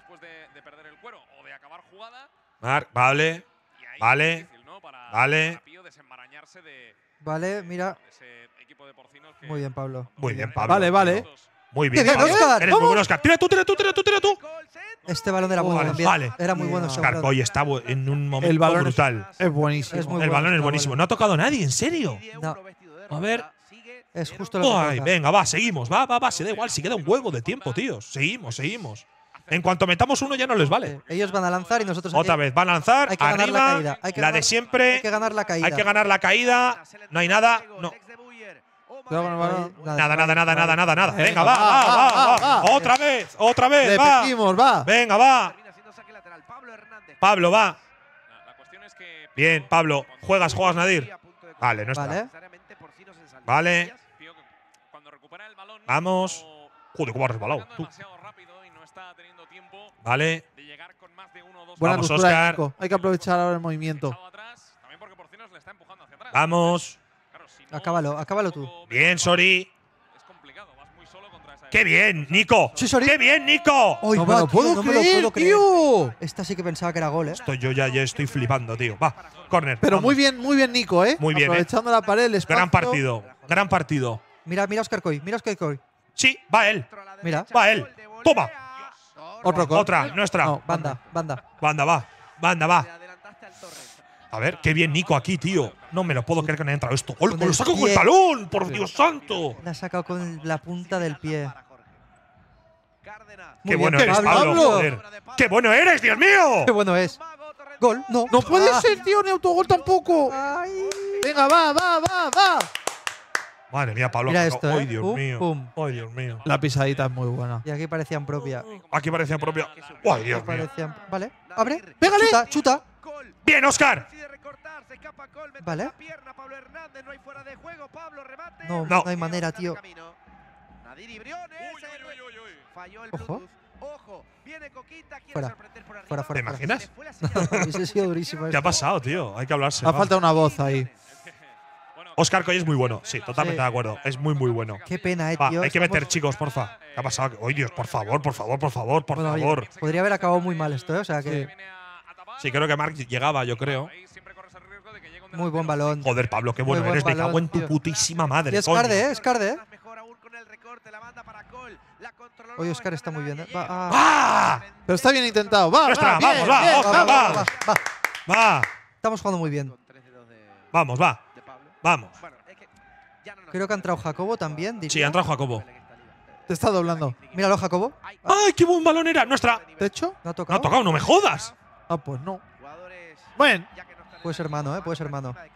Vale. Vale. Vale. Vale, mira. muy bien, Pablo. Muy bien, Pablo. Vale, vale. Muy bien. <laughs> Pablo. Eres muy bueno, Oscar. Tira tú, tira tú, tira tú, tira tú. Este balón era muy bueno. Vale. Era muy bueno. Oscar hoy está en un momento brutal. Es, buenísimo. el balón es buenísimo. No ha tocado nadie, en serio. A ver. Es justo lo que venga, va, seguimos. Va, va, va. Se da igual si queda un huevo de tiempo, tíos. Seguimos, seguimos. En cuanto metamos uno ya no les vale. Ellos van a lanzar y nosotros. Otra vez, van a lanzar. Hay que ganar la caída. la de siempre. Hay que ganar la caída. Hay que ganar la caída. No hay nada. No. Nada, nada, nada, nada, nada, nada. Eh, Venga, va, va, va, Otra vez, otra vez. va. Venga, va. Pablo, va. Bien, Pablo. Juegas, juegas, Nadir. Vale, no está. Vale. Vamos. Joder, cómo ha resbalado. Vale. Vamos, Oscar. Hay que aprovechar ahora el movimiento. Vamos. Acábalo, acábalo tú. Bien, Sori. ¡Qué bien, Nico! Sí, ¡Qué bien, Nico! no, puedo no tío. Esta sí que pensaba que era gol, ¿eh? yo ya, ya estoy flipando, tío. Va, corner. Pero muy bien, muy bien, Nico, ¿eh? Muy bien. ¿eh? Aprovechando la pared, el Gran partido, gran partido. Mira, mira Oscar Coy, mira Oscar Coy. Sí, va él. Mira. Va él. Toma. Otro Otra, nuestra. banda, banda. Banda, va. Banda, va. A ver, qué bien Nico aquí, tío. No me lo puedo creer que no haya entrado esto. ¡Gol! ¡Lo saco con el talón! ¡Por Dios santo! La ha sacado con la punta del pie. ¡Qué bueno eres, Pablo! ¡Qué bueno eres, Dios mío! ¡Qué bueno es! ¡Gol! ¡No! ¡No puede ah. ser, tío, ni autogol tampoco! Ay. ¡Venga, va, va, va, va! Madre mía, Pablo. Mira esto, ¿eh? ¡Ay, Dios mío! Dios mío! La pisadita es muy buena. Y aquí parecían propias. Aquí parecían propias. ¡Ay, Dios mío! Vale, abre. ¡Pégale! Chuta, chuta. ¡Bien, Oscar! Vale. No, no, no hay manera, tío. Ojo. Ojo, viene Coquita, fuera. Fuera, ¿Te imaginas? <laughs> Ha sido durísimo. ¿Qué ha pasado, tío? Hay que hablarse. Ha falta una voz ahí. Oscar Coy es muy bueno, sí, totalmente de acuerdo. Es muy, muy bueno. Qué pena, eh, tío. hay que meter, chicos, porfa. ¿Qué ha pasado? ¡Ay, Dios, por favor, por favor, por favor, por favor. podría haber acabado muy mal esto, ¿eh? O sea que. Sí, creo que Mark llegaba, yo creo. Muy buen balón. Joder, Pablo, qué bueno eres. Balón, me cago en tu putísima madre. Y es carde, ¿eh? Es carde, ¿eh? Oye, Oscar está muy bien. ¿eh? Va, ah. Pero está bien intentado. ¡Va! Nuestra, va bien, ¡Vamos, va, va, va, Estamos jugando muy bien. Vamos, va. Vamos. Creo que ha entrado Jacobo también. Sí, ha entrado Jacobo. Te está doblando. Míralo, Jacobo. ¡Ay, qué buen balón era! ¡Nuestra! ¿Techo? ¿No ha tocado? No ha tocado, no me jodas. Ah, pues no. Bueno. ser hermano, ¿eh? ser hermano. Eh.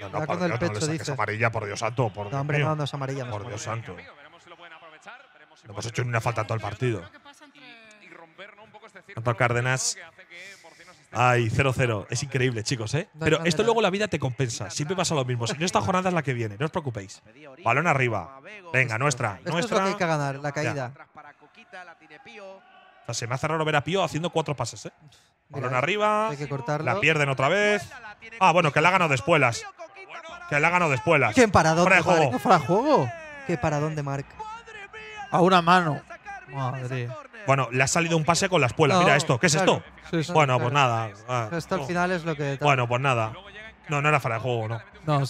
No, no, por pecho, amarilla, por Dios santo. Por no, hombre, Dios no, no es amarilla. Por Dios santo. No hemos hecho ni una falta en todo el partido. Cárdenas Ay, 0-0. Es increíble, chicos, ¿eh? Pero esto luego la vida te compensa. Siempre pasa lo mismo. Si esta jornada es la que viene. No os preocupéis. Balón arriba. Venga, nuestra. Esto nuestra. que hay que ganar, la caída. O se me hace raro ver a Pío haciendo cuatro pases, ¿eh? Balón arriba. Hay que La pierden otra vez. Ah, bueno, que la ha ganado espuelas. Que la ha ganado despuelas. ¡Qué para dónde? de juego. ¿Qué para dónde, Mark? A una mano. Bueno, le ha salido un pase con la espuela. Mira esto. ¿Qué es esto? bueno, pues nada. Ah, esto al final es lo que. Bueno, pues nada. No, no era fuera de juego, ¿no?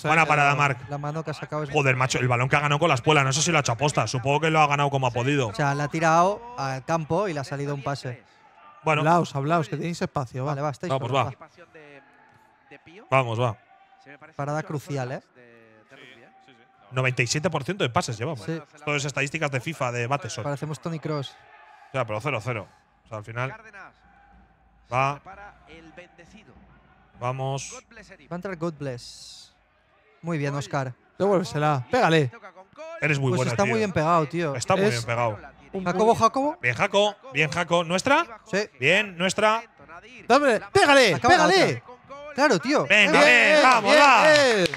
Buena parada, Mark. La mano que Joder, macho, el balón que ha ganado con la espuela. No sé si lo ha hecho aposta. Supongo que lo ha ganado como ha podido. O sea, la ha tirado al campo y le ha salido un pase. Bueno. Hablaos, hablaos, que tenéis espacio. Vale, va, estáis. Vamos, va. Vamos, va. Parada crucial, ¿eh? 97% de pases llevamos. Sí. Todas estadísticas de FIFA, de Bateson. Parecemos Tony Cross. O sea, pero 0-0. O sea, al final. Va. Vamos. Va a entrar God Bless. Muy bien, Oscar. Devuélvesela. Pégale. Eres muy pues bueno Está muy bien pegado, tío. Está muy bien pegado. Jacobo, Jacobo. Bien, Jaco. Bien, Jaco. ¿Nuestra? Sí. Bien, nuestra. Dame. Pégale. pégale. Claro, tío. Venga, vamos,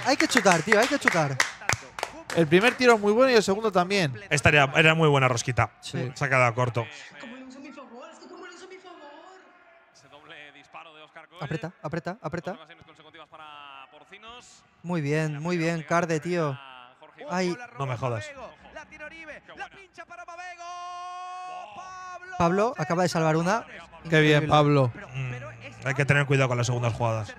Hay que chutar, tío. Hay que chutar. El primer tiro muy bueno y el segundo también. Estaría, era, muy buena rosquita. Se ha quedado corto. Apreta, apreta, apreta. Muy bien, muy bien, Carde, tío. Ay. No me jodas. Pablo acaba de salvar una. Qué bien, Pablo. Mm. hay que tener cuidado con las segundas jugadas.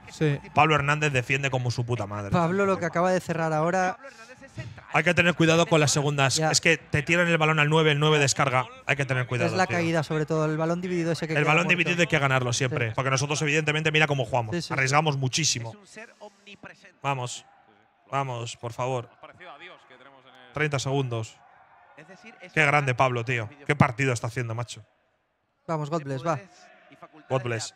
Pablo Hernández defiende como su puta madre. Pablo lo que acaba de cerrar ahora hay que tener cuidado con las segundas. Es que te tiran el balón al 9, el 9 descarga. Hay que tener cuidado. Es la caída, sobre todo. El balón dividido ese que El balón dividido hay que ganarlo siempre. Porque nosotros, evidentemente, mira cómo jugamos. Arriesgamos muchísimo. Vamos. Vamos, por favor. 30 segundos. Qué grande Pablo, tío. Qué partido está haciendo, macho. Vamos, God bless, va. God bless.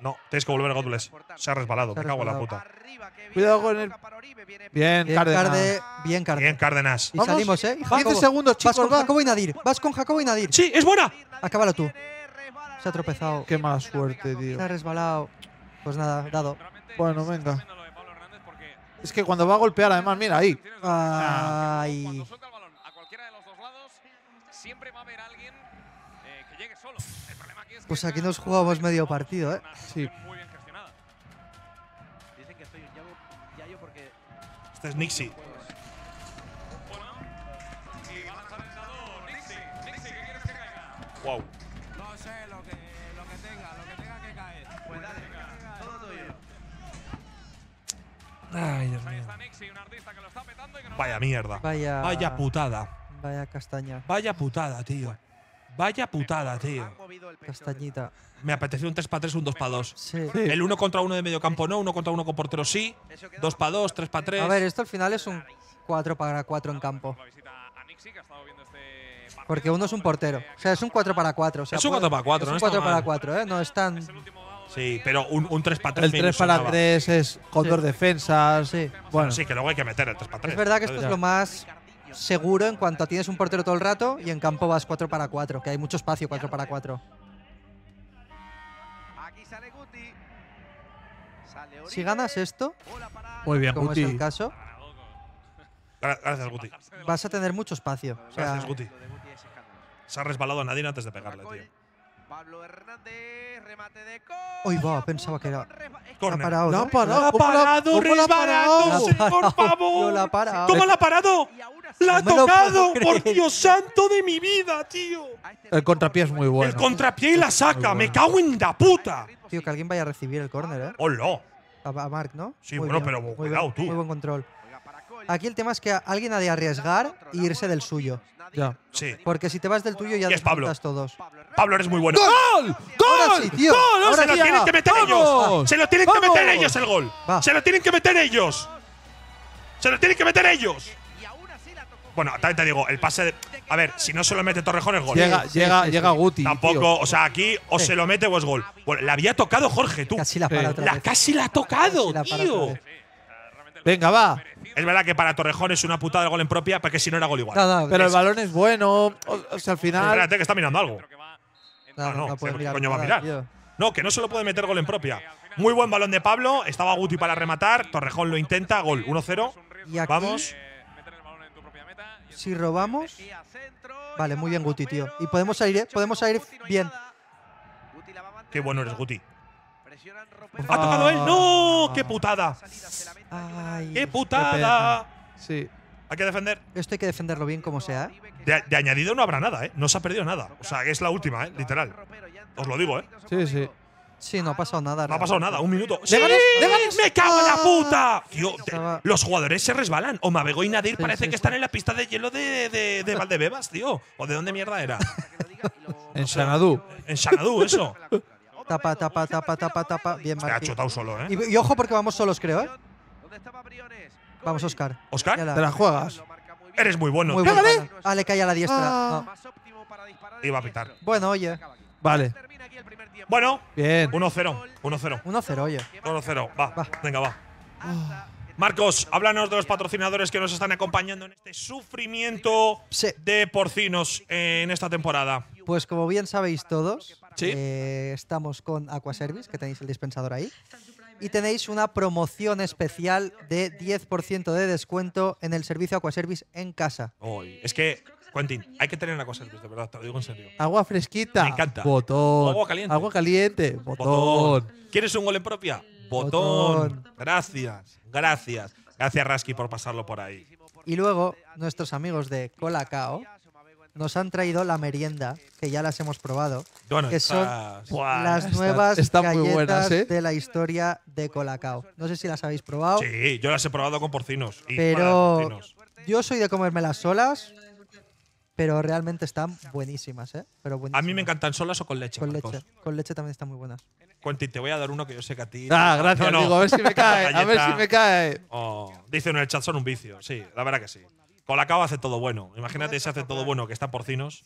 No, tienes que volver a Gótules. Se ha resbalado, Se me cago en la puta. Cuidado con el. Bien, bien Cárdenas. bien, Cárdenas. Y salimos, ¿eh? 15 segundos, chicos. Vas con Jacobo y Nadir. Vas con Jacobo y Nadir. Sí, es buena. Acábalo tú. Se ha tropezado. Qué mala suerte, tío. Se ha resbalado. Pues nada, dado. Bueno, venga. Es que cuando va a golpear, además, mira ahí. Ay. Pues aquí nos jugamos medio partido, ¿eh? Sí. Muy bien Dicen que estoy porque. Este es Nixie. Eh. Wow. No sé lo que, lo que tenga, lo que tenga que caer. Pues dale, todo tuyo. Ay, Dios mío. Vaya mierda. Vaya. Vaya putada. Vaya castaña. Vaya putada, tío. Vaya putada, tío. Castañita. Me apeteció un 3 x 3, un 2 x 2. El 1 contra 1 de medio campo no, 1 contra 1 con portero sí, 2 para 2, 3 para 3. A ver, esto al final es un 4 para 4 en campo. Este Porque uno es un portero. O sea, es un 4 para 4. es un 4 para 4, ¿no? Es un 4 para 4, ¿eh? No es tan. Sí, pero un, 3 para 3. El 3 para 3 es con dos defensas. Sí. sí, que luego hay que meter el 3 para 3. Es verdad que esto es lo más seguro en cuanto tienes un portero todo el rato y en campo vas 4 para 4, que hay mucho espacio 4 para 4. Si ganas esto, Muy bien, Guti. es el caso, Gracias, Guti. vas a tener mucho espacio. Gracias, Guti. Se ha resbalado a nadie antes de pegarle, tío. Pablo Hernández, remate de va, pensaba que era. La ha parado. La ha parado. ¿La parado, la ha parado? por favor. la ¿Cómo la ha parado? <laughs> La ha eh. tocado, por Dios santo de mi vida, tío. Este el contrapié es muy bueno. El contrapié y la saca, me cago en la puta. Este tío, que alguien vaya a recibir el córner, ¿eh? ¡Hola! A, Mark, ¿no? Sí, bueno, pero cuidado, tú. Muy buen control. Aquí el tema es que alguien ha de arriesgar e irse del suyo. Ya. Sí. Porque si te vas del tuyo ya te es todos. Pablo, eres muy bueno. ¡Gol! ¡Gol! ¡Gol! ¡Se lo tienen que meter ellos! ¡Se lo tienen que meter ellos el gol! ¡Se lo tienen que meter ellos! ¡Se lo tienen que meter ellos! Bueno, también te digo, el pase. de- a ver, si no se lo mete Torrejón, es gol. Llega, llega, llega Guti. Tampoco, o sea, aquí o se lo mete o es gol. Bueno, la había tocado Jorge, tú. Casi la casi la ha tocado, tío. Venga, va. Es verdad que para Torrejón es una putada el gol en propia, porque si no era gol igual. pero el balón es bueno. O, sea, al final. Espérate, que está mirando algo. No, no, coño va a mirar? No, que no se lo puede meter gol en propia. Muy buen balón de Pablo. Estaba Guti para rematar. Torrejón lo intenta. Gol 1-0. Vamos. Eh, si robamos. Vale, muy bien, Guti, tío. Y podemos salir, eh, Podemos salir bien. Qué bueno eres, Guti. ¡Ha tocado ah. él! ¡No! ¡Qué putada! ¡Qué putada! sí. Hay que defender. Esto hay que defenderlo bien como sea. ¿eh? De, añadido no habrá nada, ¿eh? No se ha perdido nada. O sea, es la última, ¿eh? Literal. Os lo digo, ¿eh? Sí, sí. Sí, no ha pasado nada. No ha pasado nada, un minuto. ¡Sí! ¡Me cago en la ah. puta! los jugadores se resbalan. O Mabego y Nadir parece que están en la pista de hielo de, de, Valdebebas, tío. ¿O de dónde mierda era? <laughs> en Sanadú. En Sanadú, eso. tapa, tapa, tapa, tapa, tapa. Bien, Se ha solo, ¿eh? y ojo porque vamos solos, creo, ¿eh? Vamos, Oscar. ¿Oscar? Te la juegas. Eres muy bueno. Muy Ah, cae a la diestra. Ah. ah. Iba a pitar. Bueno, oye. Vale. Bueno, Bien. 1-0. 1-0. 1-0, oye. 1-0. Va, Va. venga, va. Marcos, háblanos de los patrocinadores que nos están acompañando en este sufrimiento de porcinos en esta temporada. Pues como bien sabéis todos, eh, estamos con Aquaservice, que tenéis el dispensador ahí y tenéis una promoción especial de 10% de descuento en el servicio Aquaservice en casa. es que, Quentin, hay que tener una cosa, de verdad, te lo digo en serio. Agua fresquita. Me encanta. Botón. Agua caliente. Botón. ¿Quieres un gol en propia? Botón. Botón. Gracias. Gracias. Gracias, Rasky, por pasarlo por ahí. Y luego, nuestros amigos de Colacao nos han traído la merienda, que ya las hemos probado, que son las nuevas galletas ¿eh? de la historia de Colacao. No sé si las habéis probado. Sí, yo las he probado con porcinos. pero yo soy de comérmelas solas, pero realmente están buenísimas, ¿eh? Pero A mí me encantan solas o con leche. Con leche, con leche también están muy buenas. Quentin, te voy a dar uno que yo sé que a ti. Ah, gracias, no, a ver si me <laughs> cae, oh, dicen en el chat son un vicio, sí, la verdad que sí. Colacao hace todo bueno. Imagínate si hace todo bueno que están porcinos.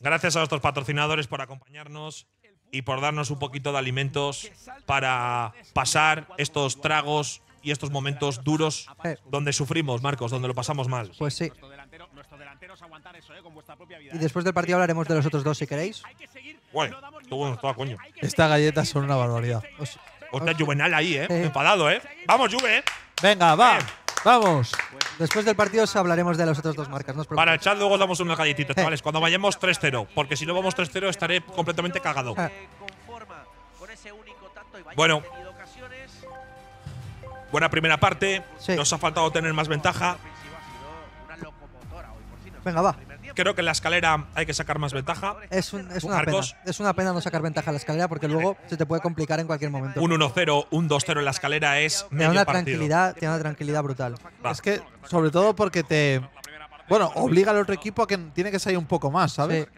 Gracias a nuestros patrocinadores por acompañarnos y por darnos un poquito de alimentos para pasar estos tragos y estos momentos duros eh. donde sufrimos, Marcos, donde lo pasamos mal. Pues sí. Y después del partido hablaremos de los otros dos si queréis. Bueno, está coño. Estas galletas son una barbaridad. Hostia, Juvenal ahí, ¿eh? eh. ¿eh? Vamos, Juve, eh. Venga, va. Vamos. Después del partido hablaremos de las otras dos marcas. No Para el chat luego damos unas galletitas, chavales. Cuando vayamos 3-0, porque si no vamos 3-0 estaré completamente cagado. Ah. Bueno. Buena primera parte. Nos ha faltado tener más ventaja. Venga, va creo que en la escalera hay que sacar más ventaja. Es, una, pena, no sacar ventaja en la escalera porque luego se te puede complicar en cualquier momento. Un 1-0, un 2-0 en la escalera es medio tiene una tranquilidad Tiene una tranquilidad brutal. Es que, sobre todo porque te. Bueno, obliga al otro equipo a que tiene que salir un poco más, ¿sabes?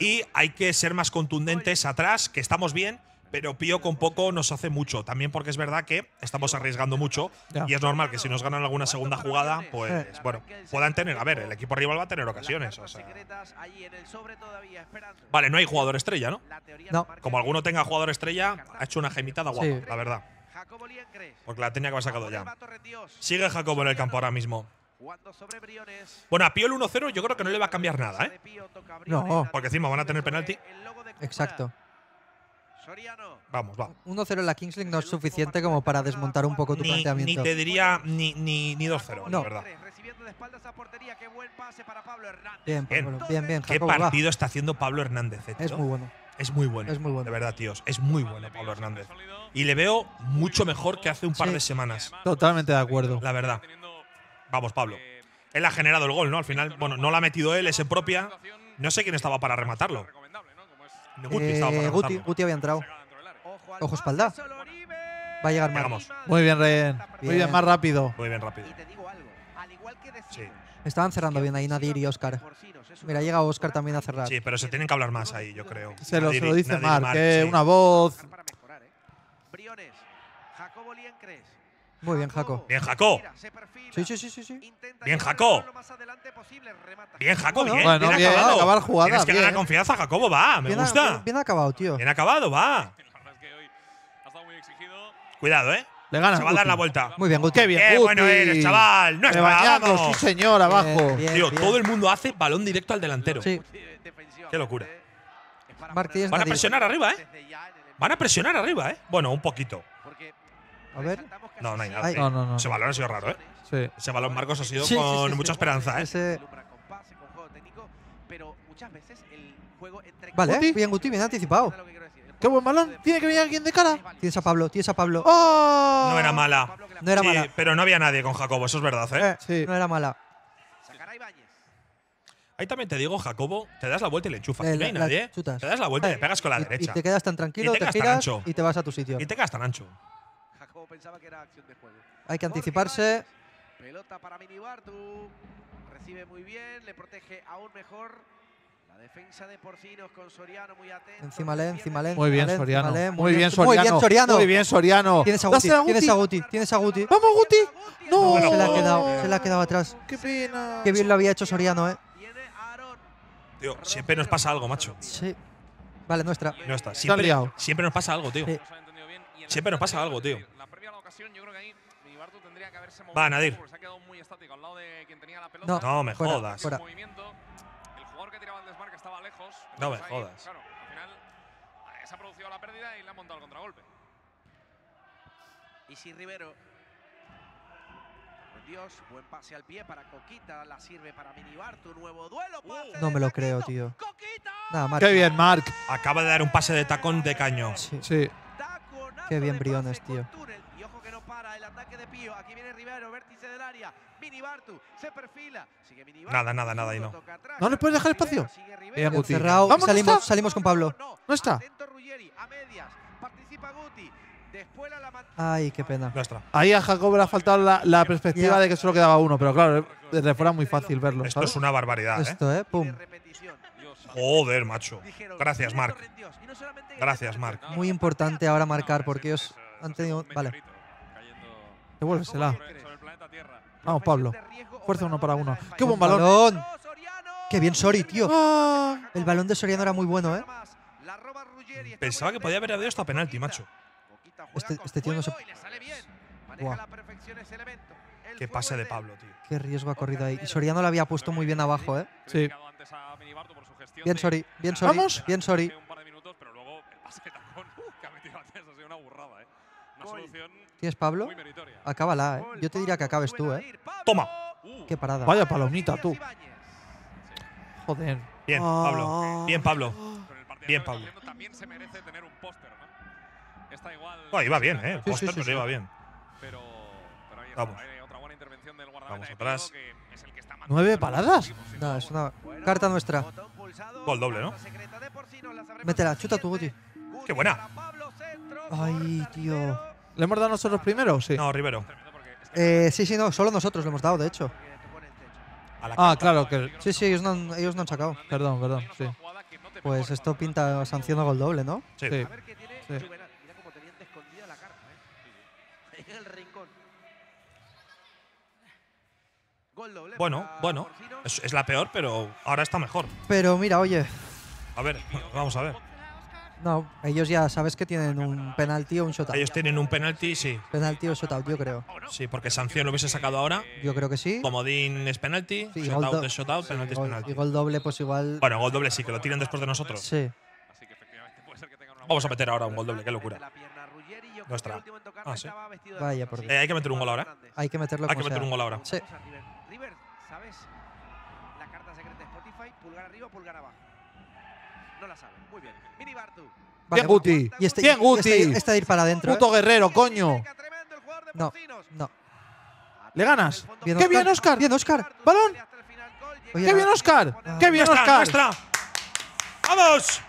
Y hay que ser más contundentes atrás, que estamos bien, pero Pío con poco nos hace mucho. También porque es verdad que estamos arriesgando mucho y es normal que si nos ganan alguna segunda jugada, pues eh, bueno, puedan tener. A ver, el equipo rival va a tener ocasiones. O sea. Vale, no hay jugador estrella, ¿no? No. Como alguno tenga jugador estrella, ha hecho una gemitada guapa, la verdad. Porque la tenía que haber sacado ya. Sigue Jacobo en el campo ahora mismo. Bueno, a Pío el 1-0 yo creo que no le va a cambiar nada, ¿eh? No. Porque encima van a tener penalti. Exacto. Vamos, vamos. 1-0 en la Kingsling no es suficiente como para desmontar un poco tu planteamiento. Ni te diría ni, ni, 2-0, no. verdad. Bien, bien, bien. ¿Qué partido está haciendo Pablo Hernández? Eh, es muy bueno. Es muy bueno. De verdad, tíos. Es muy bueno Pablo Hernández. Y le veo mucho mejor que hace un par de semanas. Totalmente de acuerdo. La verdad. Vamos, Pablo. Él ha generado el gol, ¿no? Al final, bueno, no lo ha metido él, es en propia. No sé quién estaba para rematarlo. Eh, Guti, había entrado. Ojo espalda. Va a llegar más Muy bien, Rey. Muy bien, más rápido. Muy bien, rápido. Estaban cerrando bien ahí Nadir y Oscar. Mira, llega Oscar también a cerrar. Sí, pero se tienen que hablar más ahí, yo creo. Se, lo, dice Marc. Eh, una voz. Muy bien, Jaco. Bien, Jaco. Sí, sí, sí, sí. sí. Bien, Jaco. Bien, Jaco, bien. Bueno, bien, acabado. acabar jugada. Tienes que bien. ganar eh. confianza, Jacobo, va. Me bien, gusta. Bien, acabado, tío. Bien acabado, va. Cuidado, eh. Le gana. Se va a dar la vuelta. Muy bien, Guti. Qué bien, bueno eres, chaval. No es vamos. sí, señor, abajo. tío, todo el mundo hace balón directo al delantero. Sí. Qué locura. Van a presionar arriba, eh. Van a presionar arriba, eh. Bueno, un poquito. A ver. No, no hay nada. Ese balón ha sido raro, ¿eh? Sí. Ese balón, Marcos, ha sido con mucha esperanza, ¿eh? Vale, bien Guti, bien anticipado. Qué buen balón. Tiene que venir alguien de cara. Tienes a Pablo, tienes a Pablo. ¡Oh! No era mala. No era mala. Pero no había nadie con Jacobo, eso es verdad, ¿eh? eh no era mala. Ahí también te digo, Jacobo, te das la vuelta y le enchufas. no hay nadie. ¿eh? Te das la vuelta y le eh, pegas con la derecha. Y te quedas tan tranquilo, te, y te vas a tu sitio. Y te quedas tan ancho pensaba que era acción de Hay que anticiparse. Pelota para Minibartu. Recibe muy bien, le protege aún mejor. La defensa de Porcinos con Soriano muy atento. Encima le, encima le. Muy bien, Soriano. Muy bien, Soriano. Muy bien, Soriano. Tienes a Guti. Tienes a Guti. Tienes a ¡Vamos, Guti! ¡No! se la ha quedado, se la ha quedado atrás. ¡Qué pena! Qué bien lo había hecho Soriano, eh. Tío, siempre nos pasa algo, macho. Sí. Vale, nuestra. Nuestra. Siempre, siempre nos pasa algo, tío. Siempre nos pasa algo, tío yo creo que ahí Minibartu tendría que haberse movido. Porque se ha quedado muy estático al lado de quien tenía la pelota. No, me jodas. El jugador que tiraba el desmarque estaba lejos. No me jodas. Claro, al final eh, se ha producido la pérdida y le ha montado el contragolpe. Y si Rivero Dios, buen pase al pie para Coquita, la sirve para Minibartu, nuevo duelo. Pase uh, no me lo creo, tío. Nada, Mark. Qué bien, Mark. Acaba de dar un pase de tacón de caño. Sí. sí. Qué bien Briones, tío. Y ojo que no para el ataque de Pío. Aquí viene Rivero, vértice del área. Mini Bartu se perfila. Sigue Mini Bartu. Nada, nada, nada y no. ¿No le puedes dejar espacio? Bien, Guti. Cerrado. Salimos, salimos con Pablo. No está. a medias. Participa Guti. Ay, qué pena. Ahí a Jacob le ha faltado la, perspectiva de que solo quedaba uno, pero claro, desde eh, fuera muy fácil verlo. Esto es una barbaridad. ¿eh? Esto, ¿eh? Pum. Joder, macho. Gracias, Mark. Gracias, Mark. Muy importante ahora marcar porque ellos han tenido. Vale. Devuélvesela. Vamos, Pablo. Fuerza uno para uno. ¡Qué buen balón! ¡Qué bien Sori, tío! Ah. El balón de Soriano era muy bueno, ¿eh? Pensaba que podía haber habido esta a penalti, macho este, este tío no se. Qué pase de Pablo, tío. Qué riesgo ha corrido ahí. Y Soriano lo había puesto muy bien abajo, ¿eh? Sí. Bien, Sori. Bien, Sori. Vamos. Bien, Sori. ¿Tienes Pablo? Acábala, ¿eh? Yo te diría que acabes tú, ¿eh? ¡Toma! Uh. Qué parada. Vaya palomita, tú. Joder. Bien, ah. Pablo. Bien, Pablo. Bien, Pablo. Bien, Pablo ahí va bien, ¿eh? Sí, nos sí, pues bien. Pero, Vamos. Eh, Vamos atrás. ¿Nueve paladas? No, es una carta nuestra. Gol doble, ¿no? Métela, chuta tu este Guti. ¡Qué buena! Ay, tío. ¿Le hemos dado nosotros primero sí? No, Rivero. Este eh, sí, sí, no, solo nosotros le hemos dado, de hecho. Ah, claro, que. Sí, sí, ellos no, han, ellos no han sacado. Perdón, perdón, sí. Pues esto pinta sanción a gol doble, ¿no? Sí. sí. sí. Bueno, bueno, es, la peor, pero ahora está mejor. Pero mira, oye. A ver, <laughs> vamos a ver. No, ellos ya sabes que tienen un penalti o un shotout. Ellos tienen un penalti, sí. Penalti o shotout, yo creo. Sí, porque sanción lo hubiese sacado ahora. Yo creo que sí. Comodín es penalti, shotout es shotout, es penalti. gol doble, pues igual. Bueno, gol doble sí, que lo tiran después de nosotros. Sí. Vamos a meter ahora un gol doble, qué locura. Nuestra. Ah, sí. Vaya, por Dios. Hay que meter un gol ahora. Hay que meterlo Hay que meter un gol ahora. Sí. pulgar arriba o pulgar abajo. No la sabe. Muy bien. Mini Bartu. Vale, bien, Guti. Y este, bien, Guti. Este, este de ir para adentro. Puto ¿eh? guerrero, coño. No, no. ¿Le ganas? Bien, ¡Qué bien, Oscar! ¡Bien, Oscar! ¡Balón! Oye, ¡Qué bien, Oscar! Ah. ¡Qué bien, Oscar! Nuestra. ¡Vamos!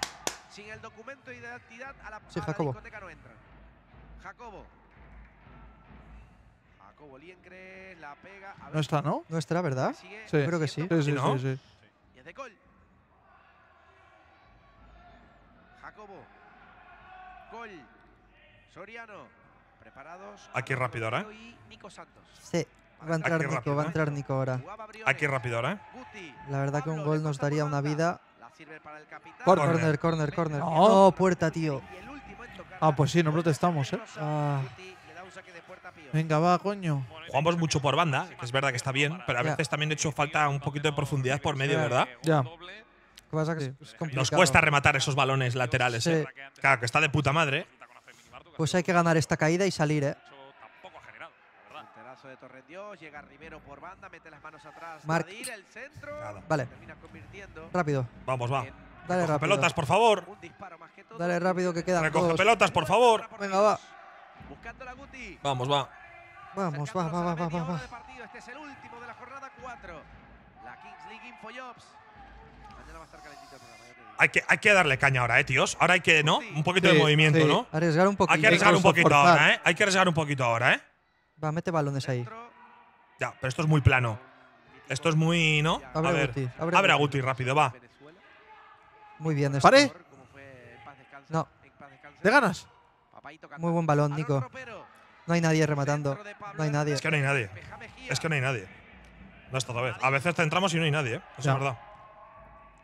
Sin el documento de identidad a la, sí, Jacobo. A la no entra. Jacobo. Jacobo Liencre la pega. A ver. No está, ¿no? No ¿verdad? Sí. Creo que sí. Sí, sí, sí. sí, sí de Jacobo. Gol. Soriano. Preparados. Aquí rápido ahora. ¿eh? Sí. Va a entrar Nico, va a ¿eh? entrar Nico ahora. Aquí rápido ahora. ¿eh? La verdad que un gol nos daría una vida. Corner, corner, corner. No, oh, puerta, tío. Ah, pues sí, no protestamos, eh. Ah. Venga, va, coño. Jugamos mucho por banda, es verdad que está bien, pero a veces también, he hecho, falta un poquito de profundidad por medio, ¿verdad? Ya. ¿Qué pasa? Nos cuesta rematar esos balones laterales, ¿eh? Claro, que está de puta madre. Pues hay que ganar esta caída y salir, ¿eh? de llega Rivero por banda, mete las manos atrás, vale. Rápido. Vamos, va. Dale rápido. pelotas, por favor. Dale rápido que queda. Recoge pelotas, por favor. Venga, va. Buscando la Guti. Vamos, va. Vamos, va, va, va, va, va, Este es el último de la jornada La Kings League Infojobs. Hay que, hay que darle caña ahora, eh, tíos. Ahora hay que, ¿no? Un poquito de movimiento, ¿no? Arriesgar un poquito. Hay que arriesgar un poquito ahora, ¿eh? Hay que arriesgar un poquito ahora, ¿eh? Va, mete balones ahí. Ya, pero esto es muy plano. Esto es muy, ¿no? a ver. Guti, abre, a Guti, rápido, va. Muy bien. Esto. ¿Pare? No. ¿De ganas? Muy buen balón, Nico. No hay nadie rematando. No hay nadie. Es que no hay nadie. Es que no hay nadie. No está otra vez. A veces te entramos y no hay nadie, ¿eh? es verdad.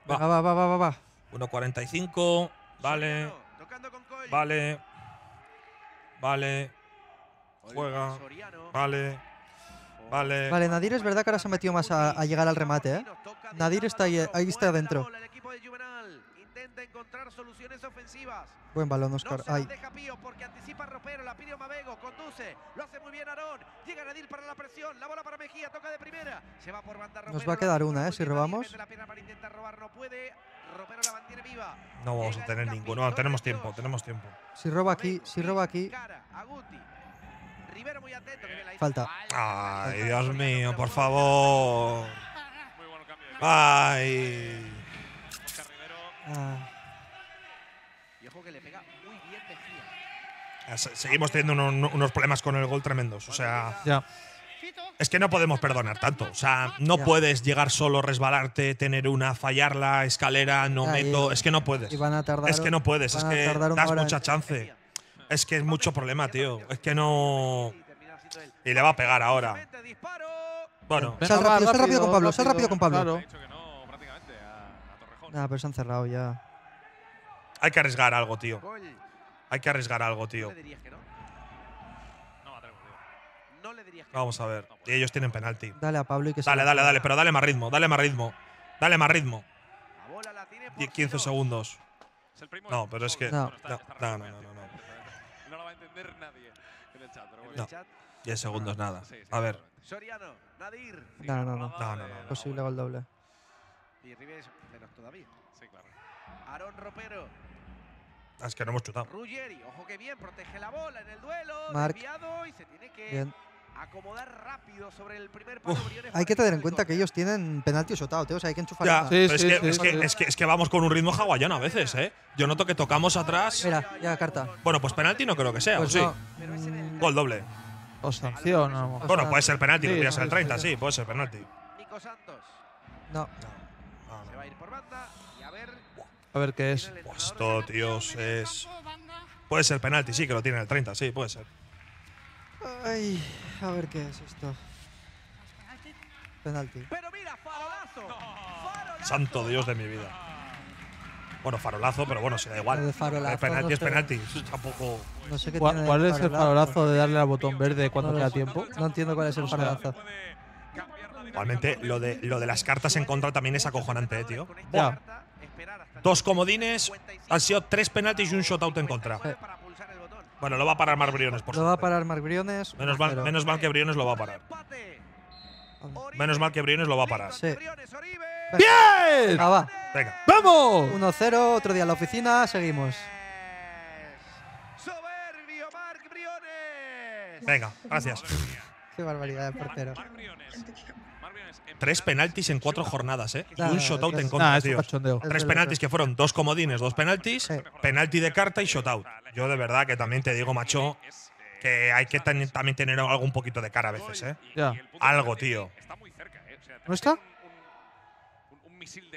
Va, va, va, va, va. va. 1.45. Vale. Vale. Vale. Juega. Oh. Vale. Vale. Vale, Nadir es verdad que ahora se ha metido más a, llegar al remate, ¿eh? Nadir está ahí, ahí está adentro intenta encontrar soluciones ofensivas. Buen balón, Oscar. No se Ay. deja Pío porque anticipa Ropero, la pide Mabego, conduce, lo hace muy bien Aarón. Llega Nadir para la presión, la bola para Mejía, toca de primera. Se va por banda Romero. Nos va a quedar una, ¿eh? Si robamos. La no vamos a tener ninguno. tenemos tiempo, tenemos tiempo. Si roba aquí, si roba aquí. muy atento. Falta. Ay, Dios mío, por favor. Ay. Y Seguimos teniendo unos, problemas con el gol tremendos. O sea, es que no podemos perdonar tanto. O sea, no puedes llegar solo, resbalarte, tener una, fallar la escalera, no es que no puedes. es que no puedes. Es que das mucha chance. Es que es mucho problema, tío. Es que no. Y le va a pegar ahora. Bueno, sal rápido, con Pablo, sal rápido con Pablo. Ah, pero se han cerrado ya. Hay que arriesgar algo, tío. Hay que arriesgar algo, tío. Vamos a ver. Y ellos tienen penalti. Dale a Pablo y que Dale, dale, dale, pero dale más ritmo, dale más ritmo. Dale más ritmo. 15 segundos. No, pero es que. No, no, no, no. No, la <laughs> va a entender nadie en el chat, pero 10 segundos, ah, nada. A ver. Soriano, Nadir. No, no, no. No, no, no. Posible gol doble. Y Rives David. Sí, claro. Aaron Ropero. Ah, es que no hemos chutado. Ruggeri, ojo que bien, protege la bola en el duelo. Marc. y se tiene que bien. acomodar rápido sobre el primer palo. Uf, hay que tener en cuenta que ellos tienen penalti shotado, O sea, hay que enchufar. sí, es, que, vamos con un ritmo hawaiano a veces, ¿eh? Yo noto que tocamos atrás. Mira, ya carta. Bueno, pues penalti no creo que sea, pues sí? Gol doble. O sanción. O bueno, puede ser penalti, podría ser el 30, sí, puede ser penalti. Nico Santos. No. no. A ver qué es. Esto, tíos, es. Puede ser penalti, sí, que lo tiene el 30, sí, puede ser. Ay, a ver qué es esto. Penalti. Pero mira, farolazo. Santo Dios de mi vida. Bueno, farolazo, pero bueno, se da igual. El penalti es penalti. Tampoco. ¿Cuál, es el farolazo de darle al botón verde cuando me queda tiempo? No entiendo cuál es el farolazo. Igualmente, lo de, lo de las cartas en contra también es acojonante, ¿eh, tío. Ya dos comodines, han sido tres penaltis y un shotout en contra. Bueno, lo va a parar Mar Briones, por Lo va a parar Mar Menos mal, menos que Briones lo va a parar. Menos mal que Briones lo va a parar. ¡Bien! Ah, Venga. ¡Vamos! 1-0, otro día en la oficina, seguimos. Soberbio Venga, gracias. Qué barbaridad, portero tres penaltis en cuatro jornadas, ¿eh? un shutout en contra, tío. Tres penaltis que fueron dos comodines, dos penaltis, penalti de carta y shot-out. Yo de verdad que también te digo, macho, que hay que también tener algo un poquito de cara a veces, ¿eh? Algo, tío. ¿No está?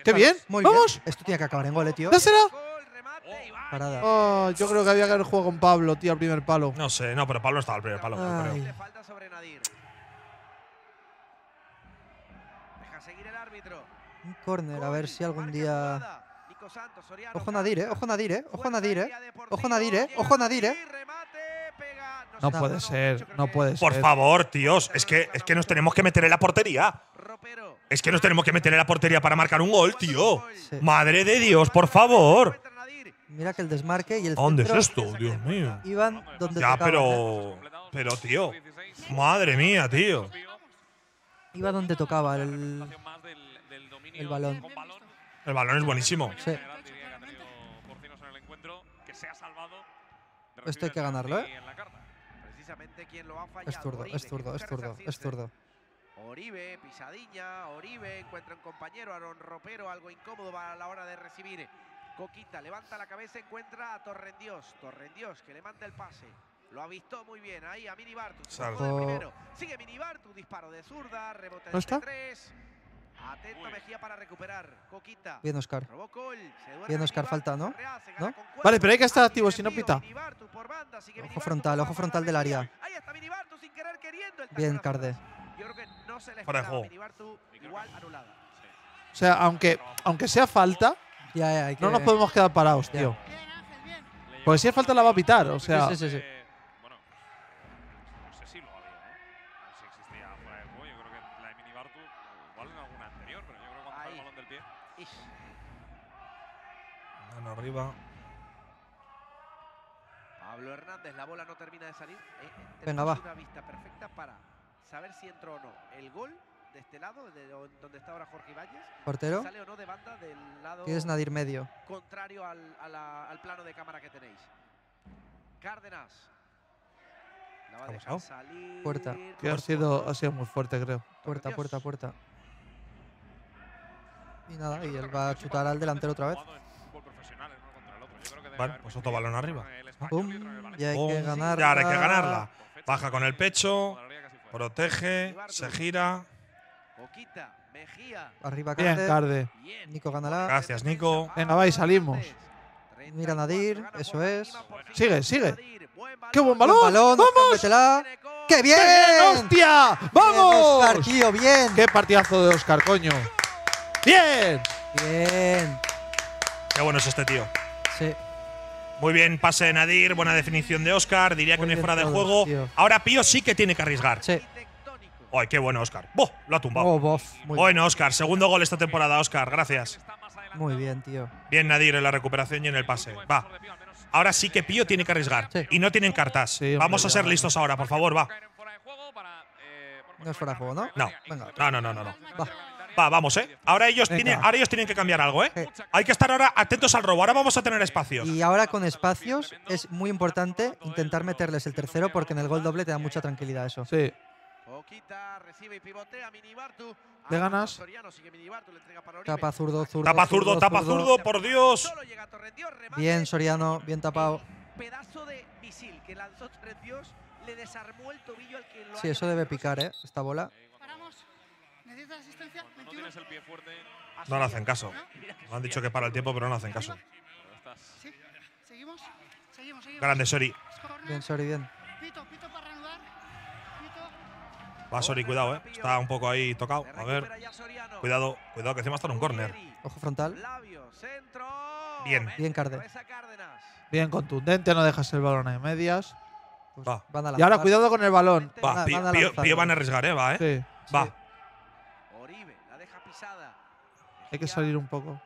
¡Qué bien! ¡Vamos! Esto tiene que acabar en gol, eh, tío. ¿No será? Parada. Oh, yo creo que había que haber jugado con Pablo, tío, al primer palo. No sé, no, pero Pablo estaba al primer palo. Un córner, a ver si algún día... Ojo Nadir, eh, ojo Nadir, eh, ojo Nadir, eh, ojo Nadir, eh, ojo Nadir, eh. No puede ser, no puede ser. Por favor, tíos, es que, es que nos tenemos que meter en la portería. Es que nos tenemos que meter en la portería para marcar un gol, tío. Madre de Dios, por favor. Mira que el desmarque y el ¿Dónde es esto? Dios mío. Iban donde Ya, pero… Pero, tío. Madre mía, tío. Iba donde tocaba. El, el balón. El balón es buenísimo. Sí. Esto hay que ganarlo, ¿eh? Es zurdo, es zurdo, es zurdo, Oribe, pisadilla, Oribe, encuentra un compañero, Aaron Ropero, algo incómodo a la hora de recibir. Coquita levanta la cabeza, encuentra a Torrendios, Torrendios que le manda el pase. Lo ha visto muy bien ahí a Mini Salto. Sigue Mini Bartu, disparo de zurda, rebote de Atento para recuperar. Bien, Oscar. Bien, Oscar, falta, ¿no? Vale, pero hay que estar activo, si no pita. Ojo frontal, ojo frontal del área. Bien, Carde. Fuera O sea, aunque, aunque sea falta, no nos podemos quedar parados, tío. Porque si es falta la va a pitar, o sea. Sí, sí, sí. arriba. Pablo Hernández, la bola no termina de salir. Eh, eh Venga, va. Una vista perfecta para saber si entró o no el gol de este lado, de donde está ahora Jorge Ibáñez. ¿Portero? ¿Sale o no de banda del lado Tienes Nadir medio. Contrario al, al, plano de cámara que tenéis. Cárdenas. La va a dejar salir. Puerta. Que ha sido, ha sido muy fuerte, creo. Puerta, puerta, puerta. Y nada, y él va a chutar al delantero otra vez. Vale, pues otro balón arriba. y hay que ganarla. Ya, hay que ganarla. Baja con el pecho, protege, se gira. Arriba Bien, tarde. Nico ganará. Gracias, Nico. Venga, y salimos. Mira Nadir, eso es. Sigue, sigue. ¡Qué buen balón! ¡Vamos! ¡Qué bien! ¡Qué ¡Hostia! ¡Vamos! ¡Qué partidazo de Oscar, coño! ¡Bien! Bien. Qué bueno es este tío. Muy bien, pase de Nadir, buena definición de Oscar, diría que no es fuera de juego. Ahora Pío sí que tiene que arriesgar. Sí. qué bueno, Oscar! ¡Boh! Lo ha tumbado. Oh, bueno, Oscar, segundo gol esta temporada, Oscar, gracias. Muy bien, tío. Bien, Nadir, en la recuperación y en el pase. Va. Ahora sí que Pío tiene que arriesgar. Y no tienen cartas. Vamos a ser listos ahora, por favor, va. No es fuera de juego, ¿no? No. Venga. No, no, no, no. no. Va. Va, vamos, ¿eh? Ahora ellos, tienen, ahora ellos tienen que cambiar algo, ¿eh? Hay que estar ahora atentos al robo. Ahora vamos a tener espacios. Y ahora con espacios es muy importante intentar meterles el tercero porque en el gol doble te da mucha tranquilidad eso. Sí. De ganas? Tapa zurdo, zurdo. Tapa zurdo, tapa zurdo, por Dios. Bien, Soriano, bien tapado. Sí, eso debe picar, ¿eh? Esta bola. ¿Necesitas asistencia? Pues no tienes el pie ah, No le hacen caso. Me han dicho que para el tiempo, pero no le hacen caso. ¿Seguimos? Seguimos, seguimos. Grande Sori. Bien, Sori, bien. Pito, pito para reanudar. Pito. Va Sori, cuidado, eh. Está un poco ahí tocado. A ver. Cuidado, cuidado, que encima está en un córner. Ojo frontal. Bien. Bien, Cárdenas. Bien contundente, no dejas el balón en medias. Pues va. y ahora cuidado con el balón. Va, Pío, va van a arriesgar, eh. Va, eh. va. Hay que salir un poco.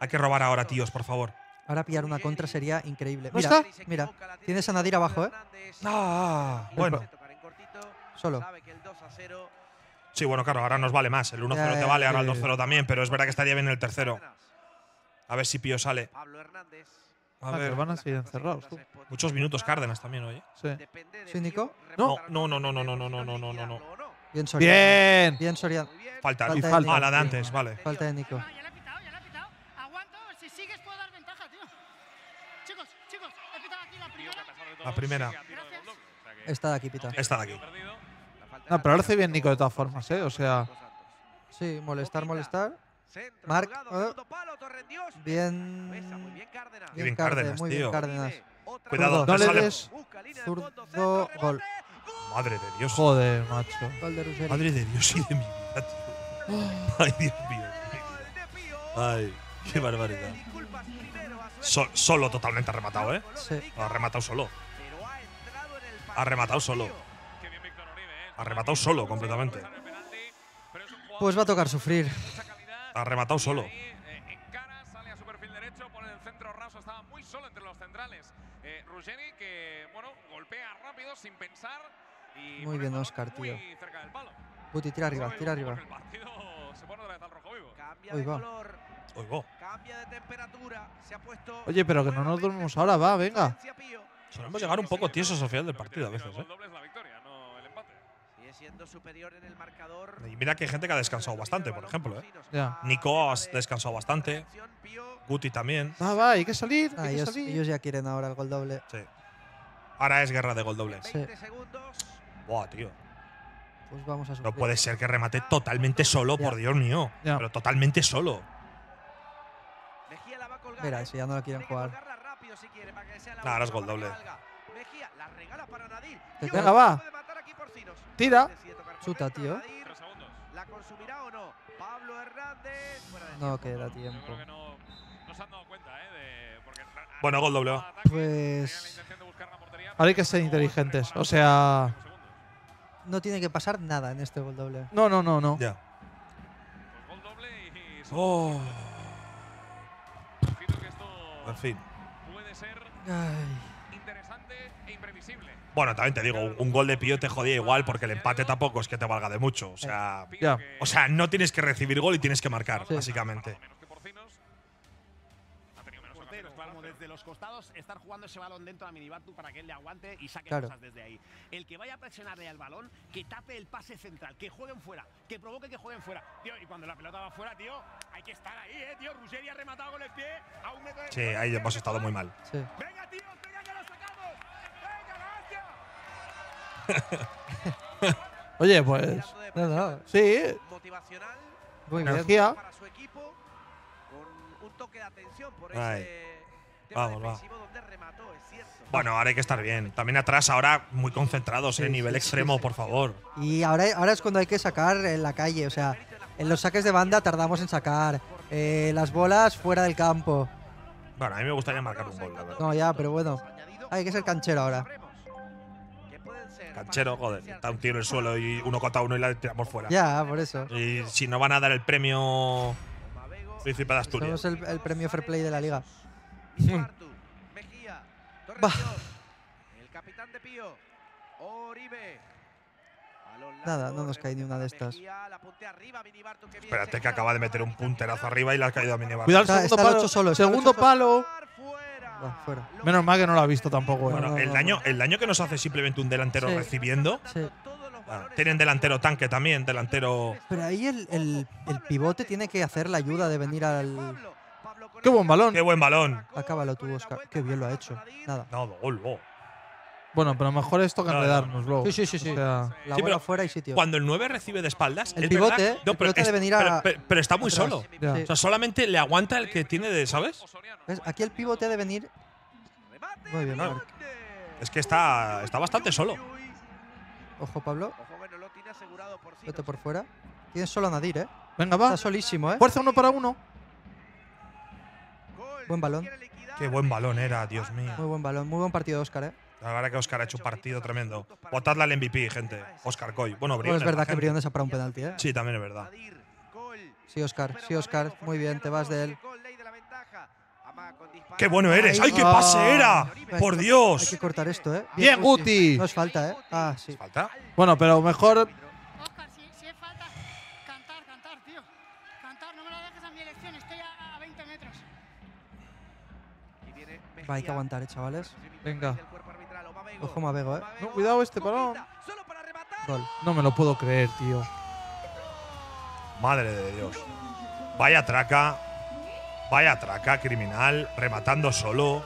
Hay que robar ahora, tíos, por favor. Ahora pillar una contra sería increíble. Mira, mira, tienes a Nadir abajo, ¿eh? No, ah, bueno. Solo. Sí, bueno, claro, ahora nos vale más. El 1-0 te vale, ahora el 2-0 también, pero es verdad que estaría bien el tercero. A ver si Pío sale. A ah, ver, van a seguir encerrados. Muchos minutos Cárdenas también oye. ¿eh? Sí. No. No, no, no, no, no, no, no, no, no, no. Bien Soriano. Bien. Bien Soriano. Falta, falta, vale. Falta de Nico. Ya la Aguanto, si sigues puedo dar ventaja, tío. Chicos, chicos, he aquí la primera. La primera. Está de aquí, pita. Está de aquí. No, pero ahora hace bien Nico de todas formas, ¿eh? O sea. Sí, molestar, molestar. Marc. ¿eh? Bien. Bien Cárdenas, muy bien Cárdenas. Cárdenas. Cuidado, no Zurdo, gol. Madre de Dios. Joder, macho. Madre de Dios y de mi vida, tío. Ah. Ay, Dios mío. Ay, qué barbaridad. solo totalmente ha rematado, ¿eh? Sí. Ha rematado solo. Ha rematado solo. Ha rematado solo completamente. Pues va a tocar sufrir. Ha rematado solo. centro Raso Estaba muy solo entre los centrales. Eh, Ruggeri que, bueno, golpea rápido sin pensar muy bien, Oscar, tío. Guti, tira arriba, tira arriba. Hoy va. Hoy Oye, pero que no nos dormimos ahora, va, venga. Solemos llegar un poco tiesos al final del partido a veces, ¿eh? siendo superior en el marcador. mira que hay gente que ha descansado bastante, por ejemplo. ¿eh? Nico ha descansado bastante. Guti también. Va, va, hay que ah, salir. ellos, ya quieren ahora el gol doble. Sí. Ahora es guerra de gol doble. Sí. Buah, tío. Pues vamos a No puede ser que remate totalmente solo, por Dios mío. Pero totalmente solo. Mira, ¿eh? si ya no la quieren jugar. Clara ahora es gol doble. Te Venga, va. Tira. Chuta, tío. ¿La consumirá o no? Pablo Hernández. No queda tiempo. Bueno, gol doble. Pues. Ahora hay que ser inteligentes. O sea no tiene que pasar nada en este gol doble. No, no, no, no. Ya. Oh. En fin. Puede ser interesante e imprevisible. Bueno, también te digo, un gol de Pío te jodía igual porque el empate tampoco es que te valga de mucho. O sea, o sea no tienes que recibir gol y tienes que marcar, básicamente. los costados, estar jugando ese balón dentro a Minibartu para que él le aguante y saque cosas desde ahí. El que vaya a presionarle al balón, que tape el pase central, que jueguen fuera, que provoque que jueguen fuera. Tío, y cuando la pelota va fuera, tío, hay que estar ahí, ¿eh, tío? Ruggeri ha rematado con el pie a un metro de… Sí, ahí hemos estado muy mal. ¡Venga, tío! que lo sacamos! ¡Venga, <laughs> Oye, pues… No, Sí. Motivacional. Muy energía. Para su equipo, con un toque de atención por ese Vamos, va. Bueno, ahora hay que estar bien. También atrás, ahora muy concentrados, en eh, nivel extremo, por favor. Y ahora, ahora es cuando hay que sacar en eh, la calle. O sea, en los saques de banda tardamos en sacar. Eh, las bolas fuera del campo. Bueno, a mí me gustaría marcar un gol, No, ya, pero bueno. Hay que ser canchero ahora. Canchero, joder, está un tiro en el suelo y uno contra uno y la tiramos fuera. Ya, por eso. Y si no van a dar el premio Príncipe de Asturias. Somos el, el premio Fair Play de la liga. Sí. Mejía, Nada, no nos cae ni una de estas. Espérate que acaba de meter un punterazo arriba y le ha caído a Cuidado el segundo palo. Solo, segundo palo. Menos mal que no lo ha visto tampoco. ¿eh? el, daño, el daño que nos hace simplemente un delantero recibiendo. tienen delantero tanque también, delantero. Pero ahí el, pivote tiene que hacer la ayuda de venir al, ¡Qué buen balón! ¡Qué buen balón! Acábalo tú, Oscar. ¡Qué bien lo ha hecho! Nada. No, gol, Bueno, pero mejor esto que enredarnos luego. Sí, sí, sí. sí. O sea, la fuera y sitio. Cuando el 9 recibe de espaldas. El pivote, no, pero, de venir a, pero, está muy solo. O sea, solamente le aguanta el que tiene de, ¿sabes? Aquí el pivote ha de venir. Muy bien, Es que está, está bastante solo. Ojo, Pablo. Vete por fuera. Tienes solo a Nadir, ¿eh? Venga, va. Está solísimo, ¿eh? Fuerza uno para uno. Buen balón. Qué buen balón era, Dios mío. Muy buen balón, muy buen partido Oscar, ¿eh? La verdad que Oscar ha hecho un partido tremendo. Votadle al MVP, gente. Oscar Coy. Bueno, es verdad que Briones se parado un penalti, ¿eh? Sí, también es verdad. Sí, Oscar. Sí, Oscar. Muy bien, te vas de él. ¡Qué bueno eres! ¡Ay, qué pase era! ¡Por Dios! Hay que cortar esto, ¿eh? Bien, Guti. No es falta, ¿eh? Ah, sí. ¿Falta? Bueno, pero mejor Va, hay que aguantar, eh, chavales. Venga. Ojo Mabego, eh. cuidado este parón. No me lo puedo creer, tío. Madre de Dios. Vaya traca. Vaya traca, criminal. Rematando solo.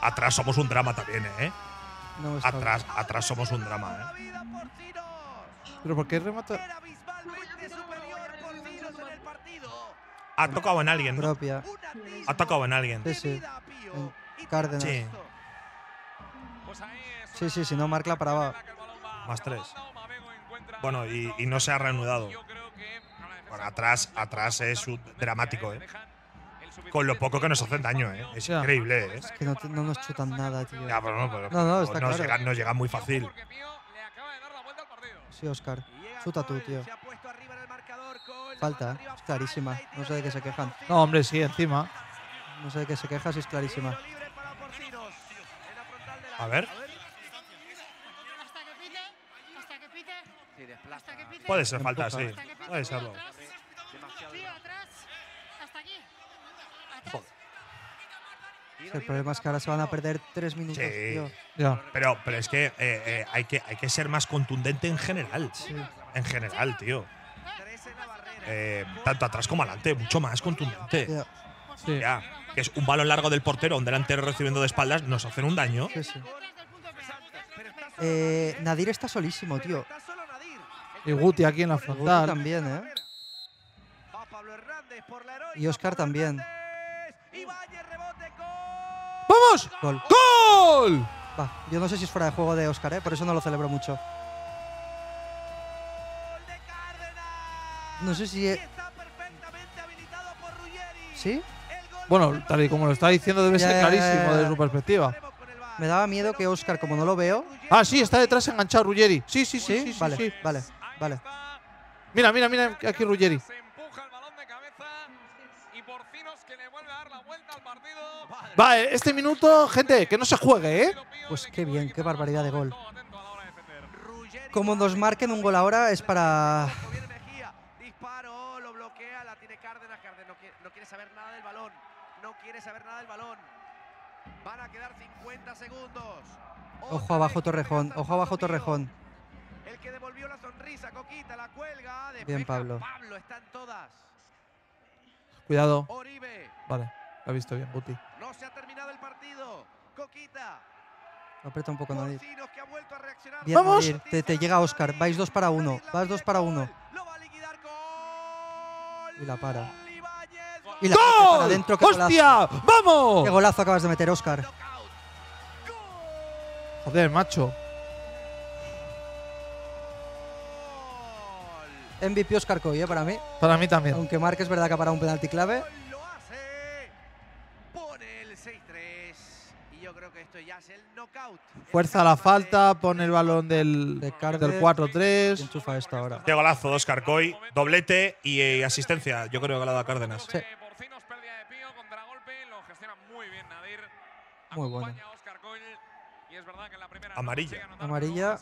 Atrás somos un drama también, eh. atrás, atrás somos un drama, eh. Pero ¿por qué remata? Ha tocado en alguien. ¿no? Ha tocado en alguien. Sí, sí. En Cárdenas. Sí. Sí, sí, si no, para paraba. Más tres. Bueno, y, no se ha reanudado. Bueno, atrás, atrás es dramático, ¿eh? Con lo poco que nos hacen daño, ¿eh? Es increíble, ¿eh? Es que no, nos chutan nada, tío. no, no, no, pues está claro. nos llega muy fácil. Sí, Oscar. Chuta tú, tío. Falta, es clarísima. No sé de qué se quejan. No, hombre, sí, encima. No sé de qué se queja si es clarísima. A ver. Puede ser falta, sí. ¿eh? Puede serlo. El problema es que ahora se van a perder tres minutos. Pero, pero es que, eh, eh, hay que hay que ser más contundente en general. En general, tío. Eh, tanto atrás como adelante, mucho más contundente. Ya, es un balón largo del portero, un delantero recibiendo de espaldas, nos hacen un daño. Eh, Nadir está solísimo, tío. Y Guti aquí en la frontal. también, ¿eh? Y Oscar también. ¡Vamos! ¡Gol! yo no sé si es fuera de juego de Oscar, ¿eh? por eso no lo celebro mucho. No sé si. ¿Sí? Bueno, tal y como lo está diciendo, debe ser clarísimo desde su perspectiva. Me daba miedo que Oscar, como no lo veo. Ah, sí, está detrás enganchado Ruggeri. Sí, sí, sí. vale, vale, vale. Mira, mira, mira aquí Ruggeri. Vale, este minuto, gente, que no se juegue, ¿eh? Pues qué bien, qué barbaridad de gol. Como nos marquen un gol ahora es para quiere saber nada del balón. No quiere saber nada del balón. Van a quedar 50 segundos. Ojo abajo Torrejón, ojo abajo Torrejón. El que devolvió la sonrisa, Coquita, la cuelga. De Bien, Pablo. Pablo, están todas. Cuidado. Vale, lo ha visto bien, Buti. No se ha terminado el partido. Coquita. Aprieta un poco nadie Bien, ¡Vamos! Te, te, llega Oscar. Vais dos para uno. Vas dos para uno. Y la para. ¡Gol! ¡Hostia! ¡Vamos! ¡Qué golazo acabas de meter, Oscar! Joder, macho. MVP Oscar Coy, ¿eh? para mí. Para mí también. Aunque Márquez es verdad que ha parado un penalti clave. Fuerza la falta, pone el balón del, de del 4-3. Enchufa esto ahora. Qué golazo de Oscar Coy. Doblete y, eh, asistencia. Yo creo que la a Cárdenas. Muy bueno. Amarilla. Amarilla,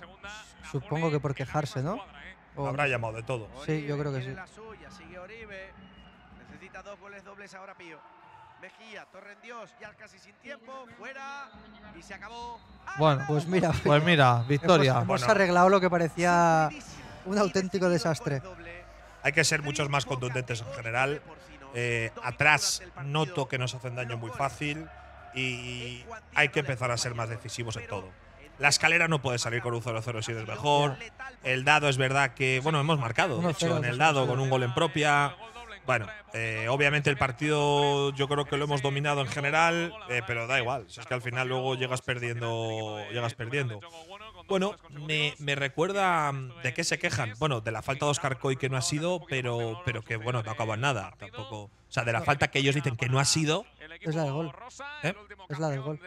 supongo que por quejarse, ¿no? ¿eh? Habrá llamado de todo. Sí, yo creo que sí. Bueno, pues mira, pues mira, victoria. Hemos, arreglado lo que parecía un auténtico desastre. Hay que ser muchos más contundentes en general. Eh, atrás noto que nos hacen daño muy fácil y hay que empezar a ser más decisivos en todo. La escalera no puede salir con un 0-0 si es mejor. El dado es verdad que, bueno, hemos marcado de en el dado con un gol en propia. Bueno, eh, obviamente el partido yo creo que lo hemos dominado en general, eh, pero da igual. Si es que al final luego llegas perdiendo, llegas perdiendo. Bueno, me, recuerda mm, de qué se quejan. Bueno, de la falta de Oscar Coy que no ha sido, pero, pero que bueno, no acaban nada tampoco. O sea, de la falta que ellos dicen que no ha sido, es la de gol. ¿Eh? Es la del gol.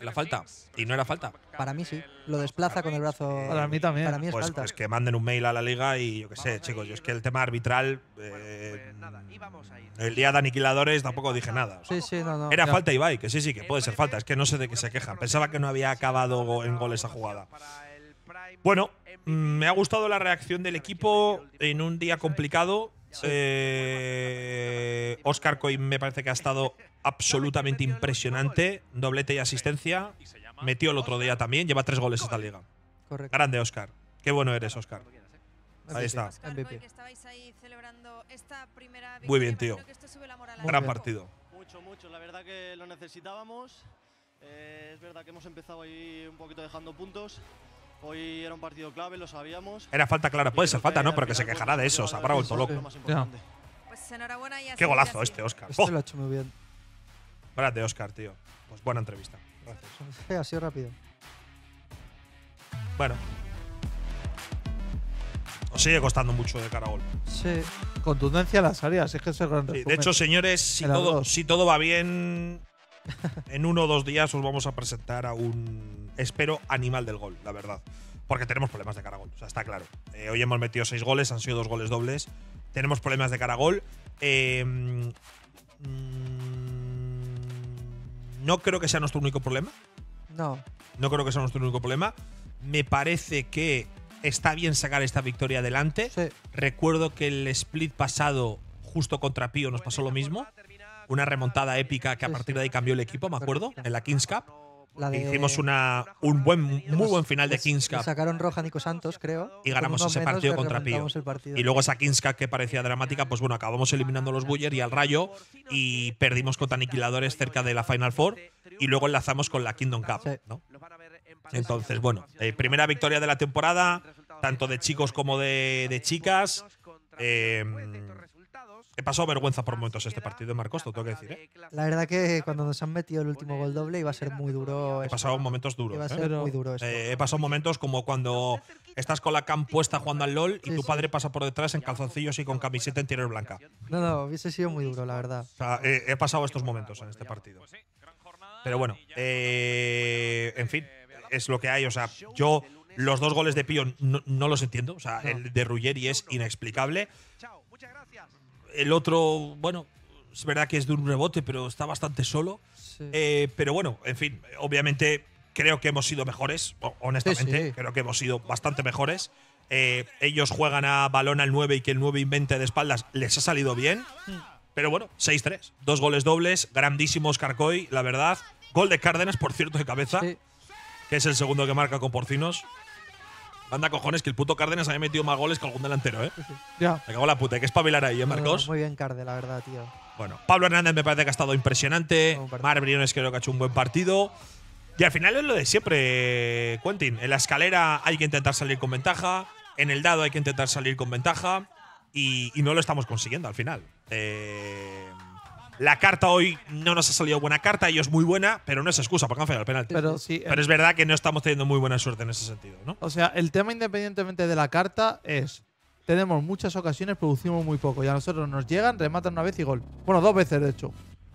La falta. Y no era falta. Para mí sí. Lo desplaza con el brazo. Para mí también. Para mí es pues, falta. Pues que manden un mail a la liga y yo qué sé, chicos. Yo es que el tema arbitral. Pues eh, el día de aniquiladores tampoco dije nada. sí, sí, no, Era falta Ibai, que sí, sí, que puede ser falta. Es que no sé de qué se quejan. Pensaba que no había acabado en gol esa jugada. Bueno, mm, me ha gustado la reacción del equipo en un día complicado. Eh, Oscar Coy me parece que ha estado absolutamente impresionante. Doblete y asistencia. Metió el otro día también. Lleva tres goles esta liga. Correcto. Grande, Oscar. Qué bueno eres, Oscar. Ahí está. Muy bien, tío. Gran partido. Mucho, mucho. La verdad que lo necesitábamos. Eh, es verdad que hemos empezado ahí un poquito dejando puntos. Hoy era un partido clave, lo sabíamos. Era falta clara, puede ser falta, ¿no? Pero que se quejará de eso, se habrá vuelto loco. Pues Qué golazo este, Oscar. Este lo ha hecho muy bien. Espérate, Oscar, tío. Pues buena entrevista. Gracias. Ha sido rápido. Bueno. Os sigue costando mucho de cara a gol. Sí. Contundencia a las áreas, es que es el gran De hecho, señores, si todo, si todo va bien, <laughs> en uno o dos días os vamos a presentar a un, espero, animal del gol, la verdad. Porque tenemos problemas de cara a gol, o sea, está claro. Eh, hoy hemos metido seis goles, han sido dos goles dobles. Tenemos problemas de cara a gol. Eh, mm, no creo que sea nuestro único problema. No. No creo que sea nuestro único problema. Me parece que está bien sacar esta victoria adelante. Recuerdo que el split pasado, justo contra Pío, nos pasó lo mismo una remontada épica que a partir de ahí cambió el equipo, me acuerdo, en la Kings Cup. hicimos una, un buen, muy buen final de Kings Cup. Sacaron roja Nico Santos, creo. Y ganamos ese partido contra Pío. Y luego esa Kings Cup que parecía dramática, pues bueno, acabamos eliminando a los Buller y al Rayo y perdimos contra Aniquiladores cerca de la Final Four y luego enlazamos con la Kingdom Cup. Entonces, bueno, eh, primera victoria de la temporada, tanto de chicos como de, de chicas. Eh, He pasado vergüenza por momentos este partido, Marcos, te tengo que decir. ¿eh? La verdad que cuando nos han metido el último gol doble iba a ser muy duro. He este pasado momentos duros. ¿eh? Este eh, he pasado momentos como cuando estás con la cam puesta jugando al LOL y tu padre pasa por detrás en calzoncillos y con camiseta en interior blanca. No, no, hubiese sido muy duro, la verdad. he pasado estos momentos en este pues partido. Pero bueno, en fin, es lo que hay. O sea, yo los dos goles de Pío no, los entiendo. O sea, el de Ruggeri es inexplicable. El otro, bueno, es verdad que es de un rebote, pero está bastante solo. Eh, pero bueno, en fin, obviamente creo que hemos sido mejores, honestamente, creo que hemos sido bastante mejores. Eh, ellos juegan a balón al 9 y que el 9 invente de espaldas, les ha salido bien. Pero bueno, 6-3, dos goles dobles, grandísimos Carcoy, la verdad. Gol de Cárdenas, por cierto, de cabeza, que es el segundo que marca con Porcinos. Anda cojones que el puto Cárdenas haya metido más goles que algún delantero, ¿eh? Ya. Me cago la puta, hay que espabilar ahí, ¿eh, Marcos? muy bien, Cárdenas, la verdad, tío. Bueno, Pablo Hernández me parece que ha estado impresionante. Mar Briones creo que ha hecho un buen partido. Y al final es lo de siempre, Quentin. En la escalera hay que intentar salir con ventaja. En el dado hay que intentar salir con ventaja. Y, y no lo estamos consiguiendo al final. Eh la carta hoy no nos ha salido buena carta, es muy buena, pero no es excusa porque han fallado el penalti. Eh. Pero, es verdad que no estamos teniendo muy buena suerte en ese sentido, ¿no? O sea, el tema independientemente de la carta es tenemos muchas ocasiones, producimos muy poco y a nosotros nos llegan, rematan una vez y gol. Bueno, dos veces de hecho.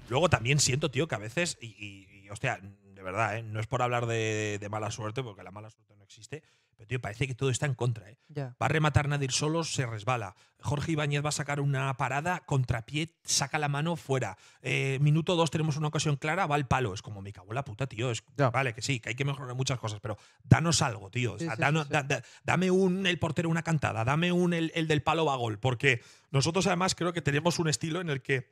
Luego también siento, tío, que a veces y, hostia, de verdad, ¿eh? no es por hablar de, de mala suerte porque la mala suerte no existe parece que todo está en contra. ¿eh? Va a rematar Nadir solo, se resbala. Jorge Ibáñez va a sacar una parada, contrapié, saca la mano fuera. Eh, minuto dos tenemos una ocasión clara, va al palo. Es como, me cago en la puta, tío. Vale, que sí, que hay que mejorar muchas cosas, pero danos algo, tío. dame un el portero una cantada, dame un el, del palo va gol, porque nosotros además creo que tenemos un estilo en el que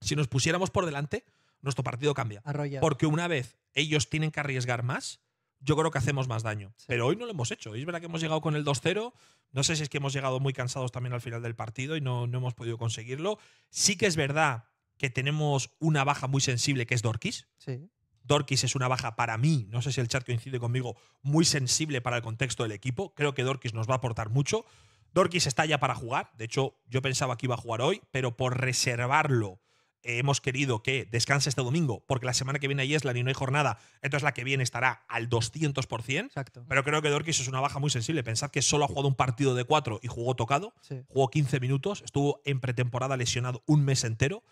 si nos pusiéramos por delante, nuestro partido cambia. Porque una vez ellos tienen que arriesgar más, yo creo que hacemos más daño. Pero hoy no lo hemos hecho. es verdad que hemos llegado con el 2-0. No sé si es que hemos llegado muy cansados también al final del partido y no, no hemos podido conseguirlo. Sí que es verdad que tenemos una baja muy sensible que es Dorkis. Sí. Dorkis es una baja para mí, no sé si el chat coincide conmigo, muy sensible para el contexto del equipo. Creo que Dorkis nos va a aportar mucho. Dorkis está ya para jugar, de hecho yo pensaba que iba a jugar hoy, pero por reservarlo hemos querido que descanse este domingo, porque la semana que viene ahí es la no hay jornada, entonces la que viene estará al 200%. Pero creo que Dorkis es una baja muy sensible. Pensad que solo ha jugado un partido de cuatro y jugó tocado, jugó 15 minutos, estuvo en pretemporada lesionado un mes entero.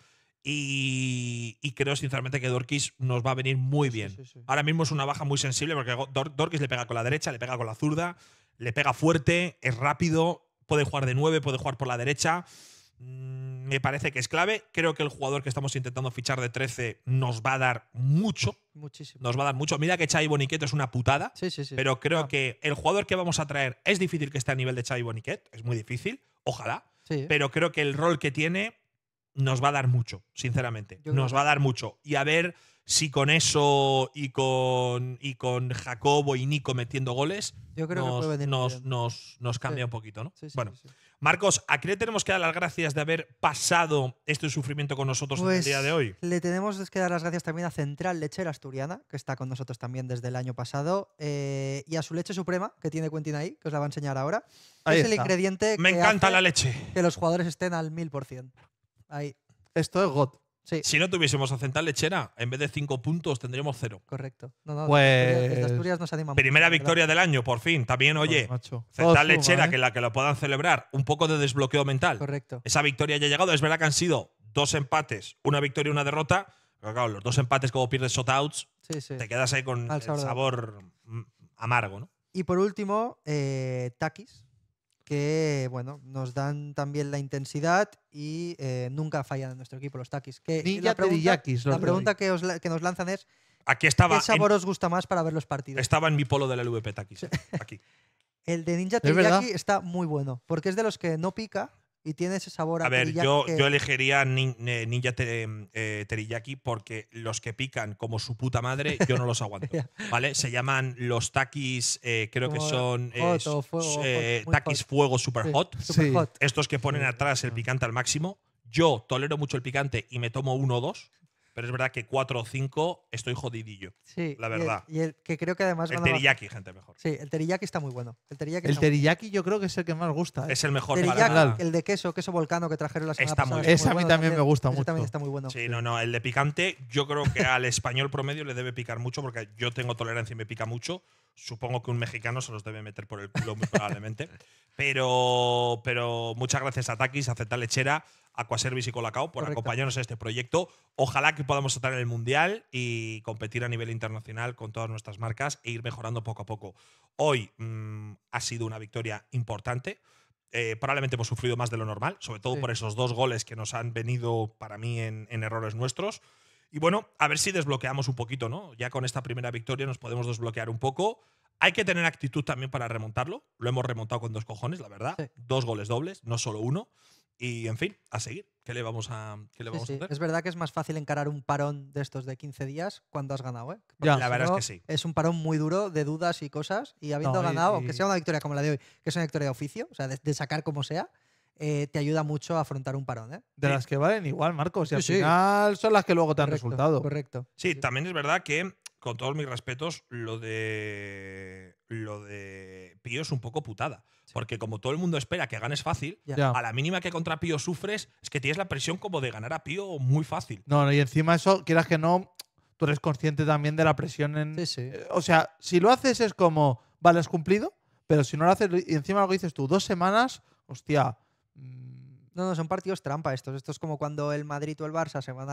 Y, creo sinceramente que Dorkis nos va a venir muy bien. Ahora mismo es una baja muy sensible porque Dorkis le pega con la derecha, le pega con la zurda, le pega fuerte, es rápido, puede jugar de nueve, puede jugar por la derecha. Mm, me parece que es clave. Creo que el jugador que estamos intentando fichar de 13 nos va a dar mucho. Muchísimo. Nos va a dar mucho. Mira que Chai Boniquet es una putada. Sí, sí, sí. Pero creo que el jugador que vamos a traer es difícil que esté a nivel de Chai Boniquet. Es muy difícil. Ojalá. Pero creo que el rol que tiene nos va a dar mucho, sinceramente. nos va a dar mucho. Y a ver si con eso y con, y con Jacobo y Nico metiendo goles, Yo creo nos, nos, nos, cambia un poquito, ¿no? Sí, bueno. Marcos, ¿a quién le tenemos que dar las gracias de haber pasado este sufrimiento con nosotros el pues día de hoy? Le tenemos que dar las gracias también a Central Lechera Asturiana, que está con nosotros también desde el año pasado, eh, y a su leche suprema, que tiene Quentin ahí, que os la va a enseñar ahora. es el ingrediente. Me que encanta la leche. Que los jugadores estén al 1000%. Ahí. Esto es God. Si no tuviésemos a Central Lechera, en vez de cinco puntos tendríamos cero. Correcto. pues... Primera victoria del año, por fin. También, oye, Central Lechera, ¿eh? que la que lo puedan celebrar, un poco de desbloqueo mental. Correcto. Esa victoria ya ha llegado. Es verdad que han sido dos empates, una victoria y una derrota. claro, los dos empates, como pierdes shotouts, te quedas ahí con sabor mm, amargo, ¿no? Y por último, eh, Takis que bueno, nos dan también la intensidad y eh, nunca fallan en nuestro equipo los takis. Ninja la la pregunta que, nos lanzan es aquí estaba, ¿qué sabor os gusta más para ver los partidos? Estaba en mi polo del LVP takis. aquí. <laughs> El de Ninja Teriyaki está muy bueno, porque es de los que no pica, y tiene ese sabor a A ver, yo, yo elegiría eh, Ninja em, eh, Teriyaki porque los que pican como su puta madre, yo no los aguanto. <laughs> ¿Vale? Se llaman los takis, eh, creo que son hot, fuego, takis fuego super, hot. hot. Estos que ponen atrás el picante al máximo. Yo tolero mucho el picante y me tomo uno o dos. Pero es verdad que 4 o 5 estoy jodidillo. Sí. La verdad. Y el, que creo que además. El teriyaki, gente, mejor. Sí, el teriyaki está muy bueno. El teriyaki, el teriyaki yo creo que es el que más gusta. ¿eh? Es el mejor El de queso, queso volcano que trajeron las semana pasada. Ese a mí también, me gusta mucho. también está muy bueno. Sí, no, no. El de picante, yo creo que al español promedio le debe picar mucho porque yo tengo tolerancia y me pica mucho. Supongo que un mexicano se los debe meter por el culo, muy probablemente. <laughs> Pero, pero muchas gracias a Takis, a Zeta Lechera, Aquaservice y Colacao por acompañarnos en este proyecto. Ojalá que podamos estar en el Mundial y competir a nivel internacional con todas nuestras marcas e ir mejorando poco a poco. Hoy mm, ha sido una victoria importante. Eh, probablemente hemos sufrido más de lo normal, sobre todo por esos dos goles que nos han venido para mí en, errores nuestros. Y bueno, a ver si desbloqueamos un poquito, ¿no? Ya con esta primera victoria nos podemos desbloquear un poco. Hay que tener actitud también para remontarlo. Lo hemos remontado con dos cojones, la verdad. Dos goles dobles, no solo uno. Y en fin, a seguir. ¿Qué le vamos a, qué hacer? Es verdad que es más fácil encarar un parón de estos de 15 días cuando has ganado, ¿eh? La verdad es que sí. Es un parón muy duro de dudas y cosas. Y habiendo ganado, que sea una victoria como la de hoy, que es una victoria de oficio, o sea, de, sacar como sea. Eh, te ayuda mucho a afrontar un parón. ¿eh? De las que valen igual, Marcos, y al final son las que luego te han resultado. Correcto. Sí, también es verdad que con todos mis respetos, lo de lo de Pío es un poco putada. Porque como todo el mundo espera que ganes fácil, a la mínima que contra Pío sufres, es que tienes la presión como de ganar a Pío muy fácil. No, no y encima eso, quieras que no, tú eres consciente también de la presión en. Sí, eh, o sea, si lo haces es como, vale, has cumplido, pero si no lo haces, y encima lo que dices tú, dos semanas, hostia. Mm, no, no, son partidos trampa estos. Esto es como cuando el Madrid o el Barça se van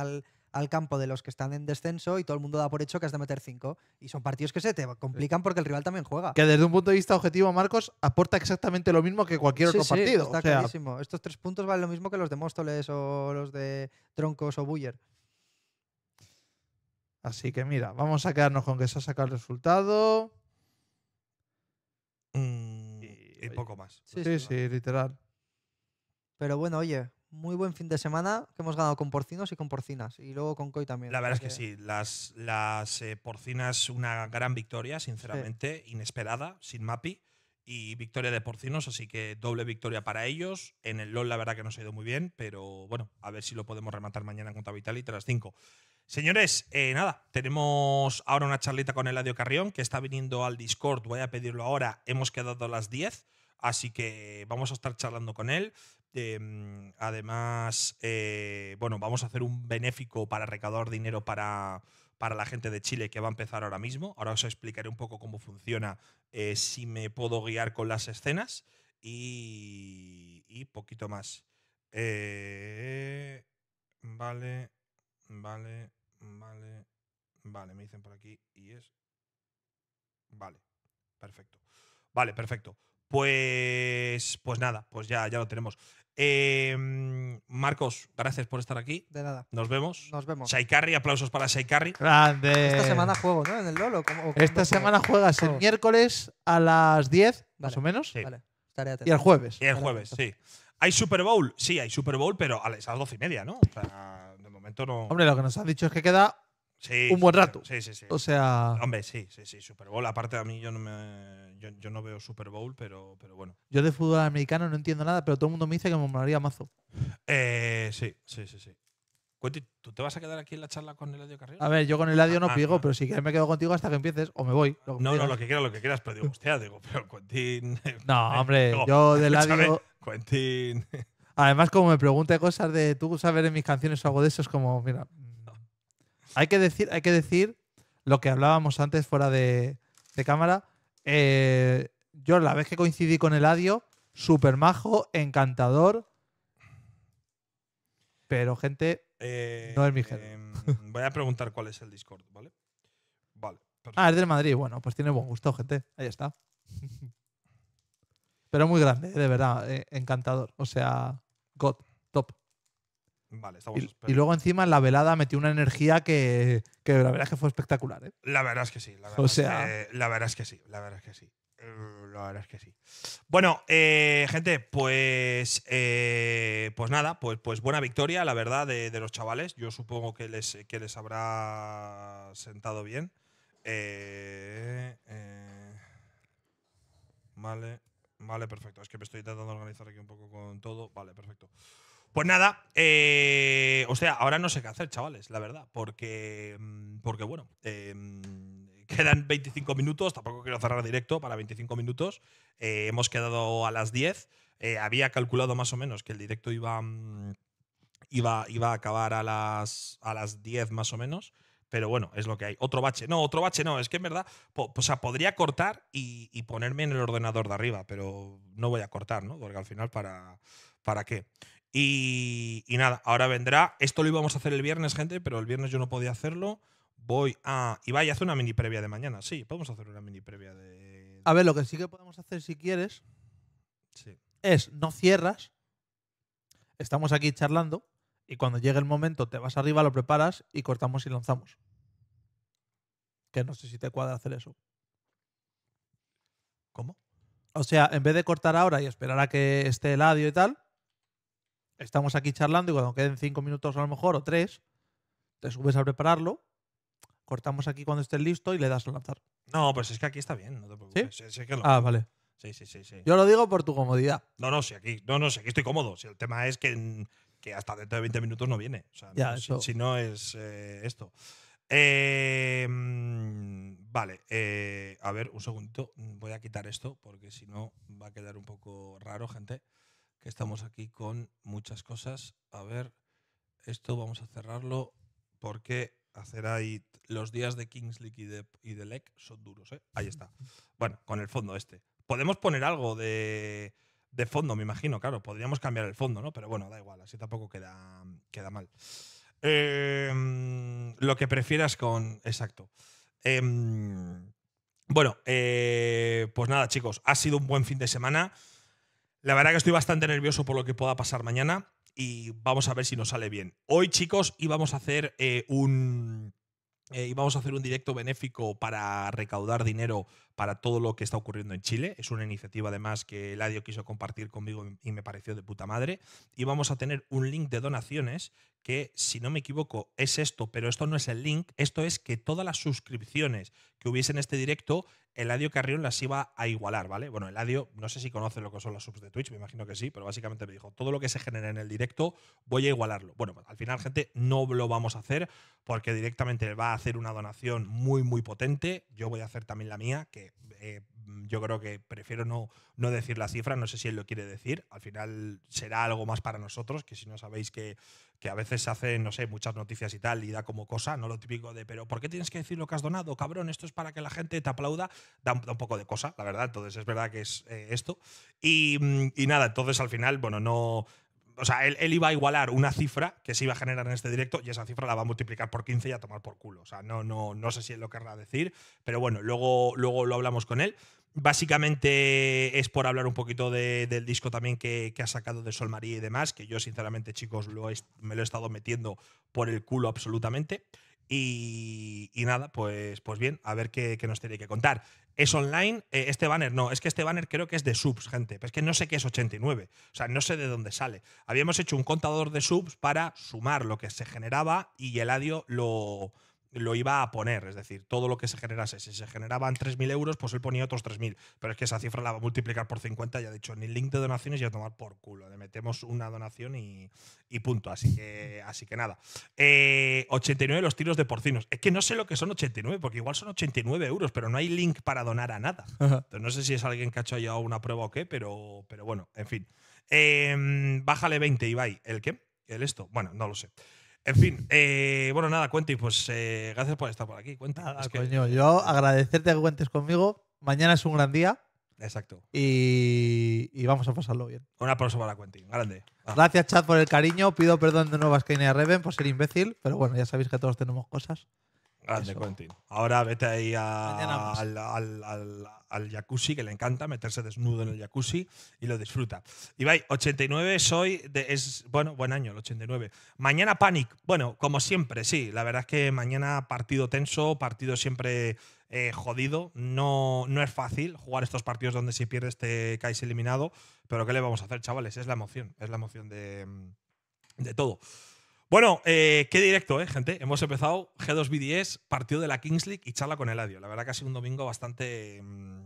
al, campo de los que están en descenso y todo el mundo da por hecho que has de meter cinco. Y son partidos que se te complican porque el rival también juega. Que desde un punto de vista objetivo, Marcos, aporta exactamente lo mismo que cualquier otro partido. Está clarísimo. Estos tres puntos valen lo mismo que los de Móstoles o los de Troncos o Buller. Así que mira, vamos a quedarnos con que se ha sacado el resultado. Mm, y, poco más. sí, sí literal. Pero bueno, oye, muy buen fin de semana que hemos ganado con porcinos y con porcinas. Y luego con Koi también. La verdad es que sí, las, las eh, porcinas, una gran victoria, sinceramente, inesperada, sin MAPI. Y victoria de porcinos, así que doble victoria para ellos. En el LOL, la verdad que nos ha ido muy bien, pero bueno, a ver si lo podemos rematar mañana contra Vitality tras 5. Señores, eh, nada, tenemos ahora una charlita con Eladio Carrión, que está viniendo al Discord. Voy a pedirlo ahora. Hemos quedado a las 10. Así que vamos a estar charlando con él. Eh, mm, además, eh, bueno, vamos a hacer un benéfico para recaudar dinero para, la gente de Chile que va a empezar ahora mismo. Ahora os explicaré un poco cómo funciona, eh, si me puedo guiar con las escenas y, y poquito más. vale, vale, vale, vale, me dicen por aquí y es... Vale, perfecto. Vale, perfecto. Pues, pues nada, pues ya, ya lo tenemos. Em, Marcos, gracias por estar aquí. De nada. Nos vemos. Nos vemos. Saikari, aplausos para Saikari. Grande. Esta semana juego, ¿no? En el LOLO. Esta semana juegas el miércoles a las 10, más o menos. Sí. Vale. y el jueves. Y el jueves, sí. ¿Hay Super Bowl? Sí, hay Super Bowl, pero a las 12 y media, ¿no? O sea, de momento no. Hombre, lo que nos has dicho es que queda un buen rato. Sí, sí, sí. O sea. Hombre, sí, sí, sí. Super Bowl. Aparte, a mí yo no, me, yo, yo no veo Super Bowl, pero, pero bueno. Yo de fútbol americano no entiendo nada, pero todo el mundo me dice que me molaría mazo. Eh, sí, sí, sí, sí. Cuenti, ¿tú te vas a quedar aquí en la charla con Eladio Carrillo? A ver, yo con Eladio no ah, pigo, ah, ah. pero si quieres me quedo contigo hasta que empieces o me voy. no, no, lo que quieras, lo que quieras, pero digo, hostia, digo, pero Quentin. <laughs> No, hombre, <laughs> yo de <laughs> Eladio. Quentin. Además, como me pregunte cosas de tú sabes en mis canciones o algo de eso, es como, mira, hay que decir, hay que decir lo que hablábamos antes fuera de, cámara. Eh, yo la vez que coincidí con Eladio, súper majo, encantador. Pero gente, eh, no es mi género. Em, voy a preguntar cuál es el Discord, ¿vale? Vale. Ah, es del Madrid. Bueno, pues tiene buen gusto, gente. Ahí está. <laughs> Pero muy grande, eh, de verdad. encantador. O sea, God. Vale, y, y, luego encima en la velada metió una energía que, la verdad es que fue espectacular. ¿eh? La verdad es que sí. La verdad, o sea... la verdad es que sí, la verdad es que sí. Eh, que sí. Bueno, eh, gente, pues, pues nada, pues, pues buena victoria, la verdad, de, los chavales. Yo supongo que les, que les habrá sentado bien. vale, vale, perfecto. Es que me estoy tratando de organizar aquí un poco con todo. Vale, perfecto. Pues nada, eh, o sea, ahora no sé qué hacer, chavales, la verdad, porque, mm, porque bueno, em, <laughs> quedan 25 minutos, tampoco quiero cerrar directo para 25 minutos, eh, hemos quedado a las 10, eh, había calculado más o menos que el directo iba, mm, iba, iba a acabar a las, a las 10 más o menos, pero bueno, es lo que hay. Otro bache. No, otro bache no. Es que en verdad, o sea, podría cortar y, ponerme en el ordenador de arriba, pero no voy a cortar, ¿no? Porque al final, ¿para, para qué? Y, nada, ahora vendrá. Esto lo íbamos a hacer el viernes, gente, pero el viernes yo no podía hacerlo. Voy a. Y vaya, hace una mini previa de mañana. Sí, podemos hacer una mini previa de. A ver, lo que sí que podemos hacer si quieres. Es no cierras. Estamos aquí charlando. Y cuando llegue el momento, te vas arriba, lo preparas y cortamos y lanzamos. Que no sé si te cuadra hacer eso. ¿Cómo? O sea, en vez de cortar ahora y esperar a que esté el audio y tal, estamos aquí charlando y cuando queden cinco minutos a lo mejor o tres, te subes a prepararlo, cortamos aquí cuando estés listo y le das a lanzar. No, pues es que aquí está bien, no te preocupes. ¿Sí? Ah, vale. Sí, sí, sí, sí. Yo lo digo por tu comodidad. No, no, si aquí, no, no, aquí estoy cómodo. Si el tema es que, mm, hasta dentro de 20 minutos no viene. O sea, si, no es eh, esto. Em, vale, eh, a ver, un segundito. Voy a quitar esto porque si no va a quedar un poco raro, gente que estamos aquí con muchas cosas. A ver, esto vamos a cerrarlo porque hacer ahí los días de Kingsley y de, y de son duros, ¿eh? Ahí está. <laughs> Bueno, con el fondo este. Podemos poner algo de, fondo, me imagino, claro. Podríamos cambiar el fondo, ¿no? Pero bueno, da igual, así tampoco queda, queda mal. Em, lo que prefieras con. Exacto. Em, bueno, eh, pues nada, chicos, ha sido un buen fin de semana. La verdad que estoy bastante nervioso por lo que pueda pasar mañana y vamos a ver si nos sale bien. Hoy, chicos, íbamos a hacer eh, un. Eh, íbamos a hacer un directo benéfico para recaudar dinero para todo lo que está ocurriendo en Chile. Es una iniciativa además que Eladio quiso compartir conmigo y me pareció de puta madre. Y vamos a tener un link de donaciones que, si no me equivoco, es esto, pero esto no es el link. Esto es que todas las suscripciones que hubiese en este directo, Eladio Carrión las iba a igualar, ¿vale? Bueno, Eladio, no sé si conoce lo que son los subs de Twitch, me imagino que sí, pero básicamente me dijo, todo lo que se genere en el directo voy a igualarlo. Bueno, al final, gente, no lo vamos a hacer porque directamente va a hacer una donación muy, muy potente. Yo voy a hacer también la mía, que eh, mm, yo creo que prefiero no, decir la cifra, no sé si él lo quiere decir, al final será algo más para nosotros, que si no sabéis que, que a veces se hacen, no sé, muchas noticias y tal, y da como cosa, no lo típico de, pero ¿por qué tienes que decir lo que has donado, cabrón? Esto es para que la gente te aplauda, da un, poco de cosa, la verdad, entonces es verdad que es eh, esto. Y, mm, y nada, entonces al final, bueno, no o sea, él, iba a igualar una cifra que se iba a generar en este directo y esa cifra la va a multiplicar por 15 y a tomar por culo. O sea, no, no, no sé si él lo querrá decir, pero bueno, luego, luego lo hablamos con él. Básicamente es por hablar un poquito del disco también que, ha sacado de Sol María y demás, que yo sinceramente, chicos, me lo he estado metiendo por el culo absolutamente. Y, nada, pues, pues bien, a ver qué, nos tiene que contar. ¿Es online? Eh, este banner no, es que este banner creo que es de subs, gente. es que no sé qué es 89, o sea, no sé de dónde sale. Habíamos hecho un contador de subs para sumar lo que se generaba y el adio lo, lo iba a poner, es decir, todo lo que se generase. Si se generaban 3.000 euros, pues él ponía otros 3.000. Pero es que esa cifra la va a multiplicar por 50, ya he dicho, ni link de donaciones y a tomar por culo. Le metemos una donación y, punto. Así que, así que nada. 89 eh, los tiros de porcinos. Es que no sé lo que son 89, porque igual son 89 euros, pero no hay link para donar a nada. no sé si es alguien que ha hecho ya una prueba o qué, pero, pero bueno, en fin. Em, bájale 20, y Ibai. ¿El qué? ¿El esto? Bueno, no lo sé. En fin, eh, bueno, nada, Cuenti, pues eh, gracias por estar por aquí. Cuenta. coño, yo agradecerte que cuentes conmigo. Mañana es un gran día. Exacto. Y, vamos a pasarlo bien. Un aplauso para Cuenti, grande. Gracias, chat, por el cariño. Pido perdón de nuevo a Skynet Reven por ser imbécil, pero bueno, ya sabéis que todos tenemos cosas. Grande, Quentin. Ahora vete ahí a, al, al, al jacuzzi, que le encanta meterse desnudo en el jacuzzi y lo disfruta. y Ibai, 89 soy, de, es, bueno, buen año el 89. Mañana Panic, bueno, como siempre, sí, la verdad es que mañana partido tenso, partido siempre eh, jodido, no, no es fácil jugar estos partidos donde si pierdes te caes eliminado, pero ¿qué le vamos a hacer, chavales? Es la emoción, es la emoción de, de todo. Bueno, eh, qué directo, ¿eh, gente? Hemos empezado g 2 10 partido de la Kings League y charla con Eladio. La verdad que ha sido un domingo bastante, mm,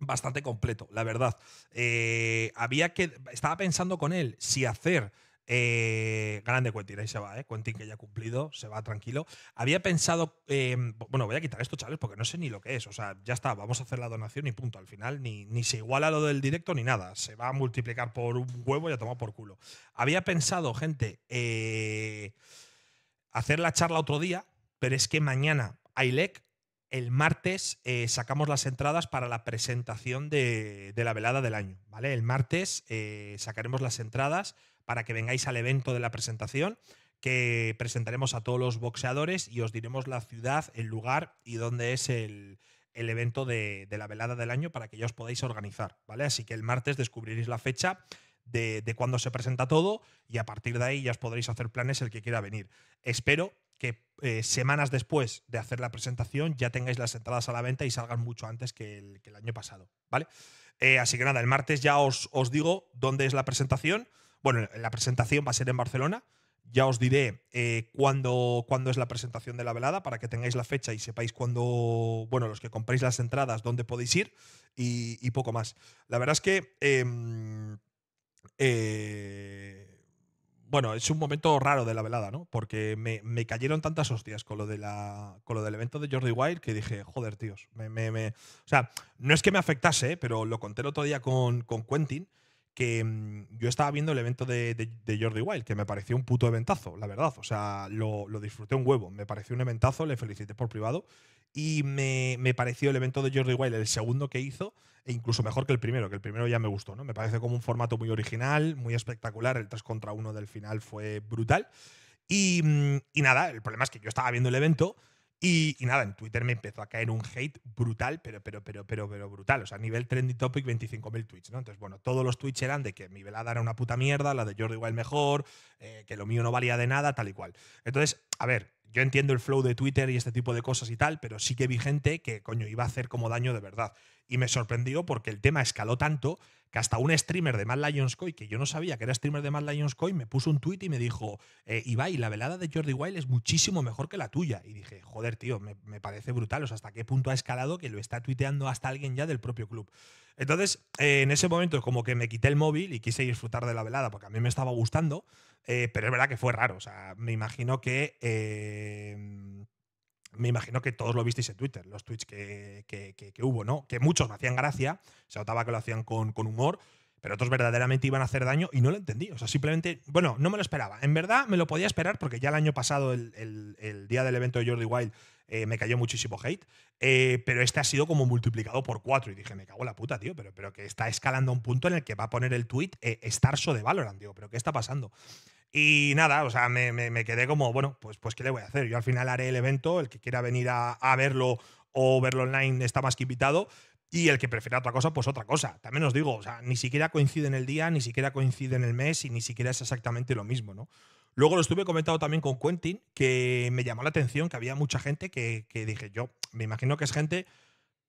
bastante completo, la verdad. Eh, había que, estaba pensando con él si hacer eh, grande Quentin, ahí se va, ¿eh? Quentin que ya ha cumplido, se va tranquilo. Había pensado, em, bueno, voy a quitar esto, chavales, porque no sé ni lo que es. O sea, ya está, vamos a hacer la donación y punto. Al final ni, ni se iguala lo del directo ni nada. Se va a multiplicar por un huevo y a tomar por culo. Había pensado, gente, eh, hacer la charla otro día, pero es que mañana ILEC el martes eh, sacamos las entradas para la presentación de, la velada del año, ¿vale? El martes sacaremos las entradas para que vengáis al evento de la presentación, que presentaremos a todos los boxeadores y os diremos la ciudad, el lugar y dónde es el, evento de, la velada del año para que ya os podáis organizar, ¿vale? Así que el martes descubriréis la fecha de, cuándo se presenta todo y a partir de ahí ya os podréis hacer planes el que quiera venir. Espero que eh, semanas después de hacer la presentación ya tengáis las entradas a la venta y salgan mucho antes que el, año pasado, ¿vale? Eh, así que nada, el martes ya os, os digo dónde es la presentación bueno, la presentación va a ser en Barcelona. Ya os diré eh, cuándo, es la presentación de la velada para que tengáis la fecha y sepáis cuándo, bueno, los que compréis las entradas, dónde podéis ir y, poco más. La verdad es que, em, eh, bueno, es un momento raro de la velada, ¿no? Porque me, cayeron tantas hostias con lo, de la, con lo del evento de Jordi Wild que dije, joder, tíos, me, o sea, no es que me afectase, pero lo conté el otro día con Quentin que mm, yo estaba viendo el evento de, de, de, Jordi Wild, que me pareció un puto eventazo, la verdad. O sea, lo, disfruté un huevo. Me pareció un eventazo, le felicité por privado. Y me, pareció el evento de Jordi Wild, el segundo que hizo, e incluso mejor que el primero, que el primero ya me gustó, ¿no? Me parece como un formato muy original, muy espectacular. El 3 contra 1 del final fue brutal. Y, mm, y nada, el problema es que yo estaba viendo el evento y, nada, en Twitter me empezó a caer un hate brutal, pero, pero, pero, pero, pero brutal. O sea, a nivel trending topic, 25.000 tweets, ¿no? Entonces, bueno, todos los tweets eran de que mi velada era una puta mierda, la de Jordi igual mejor, eh, que lo mío no valía de nada, tal y cual. Entonces, a ver, yo entiendo el flow de Twitter y este tipo de cosas y tal, pero sí que vi gente que, coño, iba a hacer como daño de verdad y me sorprendió porque el tema escaló tanto que hasta un streamer de Mad Lions Coy, que yo no sabía que era streamer de Mad Lions Coy, me puso un tuit y me dijo, eh, Ibai, la velada de Jordi Wild es muchísimo mejor que la tuya. Y dije, joder, tío, me, parece brutal, o sea, hasta qué punto ha escalado que lo está tuiteando hasta alguien ya del propio club. Entonces, eh, en ese momento como que me quité el móvil y quise disfrutar de la velada porque a mí me estaba gustando, eh, pero es verdad que fue raro, o sea, me imagino que eh, me imagino que todos lo visteis en Twitter, los tweets que, hubo, ¿no? Que muchos me hacían gracia, se notaba que lo hacían con, con, humor, pero otros verdaderamente iban a hacer daño y no lo entendí. O sea, simplemente, bueno, no me lo esperaba. En verdad me lo podía esperar porque ya el año pasado, el, día del evento de Jordi Wild, eh, me cayó muchísimo hate, eh, pero este ha sido como multiplicado por cuatro. Y dije, me cago la puta, tío, pero, que está escalando a un punto en el que va a poner el tweet eh, Starso de Valorant, digo, pero ¿qué está pasando? Y nada, o sea, me, quedé como, bueno, pues, pues ¿qué le voy a hacer? Yo al final haré el evento, el que quiera venir a, verlo o verlo online está más que invitado, y el que prefiera otra cosa, pues otra cosa. También os digo, o sea, ni siquiera coincide en el día, ni siquiera coincide en el mes y ni siquiera es exactamente lo mismo, ¿no? Luego lo estuve comentado también con Quentin, que me llamó la atención que había mucha gente que, que dije yo, me imagino que es gente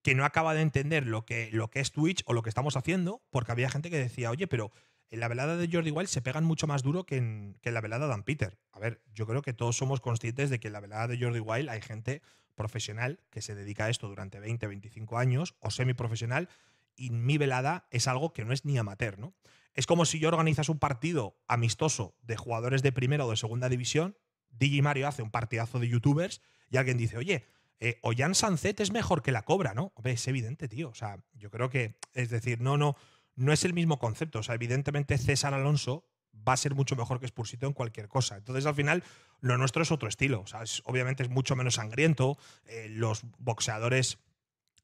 que no acaba de entender lo que, lo que es Twitch o lo que estamos haciendo, porque había gente que decía, oye, pero en la velada de Jordi Wild se pegan mucho más duro que en, la velada de Dan Peter. A ver, yo creo que todos somos conscientes de que en la velada de Jordi Wild hay gente profesional que se dedica a esto durante 20, 25 años o semiprofesional y mi velada es algo que no es ni amateur, ¿no? Es como si yo organizas un partido amistoso de jugadores de primera o de segunda división, Digi Mario hace un partidazo de youtubers y alguien dice, oye, eh, Ollán Sancet es mejor que la Cobra, ¿no? es evidente, tío. O sea, yo creo que, es decir, no, no, no es el mismo concepto. O sea, evidentemente César Alonso va a ser mucho mejor que Spursito en cualquier cosa. Entonces, al final, lo nuestro es otro estilo. obviamente es mucho menos sangriento. Eh, los boxeadores.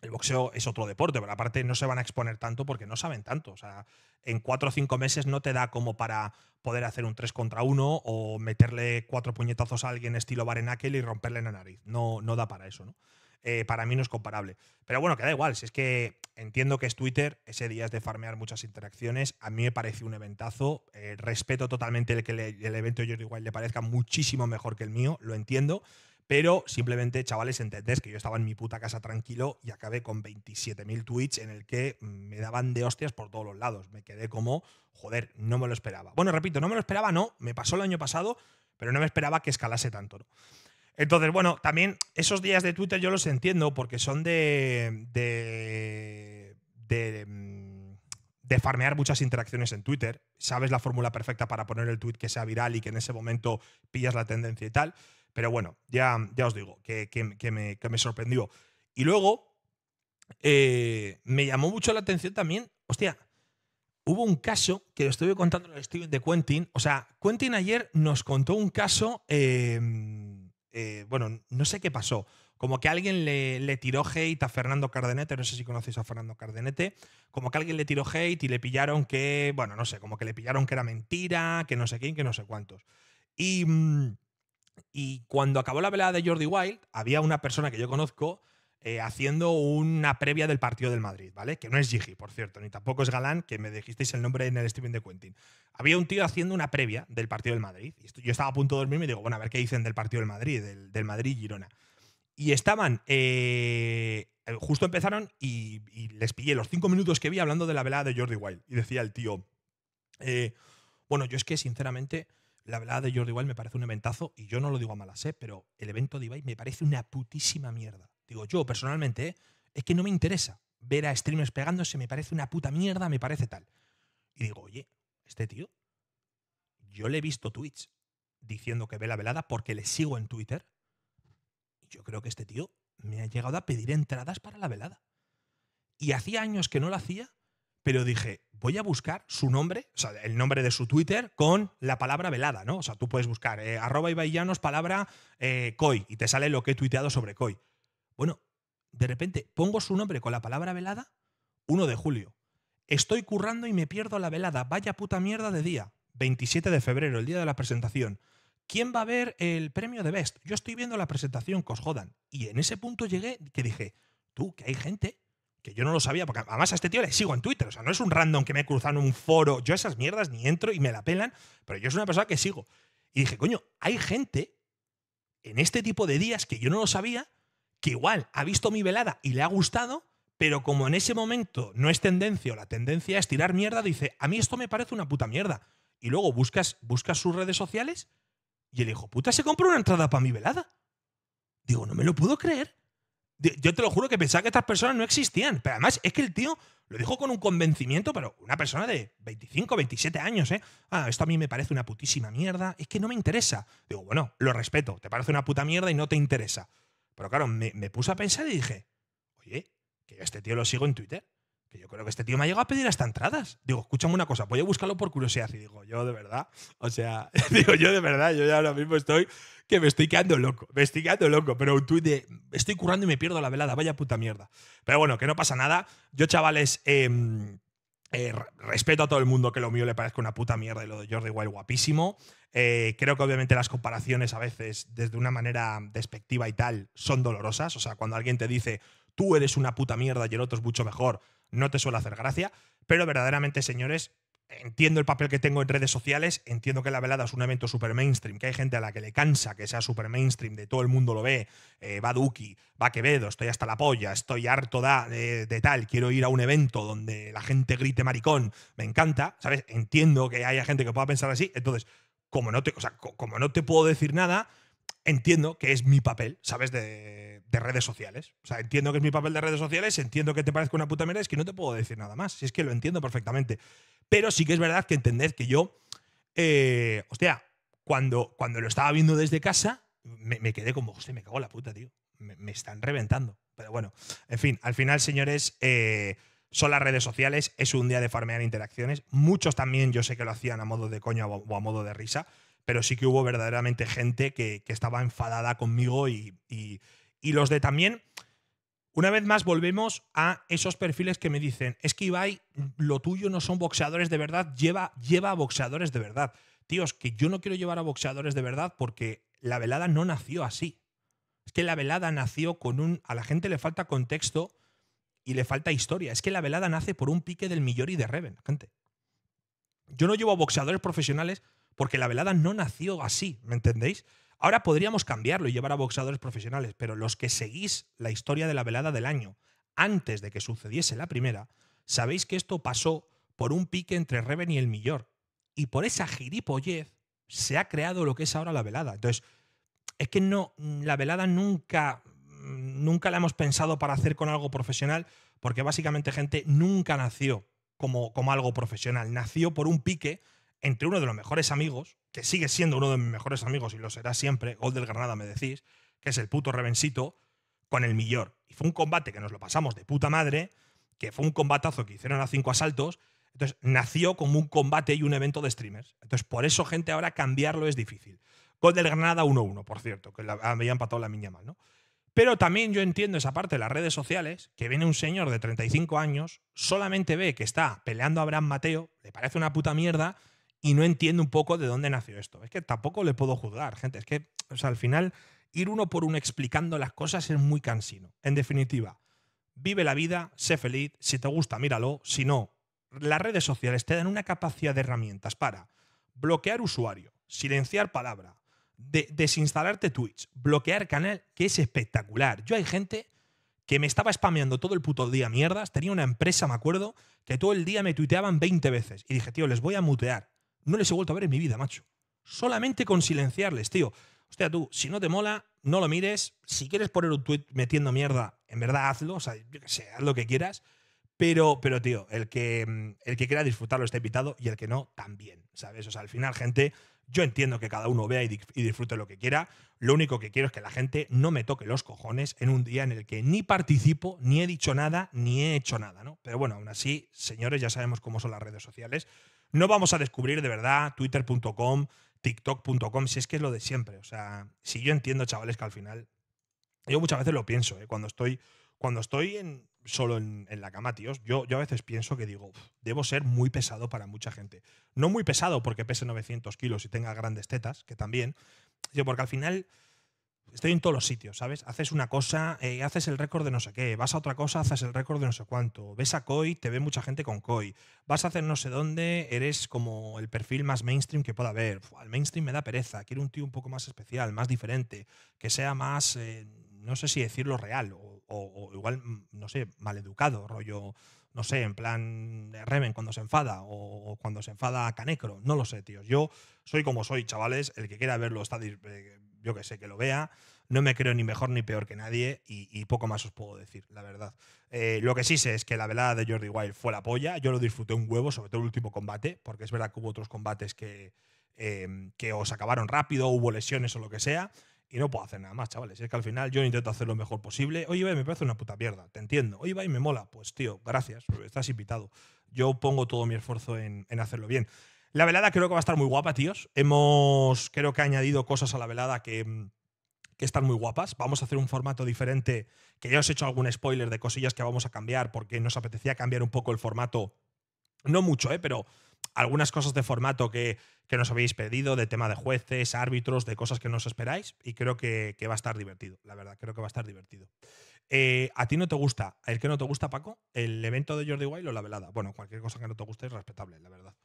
El boxeo es otro deporte, pero aparte no se van a exponer tanto porque no saben tanto. O sea, en cuatro o cinco meses no te da como para poder hacer un tres contra uno o meterle cuatro puñetazos a alguien estilo Barenakel y romperle la nariz. No, no da para eso, ¿no? Eh, para mí no es comparable. Pero bueno, que da igual, si es que entiendo que es Twitter, ese día es de farmear muchas interacciones, a mí me parece un eventazo, eh, respeto totalmente el que el evento de Jordi le parezca muchísimo mejor que el mío, lo entiendo, pero simplemente, chavales, entendés que yo estaba en mi puta casa tranquilo y acabé con 27.000 tweets en el que me daban de hostias por todos los lados. Me quedé como, joder, no me lo esperaba. Bueno, repito, no me lo esperaba, no, me pasó el año pasado, pero no me esperaba que escalase tanto, ¿no? Entonces, bueno, también esos días de Twitter yo los entiendo porque son de, de, mm, de, farmear muchas interacciones en Twitter. Sabes la fórmula perfecta para poner el tweet que sea viral y que en ese momento pillas la tendencia y tal. Pero bueno, ya, ya os digo, que, me, sorprendió. Y luego, eh, me llamó mucho la atención también, hostia, hubo un caso que lo estuve contando en el estudio de Quentin. O sea, Quentin ayer nos contó un caso... Eh, eh, bueno, no sé qué pasó. Como que alguien le, tiró hate a Fernando Cardenete, no sé si conocéis a Fernando Cardenete, como que alguien le tiró hate y le pillaron que, bueno, no sé, como que le pillaron que era mentira, que no sé quién, que no sé cuántos. Y, mm, y cuando acabó la velada de Jordi Wild, había una persona que yo conozco eh, haciendo una previa del partido del Madrid, ¿vale? Que no es Gigi, por cierto, ni tampoco es Galán, que me dijisteis el nombre en el streaming de Quentin. Había un tío haciendo una previa del partido del Madrid. Y yo estaba a punto de dormir y digo, bueno, a ver qué dicen del partido del Madrid, del, Madrid-Girona. Y estaban, eh, eh, justo empezaron y, les pillé los cinco minutos que vi hablando de la velada de Jordi Wild. Y decía el tío, bueno, yo es que sinceramente la velada de Jordi Wild me parece un eventazo y yo no lo digo a malas, ¿eh? pero el evento de Ibai me parece una putísima mierda digo yo personalmente, ¿eh? es que no me interesa ver a streamers pegándose, me parece una puta mierda, me parece tal. Y digo, oye, este tío, yo le he visto tweets diciendo que ve la velada porque le sigo en Twitter. Y yo creo que este tío me ha llegado a pedir entradas para la velada. Y hacía años que no lo hacía, pero dije, voy a buscar su nombre, o sea, el nombre de su Twitter con la palabra velada, ¿no? O sea, tú puedes buscar eh, arroba y ibaillanos palabra COI eh, y te sale lo que he tuiteado sobre COI. Bueno, de repente pongo su nombre con la palabra velada, 1 de julio. Estoy currando y me pierdo la velada, vaya puta mierda de día. 27 de febrero, el día de la presentación. ¿Quién va a ver el premio de Best? Yo estoy viendo la presentación, que jodan. Y en ese punto llegué que dije, tú, que hay gente que yo no lo sabía, porque además a este tío le sigo en Twitter, o sea, no es un random que me he en un foro, yo esas mierdas ni entro y me la pelan, pero yo es una persona que sigo. Y dije, coño, hay gente en este tipo de días que yo no lo sabía que igual ha visto mi velada y le ha gustado, pero como en ese momento no es tendencia o la tendencia es tirar mierda, dice, a mí esto me parece una puta mierda. Y luego buscas, buscas sus redes sociales y el hijo puta se compró una entrada para mi velada. Digo, no me lo puedo creer. Yo te lo juro que pensaba que estas personas no existían. Pero además es que el tío lo dijo con un convencimiento, pero una persona de 25, 27 años, ¿eh? Ah, esto a mí me parece una putísima mierda, es que no me interesa. Digo, bueno, lo respeto, te parece una puta mierda y no te interesa. Pero claro, me, me puse a pensar y dije, oye, que este tío lo sigo en Twitter. Que yo creo que este tío me ha llegado a pedir hasta entradas. Digo, escúchame una cosa, voy a buscarlo por curiosidad. Y digo, yo de verdad, o sea, <laughs> digo, yo de verdad, yo ya ahora mismo estoy que me estoy quedando loco, me estoy quedando loco. Pero un tuit de estoy currando y me pierdo la velada, vaya puta mierda. Pero bueno, que no pasa nada. Yo, chavales, eh, eh, respeto a todo el mundo que lo mío le parezca una puta mierda y lo de Jordi igual guapísimo. Eh, creo que obviamente las comparaciones a veces, desde una manera despectiva y tal, son dolorosas. O sea, cuando alguien te dice, tú eres una puta mierda y el otro es mucho mejor, no te suele hacer gracia. Pero verdaderamente, señores, entiendo el papel que tengo en redes sociales, entiendo que la velada es un evento super mainstream, que hay gente a la que le cansa que sea super mainstream, de todo el mundo lo ve, eh, va Duki, va Quevedo, estoy hasta la polla, estoy harto de, de, tal, quiero ir a un evento donde la gente grite maricón, me encanta, ¿sabes? Entiendo que haya gente que pueda pensar así, entonces, como no te, como no te puedo decir nada, entiendo que es mi papel, ¿sabes? De, redes sociales. O sea, entiendo que es mi papel de redes sociales, entiendo que te parezca una puta mierda, es que no te puedo decir nada más. Si es que lo entiendo perfectamente. Pero sí que es verdad que entender que yo, eh, hostia, cuando, cuando lo estaba viendo desde casa, me, quedé como, hostia, me cago la puta, tío. Me, están reventando. Pero bueno, en fin, al final, señores, eh, son las redes sociales, es un día de farmear interacciones. Muchos también yo sé que lo hacían a modo de coño o a modo de risa pero sí que hubo verdaderamente gente que, estaba enfadada conmigo y, los de también. Una vez más volvemos a esos perfiles que me dicen, es que Ibai, lo tuyo no son boxeadores de verdad, lleva, lleva a boxeadores de verdad. Tíos, que yo no quiero llevar a boxeadores de verdad porque la velada no nació así. Es que la velada nació con un... A la gente le falta contexto y le falta historia. Es que la velada nace por un pique del Millori de Reven, gente. Yo no llevo a boxeadores profesionales porque la velada no nació así, ¿me entendéis? Ahora podríamos cambiarlo y llevar a boxeadores profesionales, pero los que seguís la historia de la velada del año antes de que sucediese la primera, sabéis que esto pasó por un pique entre Reven y el Millor. Y por esa gilipollez se ha creado lo que es ahora la velada. Entonces, es que no, la velada nunca, nunca la hemos pensado para hacer con algo profesional, porque básicamente gente nunca nació como, como algo profesional. Nació por un pique entre uno de los mejores amigos, que sigue siendo uno de mis mejores amigos y lo será siempre, gol del Granada me decís, que es el puto Revencito, con el Millor. Y fue un combate que nos lo pasamos de puta madre, que fue un combatazo que hicieron a cinco asaltos. Entonces nació como un combate y un evento de streamers. Entonces por eso, gente, ahora cambiarlo es difícil. Gol del Granada 1-1, por cierto, que la, había empatado la niña mal, ¿no? Pero también yo entiendo esa parte de las redes sociales, que viene un señor de 35 años, solamente ve que está peleando a Abraham Mateo, le parece una puta mierda, y no entiendo un poco de dónde nació esto. Es que tampoco le puedo juzgar, gente. Es que, o sea, al final, ir uno por uno explicando las cosas es muy cansino. En definitiva, vive la vida, sé feliz, si te gusta, míralo, si no, las redes sociales te dan una capacidad de herramientas para bloquear usuario, silenciar palabra, desinstalarte Twitch, bloquear canal, que es espectacular. Yo hay gente que me estaba spameando todo el puto día mierdas, tenía una empresa, me acuerdo, que todo el día me tuiteaban 20 veces y dije, tío, les voy a mutear. No les he vuelto a ver en mi vida, macho. Solamente con silenciarles, tío. Hostia, tú, si no te mola, no lo mires. Si quieres poner un tweet metiendo mierda, en verdad hazlo. O sea, yo qué sé, haz lo que quieras. Pero, pero tío, el que, mm, el que quiera disfrutarlo está invitado y el que no, también, ¿sabes? O sea, al final, gente, yo entiendo que cada uno vea y, disfrute lo que quiera. Lo único que quiero es que la gente no me toque los cojones en un día en el que ni participo, ni he dicho nada, ni he hecho nada, ¿no? Pero bueno, aún así, señores, ya sabemos cómo son las redes sociales. No vamos a descubrir de verdad twitter.com, tiktok.com, si es que es lo de siempre. O sea, si yo entiendo, chavales, que al final. Yo muchas veces lo pienso, ¿eh? cuando estoy, cuando estoy en, solo en, la cama, tíos, yo, yo a veces pienso que digo, debo ser muy pesado para mucha gente. No muy pesado porque pese 900 kilos y tenga grandes tetas, que también, porque al final estoy en todos los sitios, ¿sabes? Haces una cosa, eh, haces el récord de no sé qué, vas a otra cosa, haces el récord de no sé cuánto, ves a Koi, te ve mucha gente con Koi, vas a hacer no sé dónde, eres como el perfil más mainstream que pueda haber. al mainstream me da pereza, quiero un tío un poco más especial, más diferente, que sea más, eh, no sé si decirlo real, o, igual, mm, no sé, maleducado, rollo, no sé, en plan Remen cuando se enfada, o, cuando se enfada Canecro, no lo sé, tíos. Yo soy como soy, chavales, el que quiera verlo está... Eh, yo que sé, que lo vea. No me creo ni mejor ni peor que nadie y, poco más os puedo decir, la verdad. Eh, lo que sí sé es que la velada de Jordi Wild fue la polla. Yo lo disfruté un huevo, sobre todo el último combate, porque es verdad que hubo otros combates que, em, que os acabaron rápido, hubo lesiones o lo que sea. Y no puedo hacer nada más, chavales. Es que al final yo intento hacer lo mejor posible. Oye, Ibai, me parece una puta mierda. Te entiendo. Oye, y me mola. Pues, tío, gracias. Estás invitado. Yo pongo todo mi esfuerzo en, en hacerlo bien. La velada creo que va a estar muy guapa, tíos. Hemos, creo que ha añadido cosas a la velada mm, que, están muy guapas. Vamos a hacer un formato diferente, que ya os he hecho algún spoiler de cosillas que vamos a cambiar, porque nos apetecía cambiar un poco el formato. No mucho, ¿eh? pero algunas cosas de formato que, nos habéis pedido, de tema de jueces, árbitros, de cosas que no os esperáis, y creo que, va a estar divertido, la verdad, creo que va a estar divertido. Eh, ¿A ti no te gusta? ¿El que no te gusta, Paco? ¿El evento de Jordi Wild o la velada? Bueno, cualquier cosa que no te guste es respetable, la verdad.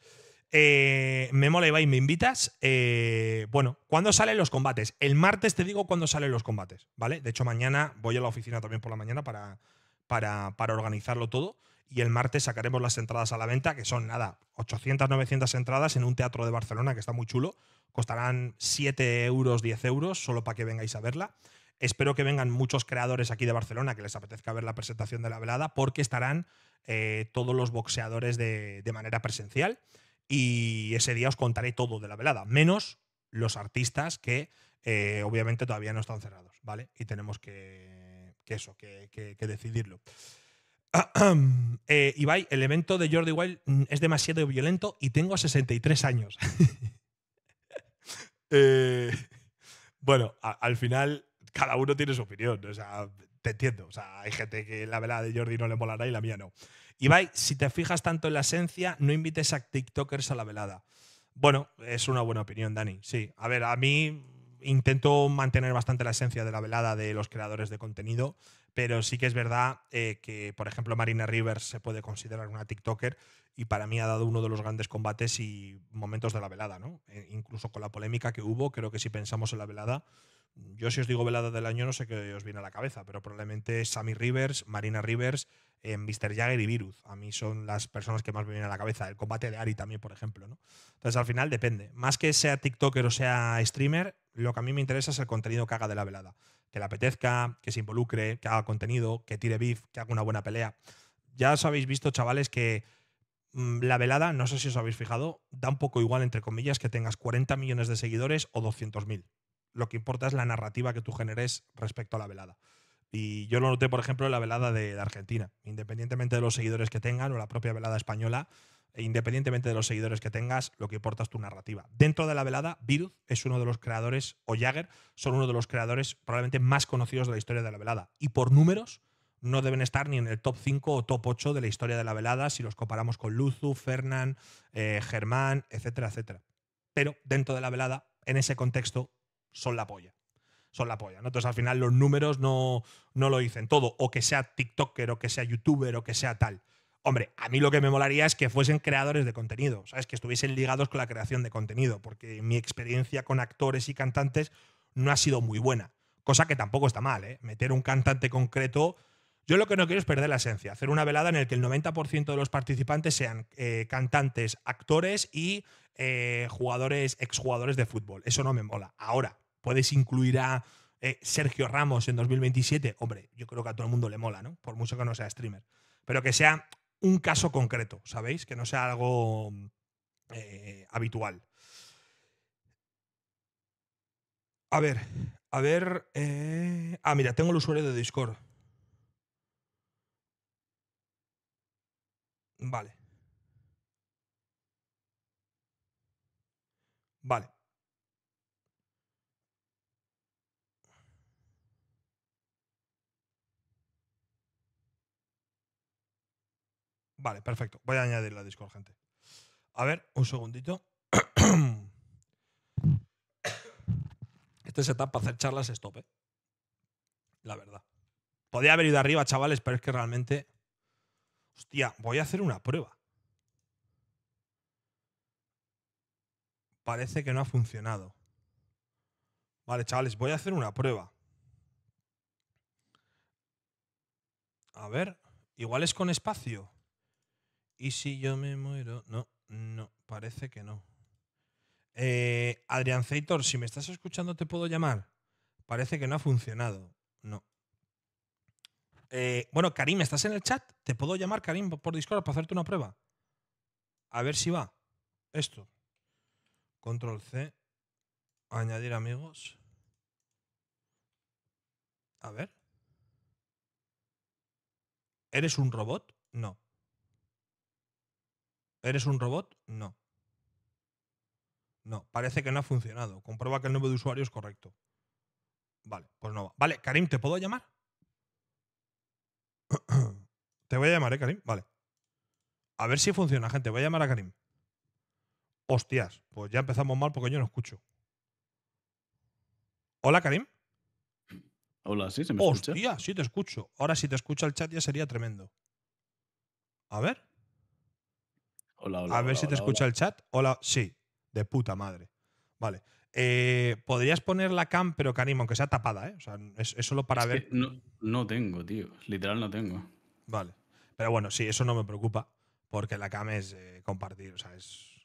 Eh, me mola y me invitas. Eh, bueno, ¿cuándo salen los combates? El martes te digo cuándo salen los combates, ¿vale? De hecho, mañana voy a la oficina también por la mañana para, para, organizarlo todo. Y el martes sacaremos las entradas a la venta, que son nada, 800, 900 entradas en un teatro de Barcelona que está muy chulo. Costarán 7 euros, 10 euros, solo para que vengáis a verla. Espero que vengan muchos creadores aquí de Barcelona que les apetezca ver la presentación de la velada, porque estarán eh, todos los boxeadores de, de manera presencial y ese día os contaré todo de la velada, menos los artistas que eh, obviamente todavía no están cerrados, ¿vale? Y tenemos que, que eso, que, decidirlo. <clears throat> eh, Ibai, el evento de Jordi Wild mm, es demasiado violento y tengo 63 años. <laughs> Eh, bueno, al final cada uno tiene su opinión, o sea, te entiendo, o sea, hay gente que la velada de Jordi no le molará y la mía no. Ibai, si te fijas tanto en la esencia, no invites a TikTokers a la velada. Bueno, es una buena opinión, Dani. Sí, a ver, a mí intento mantener bastante la esencia de la velada de los creadores de contenido, pero sí que es verdad eh, que, por ejemplo, Marina Rivers se puede considerar una TikToker y para mí ha dado uno de los grandes combates y momentos de la velada, ¿no? Eh, incluso con la polémica que hubo, creo que si pensamos en la velada, yo si os digo velada del año no sé qué os viene a la cabeza, pero probablemente Sammy Rivers, Marina Rivers, eh, Mr. Jagger y Virus. A mí son las personas que más me vienen a la cabeza. El combate de Ari también, por ejemplo. ¿no? Entonces al final depende. Más que sea TikToker o sea streamer, lo que a mí me interesa es el contenido que haga de la velada. Que le apetezca, que se involucre, que haga contenido, que tire beef, que haga una buena pelea. Ya os habéis visto, chavales, que mm, la velada, no sé si os habéis fijado, da un poco igual, entre comillas, que tengas 40 millones de seguidores o 200.000 lo que importa es la narrativa que tú generes respecto a la velada. Y yo lo noté, por ejemplo, en la velada de, Argentina. Independientemente de los seguidores que tengan o la propia velada española, e independientemente de los seguidores que tengas, lo que importa es tu narrativa. Dentro de la velada, Virus es uno de los creadores, o Jagger, son uno de los creadores probablemente más conocidos de la historia de la velada. Y por números, no deben estar ni en el top 5 o top 8 de la historia de la velada si los comparamos con Luzu, Fernán, eh, Germán, etcétera, etcétera. Pero dentro de la velada, en ese contexto, son la polla. Son la polla. ¿no? Entonces al final los números no, no lo dicen todo. O que sea TikToker, o que sea YouTuber, o que sea tal. Hombre, a mí lo que me molaría es que fuesen creadores de contenido, ¿sabes? Que estuviesen ligados con la creación de contenido, porque mi experiencia con actores y cantantes no ha sido muy buena. Cosa que tampoco está mal, ¿eh? Meter un cantante concreto. Yo lo que no quiero es perder la esencia, hacer una velada en el que el 90% de los participantes sean eh, cantantes, actores y eh, jugadores, exjugadores de fútbol. Eso no me mola. Ahora, puedes incluir a eh, Sergio Ramos en 2027, hombre, yo creo que a todo el mundo le mola, ¿no? Por mucho que no sea streamer. Pero que sea un caso concreto, ¿sabéis? Que no sea algo eh, habitual. A ver, a ver. Eh, ah, mira, tengo el usuario de Discord. Vale. Vale. Vale, perfecto. Voy a añadir la Discord, gente. A ver, un segundito. Este setup para hacer charlas es ¿eh? La verdad. Podría haber ido arriba, chavales, pero es que realmente. Hostia, voy a hacer una prueba. Parece que no ha funcionado. Vale, chavales, voy a hacer una prueba. A ver, igual es con espacio. ¿Y si yo me muero? No, no, parece que no. Eh, Adrián Zeitor, si me estás escuchando, ¿te puedo llamar? Parece que no ha funcionado. No. Eh, bueno, Karim, ¿estás en el chat? ¿Te puedo llamar, Karim, por Discord para hacerte una prueba? A ver si va. Esto. Control C. Añadir amigos. A ver. ¿Eres un robot? No. ¿Eres un robot? No. No, parece que no ha funcionado. Comprueba que el nombre de usuario es correcto. Vale, pues no va. Vale, Karim, ¿te puedo llamar? <clears throat> Te voy a llamar, ¿eh, Karim? Vale. A ver si funciona, gente. Voy a llamar a Karim. Hostias, pues ya empezamos mal porque yo no escucho. Hola, Karim. Hola, sí, se me escucha. Hostia, sí te escucho. Ahora si te escucha el chat ya sería tremendo. A ver. A ver si te escucha el chat. Hola, sí, de puta madre. Vale. Eh, ¿Podrías poner la cam, pero animo aunque sea tapada, ¿eh? O sea, es, solo para ver. No, no, tengo, tío. Literal no tengo. Vale. Pero bueno, sí, eso no me preocupa, porque la cam es eh, compartir, o sea, es,